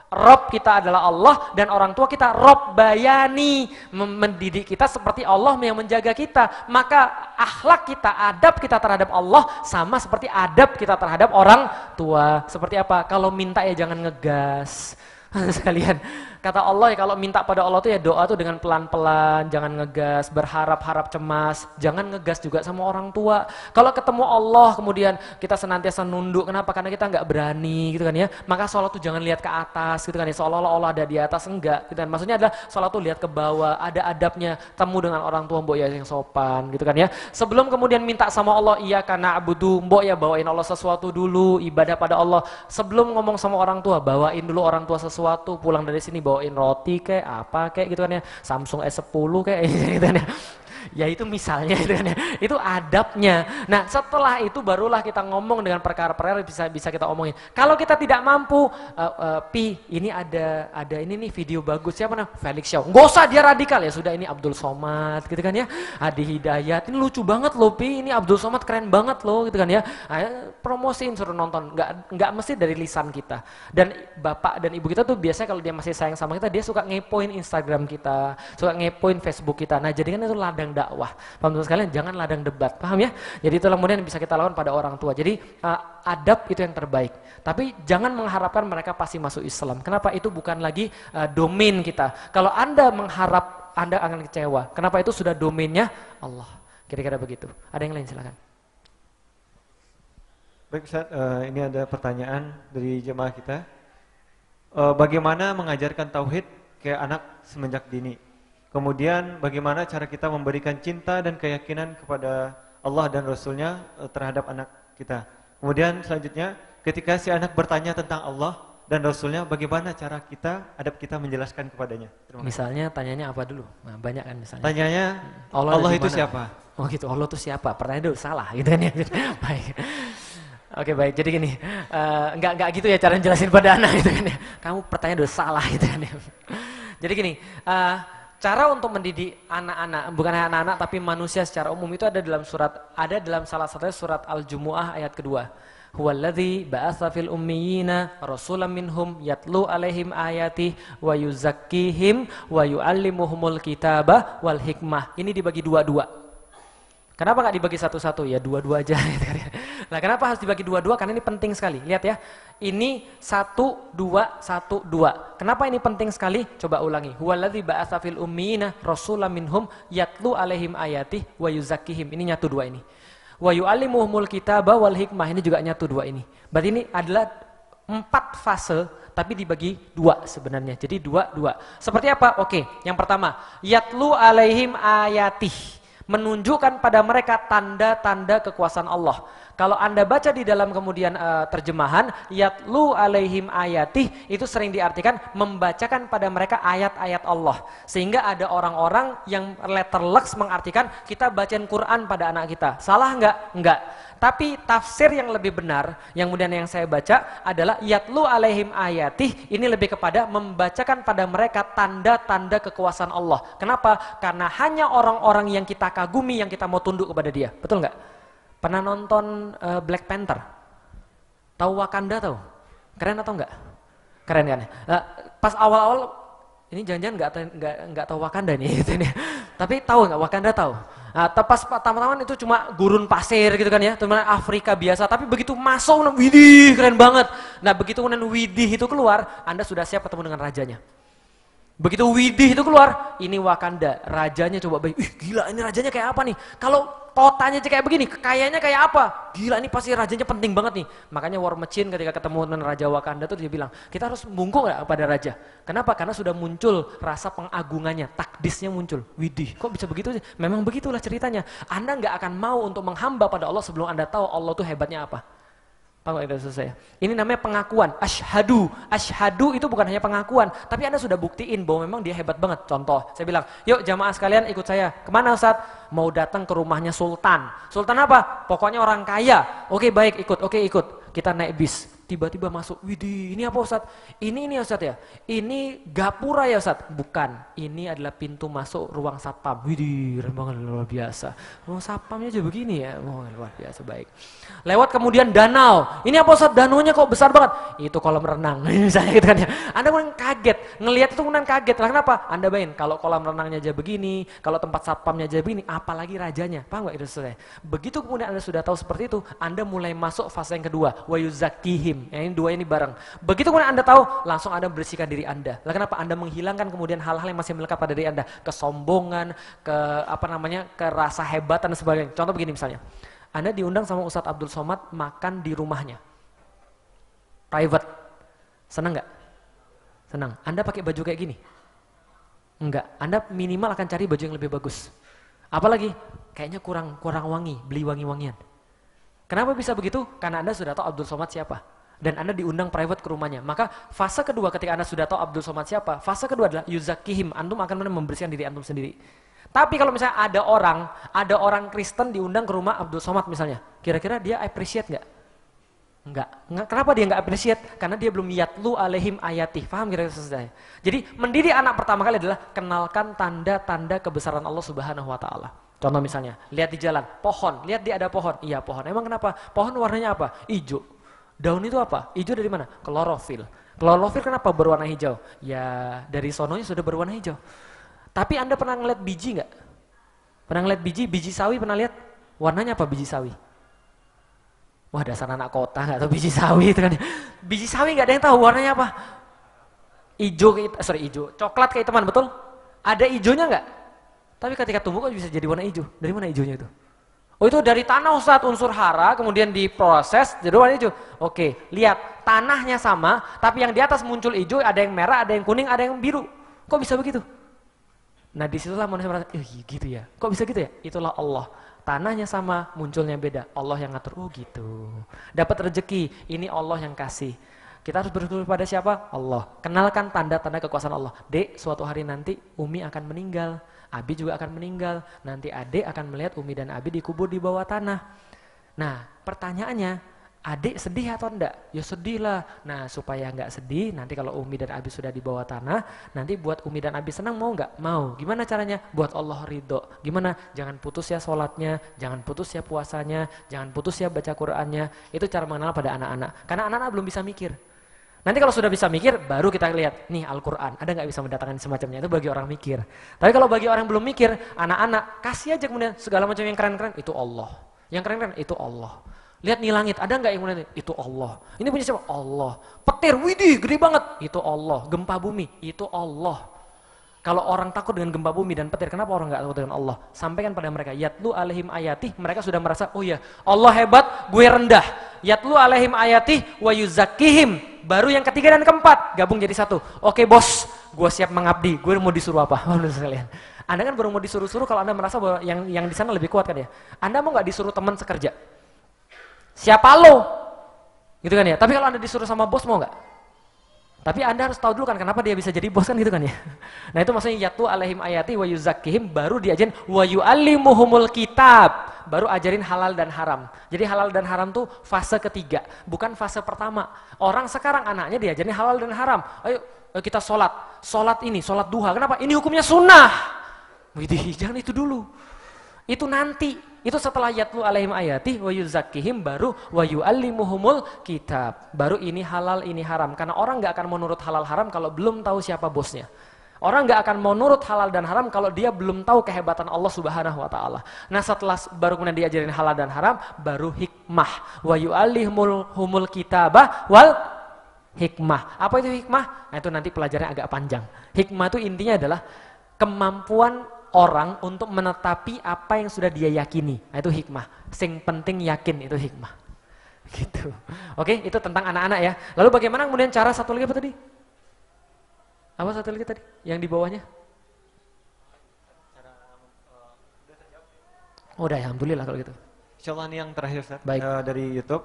Rob kita adalah Allah dan orang tua kita Rob bayani mendidik kita seperti Allah yang menjaga kita maka akhlak kita adab kita terhadap Allah sama seperti adab kita terhadap orang tua seperti apa kalau minta ya jangan ngegas sekalian Kata Allah ya kalau minta pada Allah tuh ya doa tuh dengan pelan-pelan, jangan ngegas, berharap-harap cemas, jangan ngegas juga sama orang tua. Kalau ketemu Allah kemudian kita senantiasa nunduk, kenapa? Karena kita nggak berani gitu kan ya. Maka sholat tuh jangan lihat ke atas gitu kan ya, seolah-olah Allah ada di atas, enggak gitu kan. Maksudnya adalah sholat tuh lihat ke bawah, ada adabnya, temu dengan orang tua mbok ya yang sopan gitu kan ya. Sebelum kemudian minta sama Allah, iya karena abudu, mbok ya bawain Allah sesuatu dulu, ibadah pada Allah. Sebelum ngomong sama orang tua, bawain dulu orang tua sesuatu, pulang dari sini dibawain roti kayak apa kayak gitu kan ya Samsung S10 kayak gitu kan ya ya itu misalnya itu kan ya. Itu adabnya. Nah, setelah itu barulah kita ngomong dengan perkara-perkara bisa bisa kita omongin. Kalau kita tidak mampu, uh, uh, Pi, ini ada ada ini nih video bagus siapa nih Felix Shaw. Gak usah dia radikal ya, sudah ini Abdul Somad gitu kan ya. Adi Hidayat. Ini lucu banget loh, Pi. Ini Abdul Somad keren banget loh gitu kan ya. Nah, promosiin suruh nonton. nggak nggak mesti dari lisan kita. Dan bapak dan ibu kita tuh biasanya kalau dia masih sayang sama kita, dia suka ngepoin Instagram kita, suka ngepoin Facebook kita. Nah, jadi kan itu ladang dakwah. Paham teman sekalian? Jangan ladang debat. Paham ya? Jadi itulah kemudian bisa kita lawan pada orang tua. Jadi uh, adab itu yang terbaik. Tapi jangan mengharapkan mereka pasti masuk Islam. Kenapa? Itu bukan lagi uh, domain kita. Kalau Anda mengharap Anda akan kecewa. Kenapa itu sudah domainnya Allah. Kira-kira begitu. Ada yang lain silakan.
Baik Ustaz, uh, ini ada pertanyaan dari jemaah kita. Uh, bagaimana mengajarkan tauhid ke anak semenjak dini? Kemudian bagaimana cara kita memberikan cinta dan keyakinan kepada Allah dan Rasulnya eh, terhadap anak kita. Kemudian selanjutnya ketika si anak bertanya tentang Allah
dan Rasulnya, bagaimana cara kita, adab kita menjelaskan kepadanya? Terima Misalnya tanyanya apa dulu? Nah, banyak kan misalnya. Tanyanya hmm. Allah, Allah itu siapa? Oh gitu, Allah itu siapa? Pertanyaan dulu salah gitu kan ya. Baik. Oke baik, jadi gini, uh, nggak nggak gitu ya cara jelasin pada anak gitu kan ya. Kamu pertanyaan dulu salah gitu kan ya. Jadi gini, uh, cara untuk mendidik anak-anak, bukan hanya anak-anak tapi manusia secara umum itu ada dalam surat ada dalam salah satunya surat Al-Jumuah ayat kedua. Huwallazi ba'atsa fil ummiyina rasulam minhum yatlu alaihim ayati wa yuzakkihim wa yuallimuhumul kitaba wal hikmah. Ini dibagi dua-dua. Kenapa nggak dibagi satu-satu? Ya dua-dua aja. Gitu ya. Nah, kenapa harus dibagi dua-dua? Karena ini penting sekali. Lihat ya. Ini satu, dua, satu, dua. Kenapa ini penting sekali? Coba ulangi. Huwaladzi ba'atsa fil ummiyina rasulam minhum yatlu alaihim ayati wa yuzakihim Ini nyatu dua ini. Wa yu'allimuhumul kitaba wal hikmah. Ini juga nyatu dua ini. Berarti ini adalah empat fase tapi dibagi dua sebenarnya. Jadi dua, dua. Seperti apa? Oke, yang pertama, yatlu alaihim ayatih menunjukkan pada mereka tanda-tanda kekuasaan Allah. Kalau Anda baca di dalam kemudian e, terjemahan yatlu alaihim ayatih itu sering diartikan membacakan pada mereka ayat-ayat Allah. Sehingga ada orang-orang yang letter lux mengartikan kita bacain Quran pada anak kita. Salah enggak? Enggak. Tapi tafsir yang lebih benar, yang kemudian yang saya baca adalah yatlu alaihim ayatih, ini lebih kepada membacakan pada mereka tanda-tanda kekuasaan Allah. Kenapa? Karena hanya orang-orang yang kita kagumi, yang kita mau tunduk kepada dia. Betul nggak? Pernah nonton uh, Black Panther? Tahu Wakanda tahu? Keren atau enggak? Keren kan? Uh, pas awal-awal ini jangan-jangan nggak nggak nggak tahu Wakanda nih, gitu nih. Tapi tahu nggak Wakanda tahu? Nah, tepas taman-taman itu cuma gurun pasir gitu kan ya, teman Afrika biasa. Tapi begitu masuk, widih keren banget. Nah begitu kemudian widih itu keluar, Anda sudah siap ketemu dengan rajanya. Begitu Widih itu keluar, ini Wakanda, rajanya coba bayi, ih gila ini rajanya kayak apa nih? Kalau kotanya kayak begini, kekayaannya kayak apa? Gila ini pasti rajanya penting banget nih. Makanya War Machine ketika ketemu dengan Raja Wakanda tuh dia bilang, kita harus bungkuk gak pada raja? Kenapa? Karena sudah muncul rasa pengagungannya, takdisnya muncul. Widih, kok bisa begitu sih? Memang begitulah ceritanya. Anda nggak akan mau untuk menghamba pada Allah sebelum Anda tahu Allah tuh hebatnya apa. Kalau itu selesai. Ini namanya pengakuan. Ashadu. Ashadu itu bukan hanya pengakuan. Tapi Anda sudah buktiin bahwa memang dia hebat banget. Contoh, saya bilang, yuk jamaah sekalian ikut saya. Kemana Ustaz? Mau datang ke rumahnya Sultan. Sultan apa? Pokoknya orang kaya. Oke baik, ikut. Oke ikut. Kita naik bis tiba-tiba masuk, widih ini apa Ustaz? Ini ini ya, ustad ya? Ini gapura ya Ustaz? Bukan, ini adalah pintu masuk ruang satpam. Widih, rembangan luar biasa. Ruang satpamnya aja begini ya, oh, luar biasa, baik. Lewat kemudian danau, ini apa Ustaz? Danaunya kok besar banget? Itu kolam renang, misalnya gitu kan ya. Anda kemudian kaget, ngelihat itu kemudian kaget. Lah kenapa? Anda bayangin, kalau kolam renangnya aja begini, kalau tempat satpamnya aja begini, apalagi rajanya. Paham nggak itu Begitu kemudian Anda sudah tahu seperti itu, Anda mulai masuk fase yang kedua, wayuzakihim ini. Yang ini dua ini bareng. Begitu kemudian Anda tahu, langsung Anda bersihkan diri Anda. Lalu kenapa Anda menghilangkan kemudian hal-hal yang masih melekat pada diri Anda, kesombongan, ke apa namanya, kerasa hebatan dan sebagainya. Contoh begini misalnya. Anda diundang sama Ustadz Abdul Somad makan di rumahnya. Private. Senang nggak? Senang. Anda pakai baju kayak gini? Enggak. Anda minimal akan cari baju yang lebih bagus. Apalagi kayaknya kurang kurang wangi, beli wangi-wangian. Kenapa bisa begitu? Karena Anda sudah tahu Abdul Somad siapa dan Anda diundang private ke rumahnya. Maka fase kedua ketika Anda sudah tahu Abdul Somad siapa, fase kedua adalah yuzakihim. Antum akan membersihkan diri antum sendiri. Tapi kalau misalnya ada orang, ada orang Kristen diundang ke rumah Abdul Somad misalnya, kira-kira dia appreciate nggak? Enggak. Enggak. Kenapa dia enggak appreciate? Karena dia belum Lu alehim ayati. Paham kira-kira selesai? Jadi mendidik anak pertama kali adalah kenalkan tanda-tanda kebesaran Allah Subhanahu wa taala. Contoh misalnya, lihat di jalan, pohon, lihat di ada pohon. Iya, pohon. Emang kenapa? Pohon warnanya apa? Hijau. Daun itu apa? Hijau dari mana? Klorofil. Klorofil kenapa berwarna hijau? Ya dari sononya sudah berwarna hijau. Tapi Anda pernah ngeliat biji nggak? Pernah ngeliat biji? Biji sawi pernah lihat? Warnanya apa biji sawi? Wah dasar anak kota nggak tahu biji sawi itu kan. Biji sawi nggak ada yang tahu warnanya apa. Ijo, sorry ijo, coklat kayak teman betul? Ada ijonya nggak? Tapi ketika tumbuh kok bisa jadi warna ijo. Dari mana ijonya itu? Oh itu dari tanah Ustadz unsur hara kemudian diproses jadi warna hijau. Oke, lihat tanahnya sama tapi yang di atas muncul hijau, ada yang merah, ada yang kuning, ada yang biru. Kok bisa begitu? Nah disitulah manusia merasa, eh, iya, gitu ya, kok bisa gitu ya? Itulah Allah. Tanahnya sama, munculnya beda. Allah yang ngatur, oh gitu. Dapat rezeki, ini Allah yang kasih. Kita harus bersyukur pada siapa? Allah. Kenalkan tanda-tanda kekuasaan Allah. Dek, suatu hari nanti Umi akan meninggal Abi juga akan meninggal. Nanti adik akan melihat Umi dan Abi dikubur di bawah tanah. Nah, pertanyaannya, adik sedih atau enggak? Ya sedih lah. Nah supaya enggak sedih, nanti kalau Umi dan Abi sudah di bawah tanah, nanti buat Umi dan Abi senang mau enggak? Mau. Gimana caranya? Buat Allah ridho. Gimana? Jangan putus ya sholatnya, jangan putus ya puasanya, jangan putus ya baca Qur'annya. Itu cara mengenal pada anak-anak. Karena anak-anak belum bisa mikir. Nanti kalau sudah bisa mikir, baru kita lihat, nih Al-Quran, ada nggak bisa mendatangkan semacamnya, itu bagi orang mikir. Tapi kalau bagi orang yang belum mikir, anak-anak, kasih aja kemudian segala macam yang keren-keren, itu Allah. Yang keren-keren, itu Allah. Lihat nih langit, ada nggak yang kemudian, itu Allah. Ini punya siapa? Allah. Petir, widih, gede banget, itu Allah. Gempa bumi, itu Allah. Kalau orang takut dengan gempa bumi dan petir, kenapa orang nggak takut dengan Allah? Sampaikan pada mereka, yatlu alaihim ayati mereka sudah merasa, oh ya, Allah hebat, gue rendah. Yatlu alaihim ayati wa yuzakihim, baru yang ketiga dan keempat gabung jadi satu. Oke bos, gue siap mengabdi, gue mau disuruh apa? sekalian. Anda kan baru mau disuruh-suruh kalau Anda merasa bahwa yang yang di sana lebih kuat kan ya. Anda mau nggak disuruh teman sekerja? Siapa lo? Gitu kan ya. Tapi kalau Anda disuruh sama bos mau nggak? Tapi Anda harus tahu dulu kan kenapa dia bisa jadi bos kan gitu kan ya. Nah itu maksudnya yatu alaihim ayati wa yuzakkihim baru diajarin wa yuallimuhumul kitab. Baru ajarin halal dan haram. Jadi halal dan haram tuh fase ketiga, bukan fase pertama. Orang sekarang anaknya diajarin halal dan haram. Ayo kita sholat, sholat ini, sholat duha. Kenapa? Ini hukumnya sunnah. Widih, jangan itu dulu. Itu nanti itu setelah yatlu alaihim ayati wa yuzakkihim baru wa yuallimuhumul kitab. Baru ini halal, ini haram. Karena orang nggak akan menurut halal haram kalau belum tahu siapa bosnya. Orang nggak akan menurut halal dan haram kalau dia belum tahu kehebatan Allah Subhanahu wa taala. Nah, setelah baru kemudian diajarin halal dan haram, baru hikmah. Wa yuallimuhumul humul kitabah wal hikmah. Apa itu hikmah? Nah, itu nanti pelajarannya agak panjang. Hikmah itu intinya adalah kemampuan orang untuk menetapi apa yang sudah dia yakini. Nah, itu hikmah. Sing penting yakin itu hikmah. Gitu. Oke, itu tentang anak-anak ya. Lalu bagaimana kemudian cara satu lagi apa tadi? Apa satu lagi tadi? Yang di bawahnya? Oh, udah, alhamdulillah kalau gitu. Insyaallah ini yang terakhir Ustaz. Baik. Uh,
dari YouTube.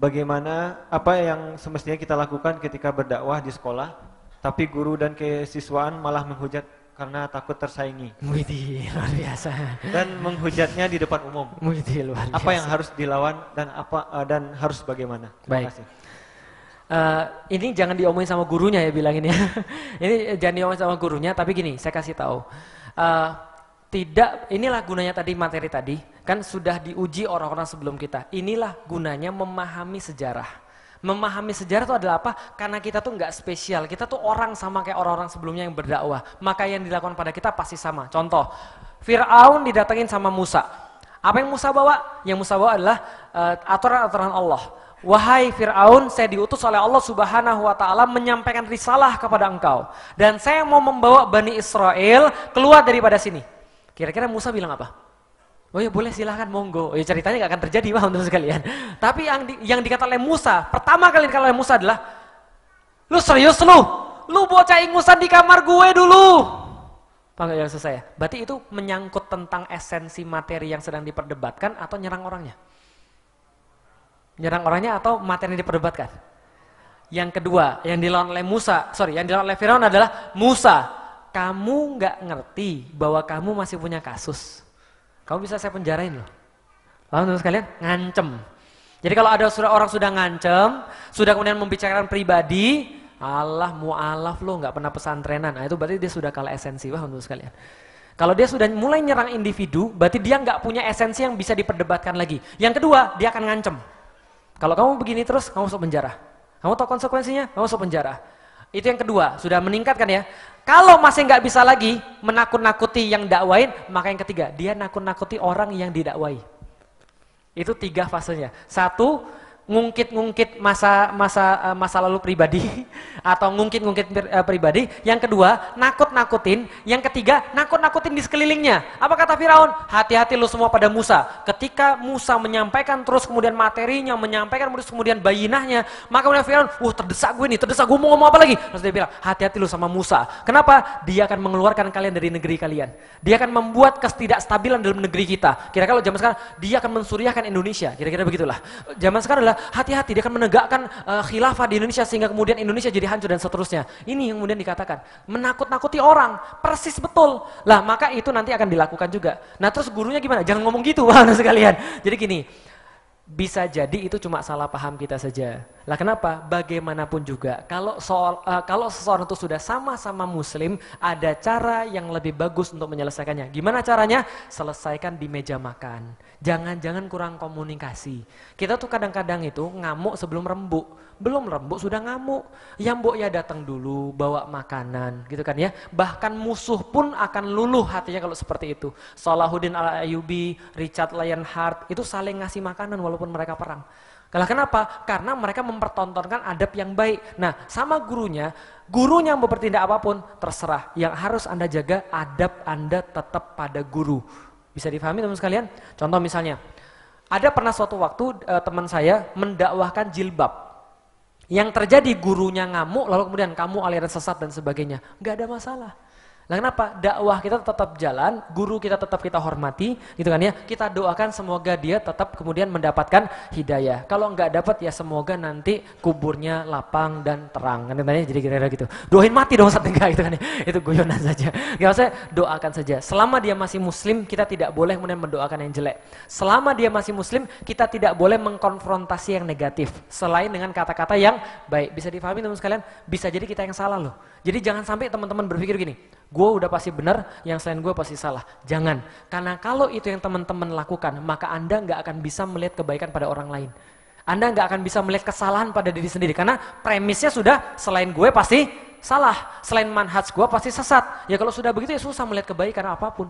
Bagaimana apa yang semestinya kita lakukan ketika berdakwah di sekolah tapi guru dan kesiswaan malah menghujat karena takut tersaingi. Widi luar biasa. Dan menghujatnya di depan umum. Widi luar biasa. Apa yang harus
dilawan dan apa uh, dan harus bagaimana? Terima Baik. kasih. Uh, ini jangan diomongin sama gurunya ya bilangin ya. ini jangan diomongin sama gurunya, tapi gini, saya kasih tahu. Uh, tidak, inilah gunanya tadi materi tadi, kan sudah diuji orang-orang sebelum kita. Inilah gunanya memahami sejarah Memahami sejarah itu adalah apa? Karena kita tuh nggak spesial. Kita tuh orang sama kayak orang-orang sebelumnya yang berdakwah. Maka yang dilakukan pada kita pasti sama. Contoh, Fir'aun didatengin sama Musa. Apa yang Musa bawa? Yang Musa bawa adalah eh, aturan-aturan Allah. Wahai Fir'aun, saya diutus oleh Allah subhanahu wa ta'ala menyampaikan risalah kepada engkau. Dan saya mau membawa Bani Israel keluar daripada sini. Kira-kira Musa bilang apa? Oh ya boleh silahkan monggo. Oh Ya ceritanya nggak akan terjadi mah untuk sekalian. Tapi yang di, yang dikatakan oleh Musa, pertama kali dikatakan oleh Musa adalah, lu serius lu? Lu bocah ingusan di kamar gue dulu. Paham yang selesai ya? Berarti itu menyangkut tentang esensi materi yang sedang diperdebatkan atau nyerang orangnya? Nyerang orangnya atau materi yang diperdebatkan? Yang kedua, yang dilawan oleh Musa, sorry, yang dilawan oleh Firaun adalah Musa, kamu nggak ngerti bahwa kamu masih punya kasus kamu bisa saya penjarain loh. Paham teman sekalian? Ngancem. Jadi kalau ada orang sudah ngancem, sudah kemudian membicarakan pribadi, Allah mu'alaf lo nggak pernah pesantrenan. Nah, itu berarti dia sudah kalah esensi. Wah, untuk sekalian. Kalau dia sudah mulai nyerang individu, berarti dia nggak punya esensi yang bisa diperdebatkan lagi. Yang kedua, dia akan ngancem. Kalau kamu begini terus, kamu masuk penjara. Kamu tahu konsekuensinya? Kamu masuk penjara. Itu yang kedua, sudah meningkatkan ya. Kalau masih nggak bisa lagi menakut-nakuti yang dakwain, maka yang ketiga dia nakut-nakuti orang yang didakwai. Itu tiga fasenya. Satu, ngungkit-ngungkit masa masa eh, masa lalu pribadi atau ngungkit-ngungkit eh, pribadi. Yang kedua, nakut-nakutin. Yang ketiga, nakut-nakutin di sekelilingnya. Apa kata Firaun? Hati-hati lu semua pada Musa. Ketika Musa menyampaikan terus kemudian materinya, menyampaikan terus kemudian bayinahnya, maka kemudian Firaun, "Wah, terdesak gue nih, terdesak gue mau ngomong apa lagi?" Terus dia bilang, "Hati-hati lu sama Musa. Kenapa? Dia akan mengeluarkan kalian dari negeri kalian. Dia akan membuat ketidakstabilan dalam negeri kita." Kira-kira kalau zaman sekarang, dia akan mensuriahkan Indonesia. Kira-kira begitulah. Zaman sekarang adalah hati-hati dia akan menegakkan uh, khilafah di Indonesia sehingga kemudian Indonesia jadi hancur dan seterusnya. Ini yang kemudian dikatakan, menakut-nakuti orang, persis betul. Lah, maka itu nanti akan dilakukan juga. Nah, terus gurunya gimana? Jangan ngomong gitu, Bang sekalian. Jadi gini, bisa jadi itu cuma salah paham kita saja. Lah kenapa? Bagaimanapun juga, kalau soal, uh, kalau seseorang itu sudah sama-sama muslim, ada cara yang lebih bagus untuk menyelesaikannya. Gimana caranya? Selesaikan di meja makan. Jangan-jangan kurang komunikasi. Kita tuh kadang-kadang itu ngamuk sebelum rembuk. Belum rembuk sudah ngamuk. Yang mbok ya datang dulu, bawa makanan, gitu kan ya. Bahkan musuh pun akan luluh hatinya kalau seperti itu. Salahuddin al ayyubi Richard Lionheart, itu saling ngasih makanan walaupun mereka perang. Kalau kenapa? Karena mereka mempertontonkan adab yang baik. Nah, sama gurunya, gurunya mau bertindak apapun, terserah. Yang harus Anda jaga, adab Anda tetap pada guru. Bisa difahami teman teman sekalian? Contoh misalnya, ada pernah suatu waktu e, teman saya mendakwahkan jilbab. Yang terjadi gurunya ngamuk, lalu kemudian kamu aliran sesat dan sebagainya. Gak ada masalah. Nah, kenapa? Dakwah kita tetap jalan, guru kita tetap kita hormati, gitu kan ya. Kita doakan semoga dia tetap kemudian mendapatkan hidayah. Kalau nggak dapat ya semoga nanti kuburnya lapang dan terang. Nanti tanya jadi kira-kira gitu. Doain mati dong saat enggak gitu kan ya. Itu guyonan saja. Gak usah doakan saja. Selama dia masih muslim, kita tidak boleh kemudian mendoakan yang jelek. Selama dia masih muslim, kita tidak boleh mengkonfrontasi yang negatif selain dengan kata-kata yang baik. Bisa difahami teman teman sekalian? Bisa jadi kita yang salah loh. Jadi jangan sampai teman-teman berpikir gini, gue udah pasti benar, yang selain gue pasti salah. Jangan, karena kalau itu yang teman-teman lakukan, maka Anda nggak akan bisa melihat kebaikan pada orang lain. Anda nggak akan bisa melihat kesalahan pada diri sendiri, karena premisnya sudah selain gue pasti salah, selain manhaj gue pasti sesat. Ya kalau sudah begitu ya susah melihat kebaikan apapun.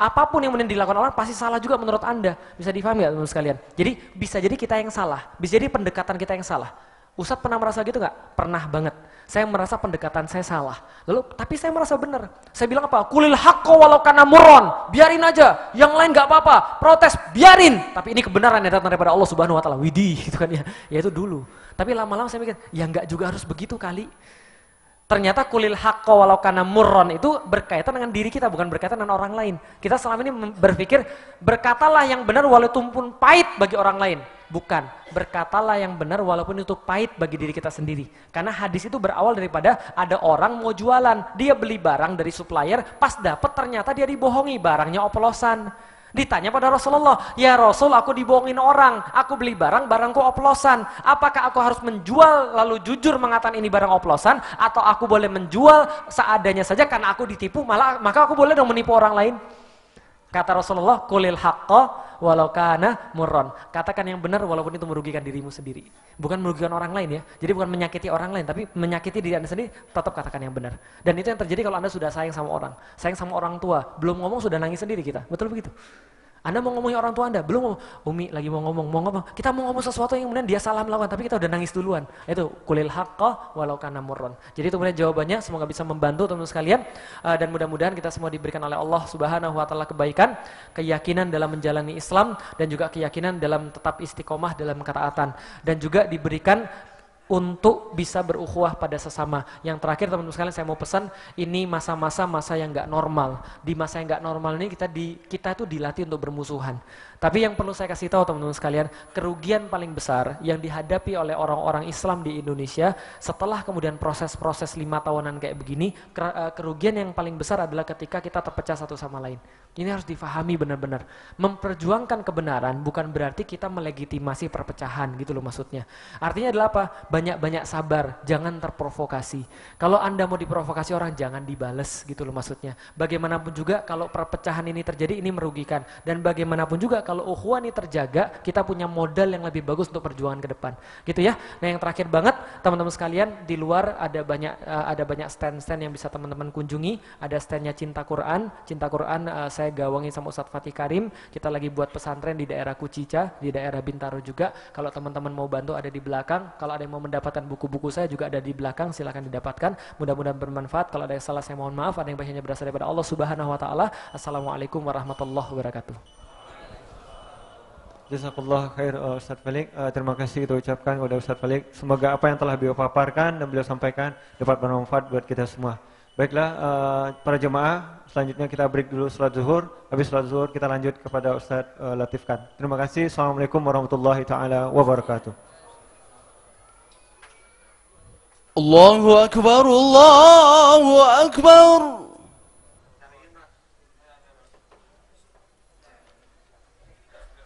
Apapun yang mending dilakukan orang pasti salah juga menurut Anda. Bisa difahami gak teman-teman sekalian? Jadi bisa jadi kita yang salah, bisa jadi pendekatan kita yang salah. Ustadz pernah merasa gitu nggak? Pernah banget. Saya merasa pendekatan saya salah. Lalu, tapi saya merasa benar. Saya bilang apa? Kulil hakko walau karena muron. Biarin aja. Yang lain nggak apa-apa. Protes, biarin. Tapi ini kebenaran yang datang daripada Allah Subhanahu Wa Taala. Widi. gitu kan ya. Ya itu dulu. Tapi lama-lama saya mikir, ya nggak juga harus begitu kali. Ternyata kulil hakko walau karena muron itu berkaitan dengan diri kita, bukan berkaitan dengan orang lain. Kita selama ini berpikir, berkatalah yang benar walau tumpun pahit bagi orang lain. Bukan, berkatalah yang benar walaupun itu pahit bagi diri kita sendiri. Karena hadis itu berawal daripada ada orang mau jualan, dia beli barang dari supplier, pas dapat ternyata dia dibohongi, barangnya oplosan. Ditanya pada Rasulullah, ya Rasul aku dibohongin orang, aku beli barang, barangku oplosan. Apakah aku harus menjual lalu jujur mengatakan ini barang oplosan? Atau aku boleh menjual seadanya saja karena aku ditipu, malah maka aku boleh dong menipu orang lain? Kata Rasulullah, kulil haqqa walau kana murron. Katakan yang benar walaupun itu merugikan dirimu sendiri. Bukan merugikan orang lain ya. Jadi bukan menyakiti orang lain, tapi menyakiti diri Anda sendiri, tetap katakan yang benar. Dan itu yang terjadi kalau Anda sudah sayang sama orang. Sayang sama orang tua, belum ngomong sudah nangis sendiri kita. Betul begitu? Anda mau ngomongin orang tua Anda? Belum, Umi lagi mau ngomong, mau ngomong. Kita mau ngomong sesuatu yang kemudian dia salah melakukan, tapi kita udah nangis duluan. Itu kulil haqqa walau kana murron. Jadi itu kemudian jawabannya, semoga bisa membantu teman-teman sekalian. Eh, dan mudah-mudahan kita semua diberikan oleh Allah subhanahu wa ta'ala kebaikan, keyakinan dalam menjalani Islam, dan juga keyakinan dalam tetap istiqomah dalam ketaatan. Dan juga diberikan untuk bisa berukhuwah pada sesama. Yang terakhir teman-teman sekalian saya mau pesan, ini masa-masa masa yang nggak normal. Di masa yang nggak normal ini kita di kita itu dilatih untuk bermusuhan. Tapi yang perlu saya kasih tahu teman-teman sekalian, kerugian paling besar yang dihadapi oleh orang-orang Islam di Indonesia setelah kemudian proses-proses lima tahunan kayak begini, eh, kerugian yang paling besar adalah ketika kita terpecah satu sama lain. Ini harus difahami benar-benar. Memperjuangkan kebenaran bukan berarti kita melegitimasi perpecahan gitu loh maksudnya. Artinya adalah apa? Banyak-banyak sabar, jangan terprovokasi. Kalau Anda mau diprovokasi orang jangan dibales gitu loh maksudnya. Bagaimanapun juga kalau perpecahan ini terjadi ini merugikan dan bagaimanapun juga kalau ukhuwah ini terjaga, kita punya modal yang lebih bagus untuk perjuangan ke depan. Gitu ya. Nah, yang terakhir banget teman-teman sekalian, di luar ada banyak uh, ada banyak stand-stand yang bisa teman-teman kunjungi. Ada standnya Cinta Quran. Cinta Quran uh, saya gawangi sama Ustadz Fatih Karim. Kita lagi buat pesantren di daerah Kucica, di daerah Bintaro juga. Kalau teman-teman mau bantu ada di belakang. Kalau ada yang mau mendapatkan buku-buku saya juga ada di belakang, silahkan didapatkan. Mudah-mudahan bermanfaat. Kalau ada yang salah saya mohon maaf, ada yang bahasanya berasal daripada Allah Subhanahu wa taala. Assalamualaikum warahmatullahi wabarakatuh.
Jazakallah khair uh, eh, Ustaz Felix. Uh, terima kasih kita ucapkan kepada Ustaz Felix. Semoga apa yang telah beliau paparkan dan beliau sampaikan dapat bermanfaat buat kita semua. Baiklah uh, para jemaah, selanjutnya kita break dulu salat zuhur. Habis salat zuhur kita lanjut kepada Ustaz uh, Latifkan. Terima kasih. Assalamualaikum warahmatullahi taala wabarakatuh. Allahu akbar, Allahu akbar.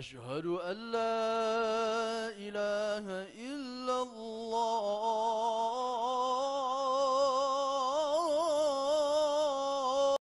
أشهد أن لا إله إلا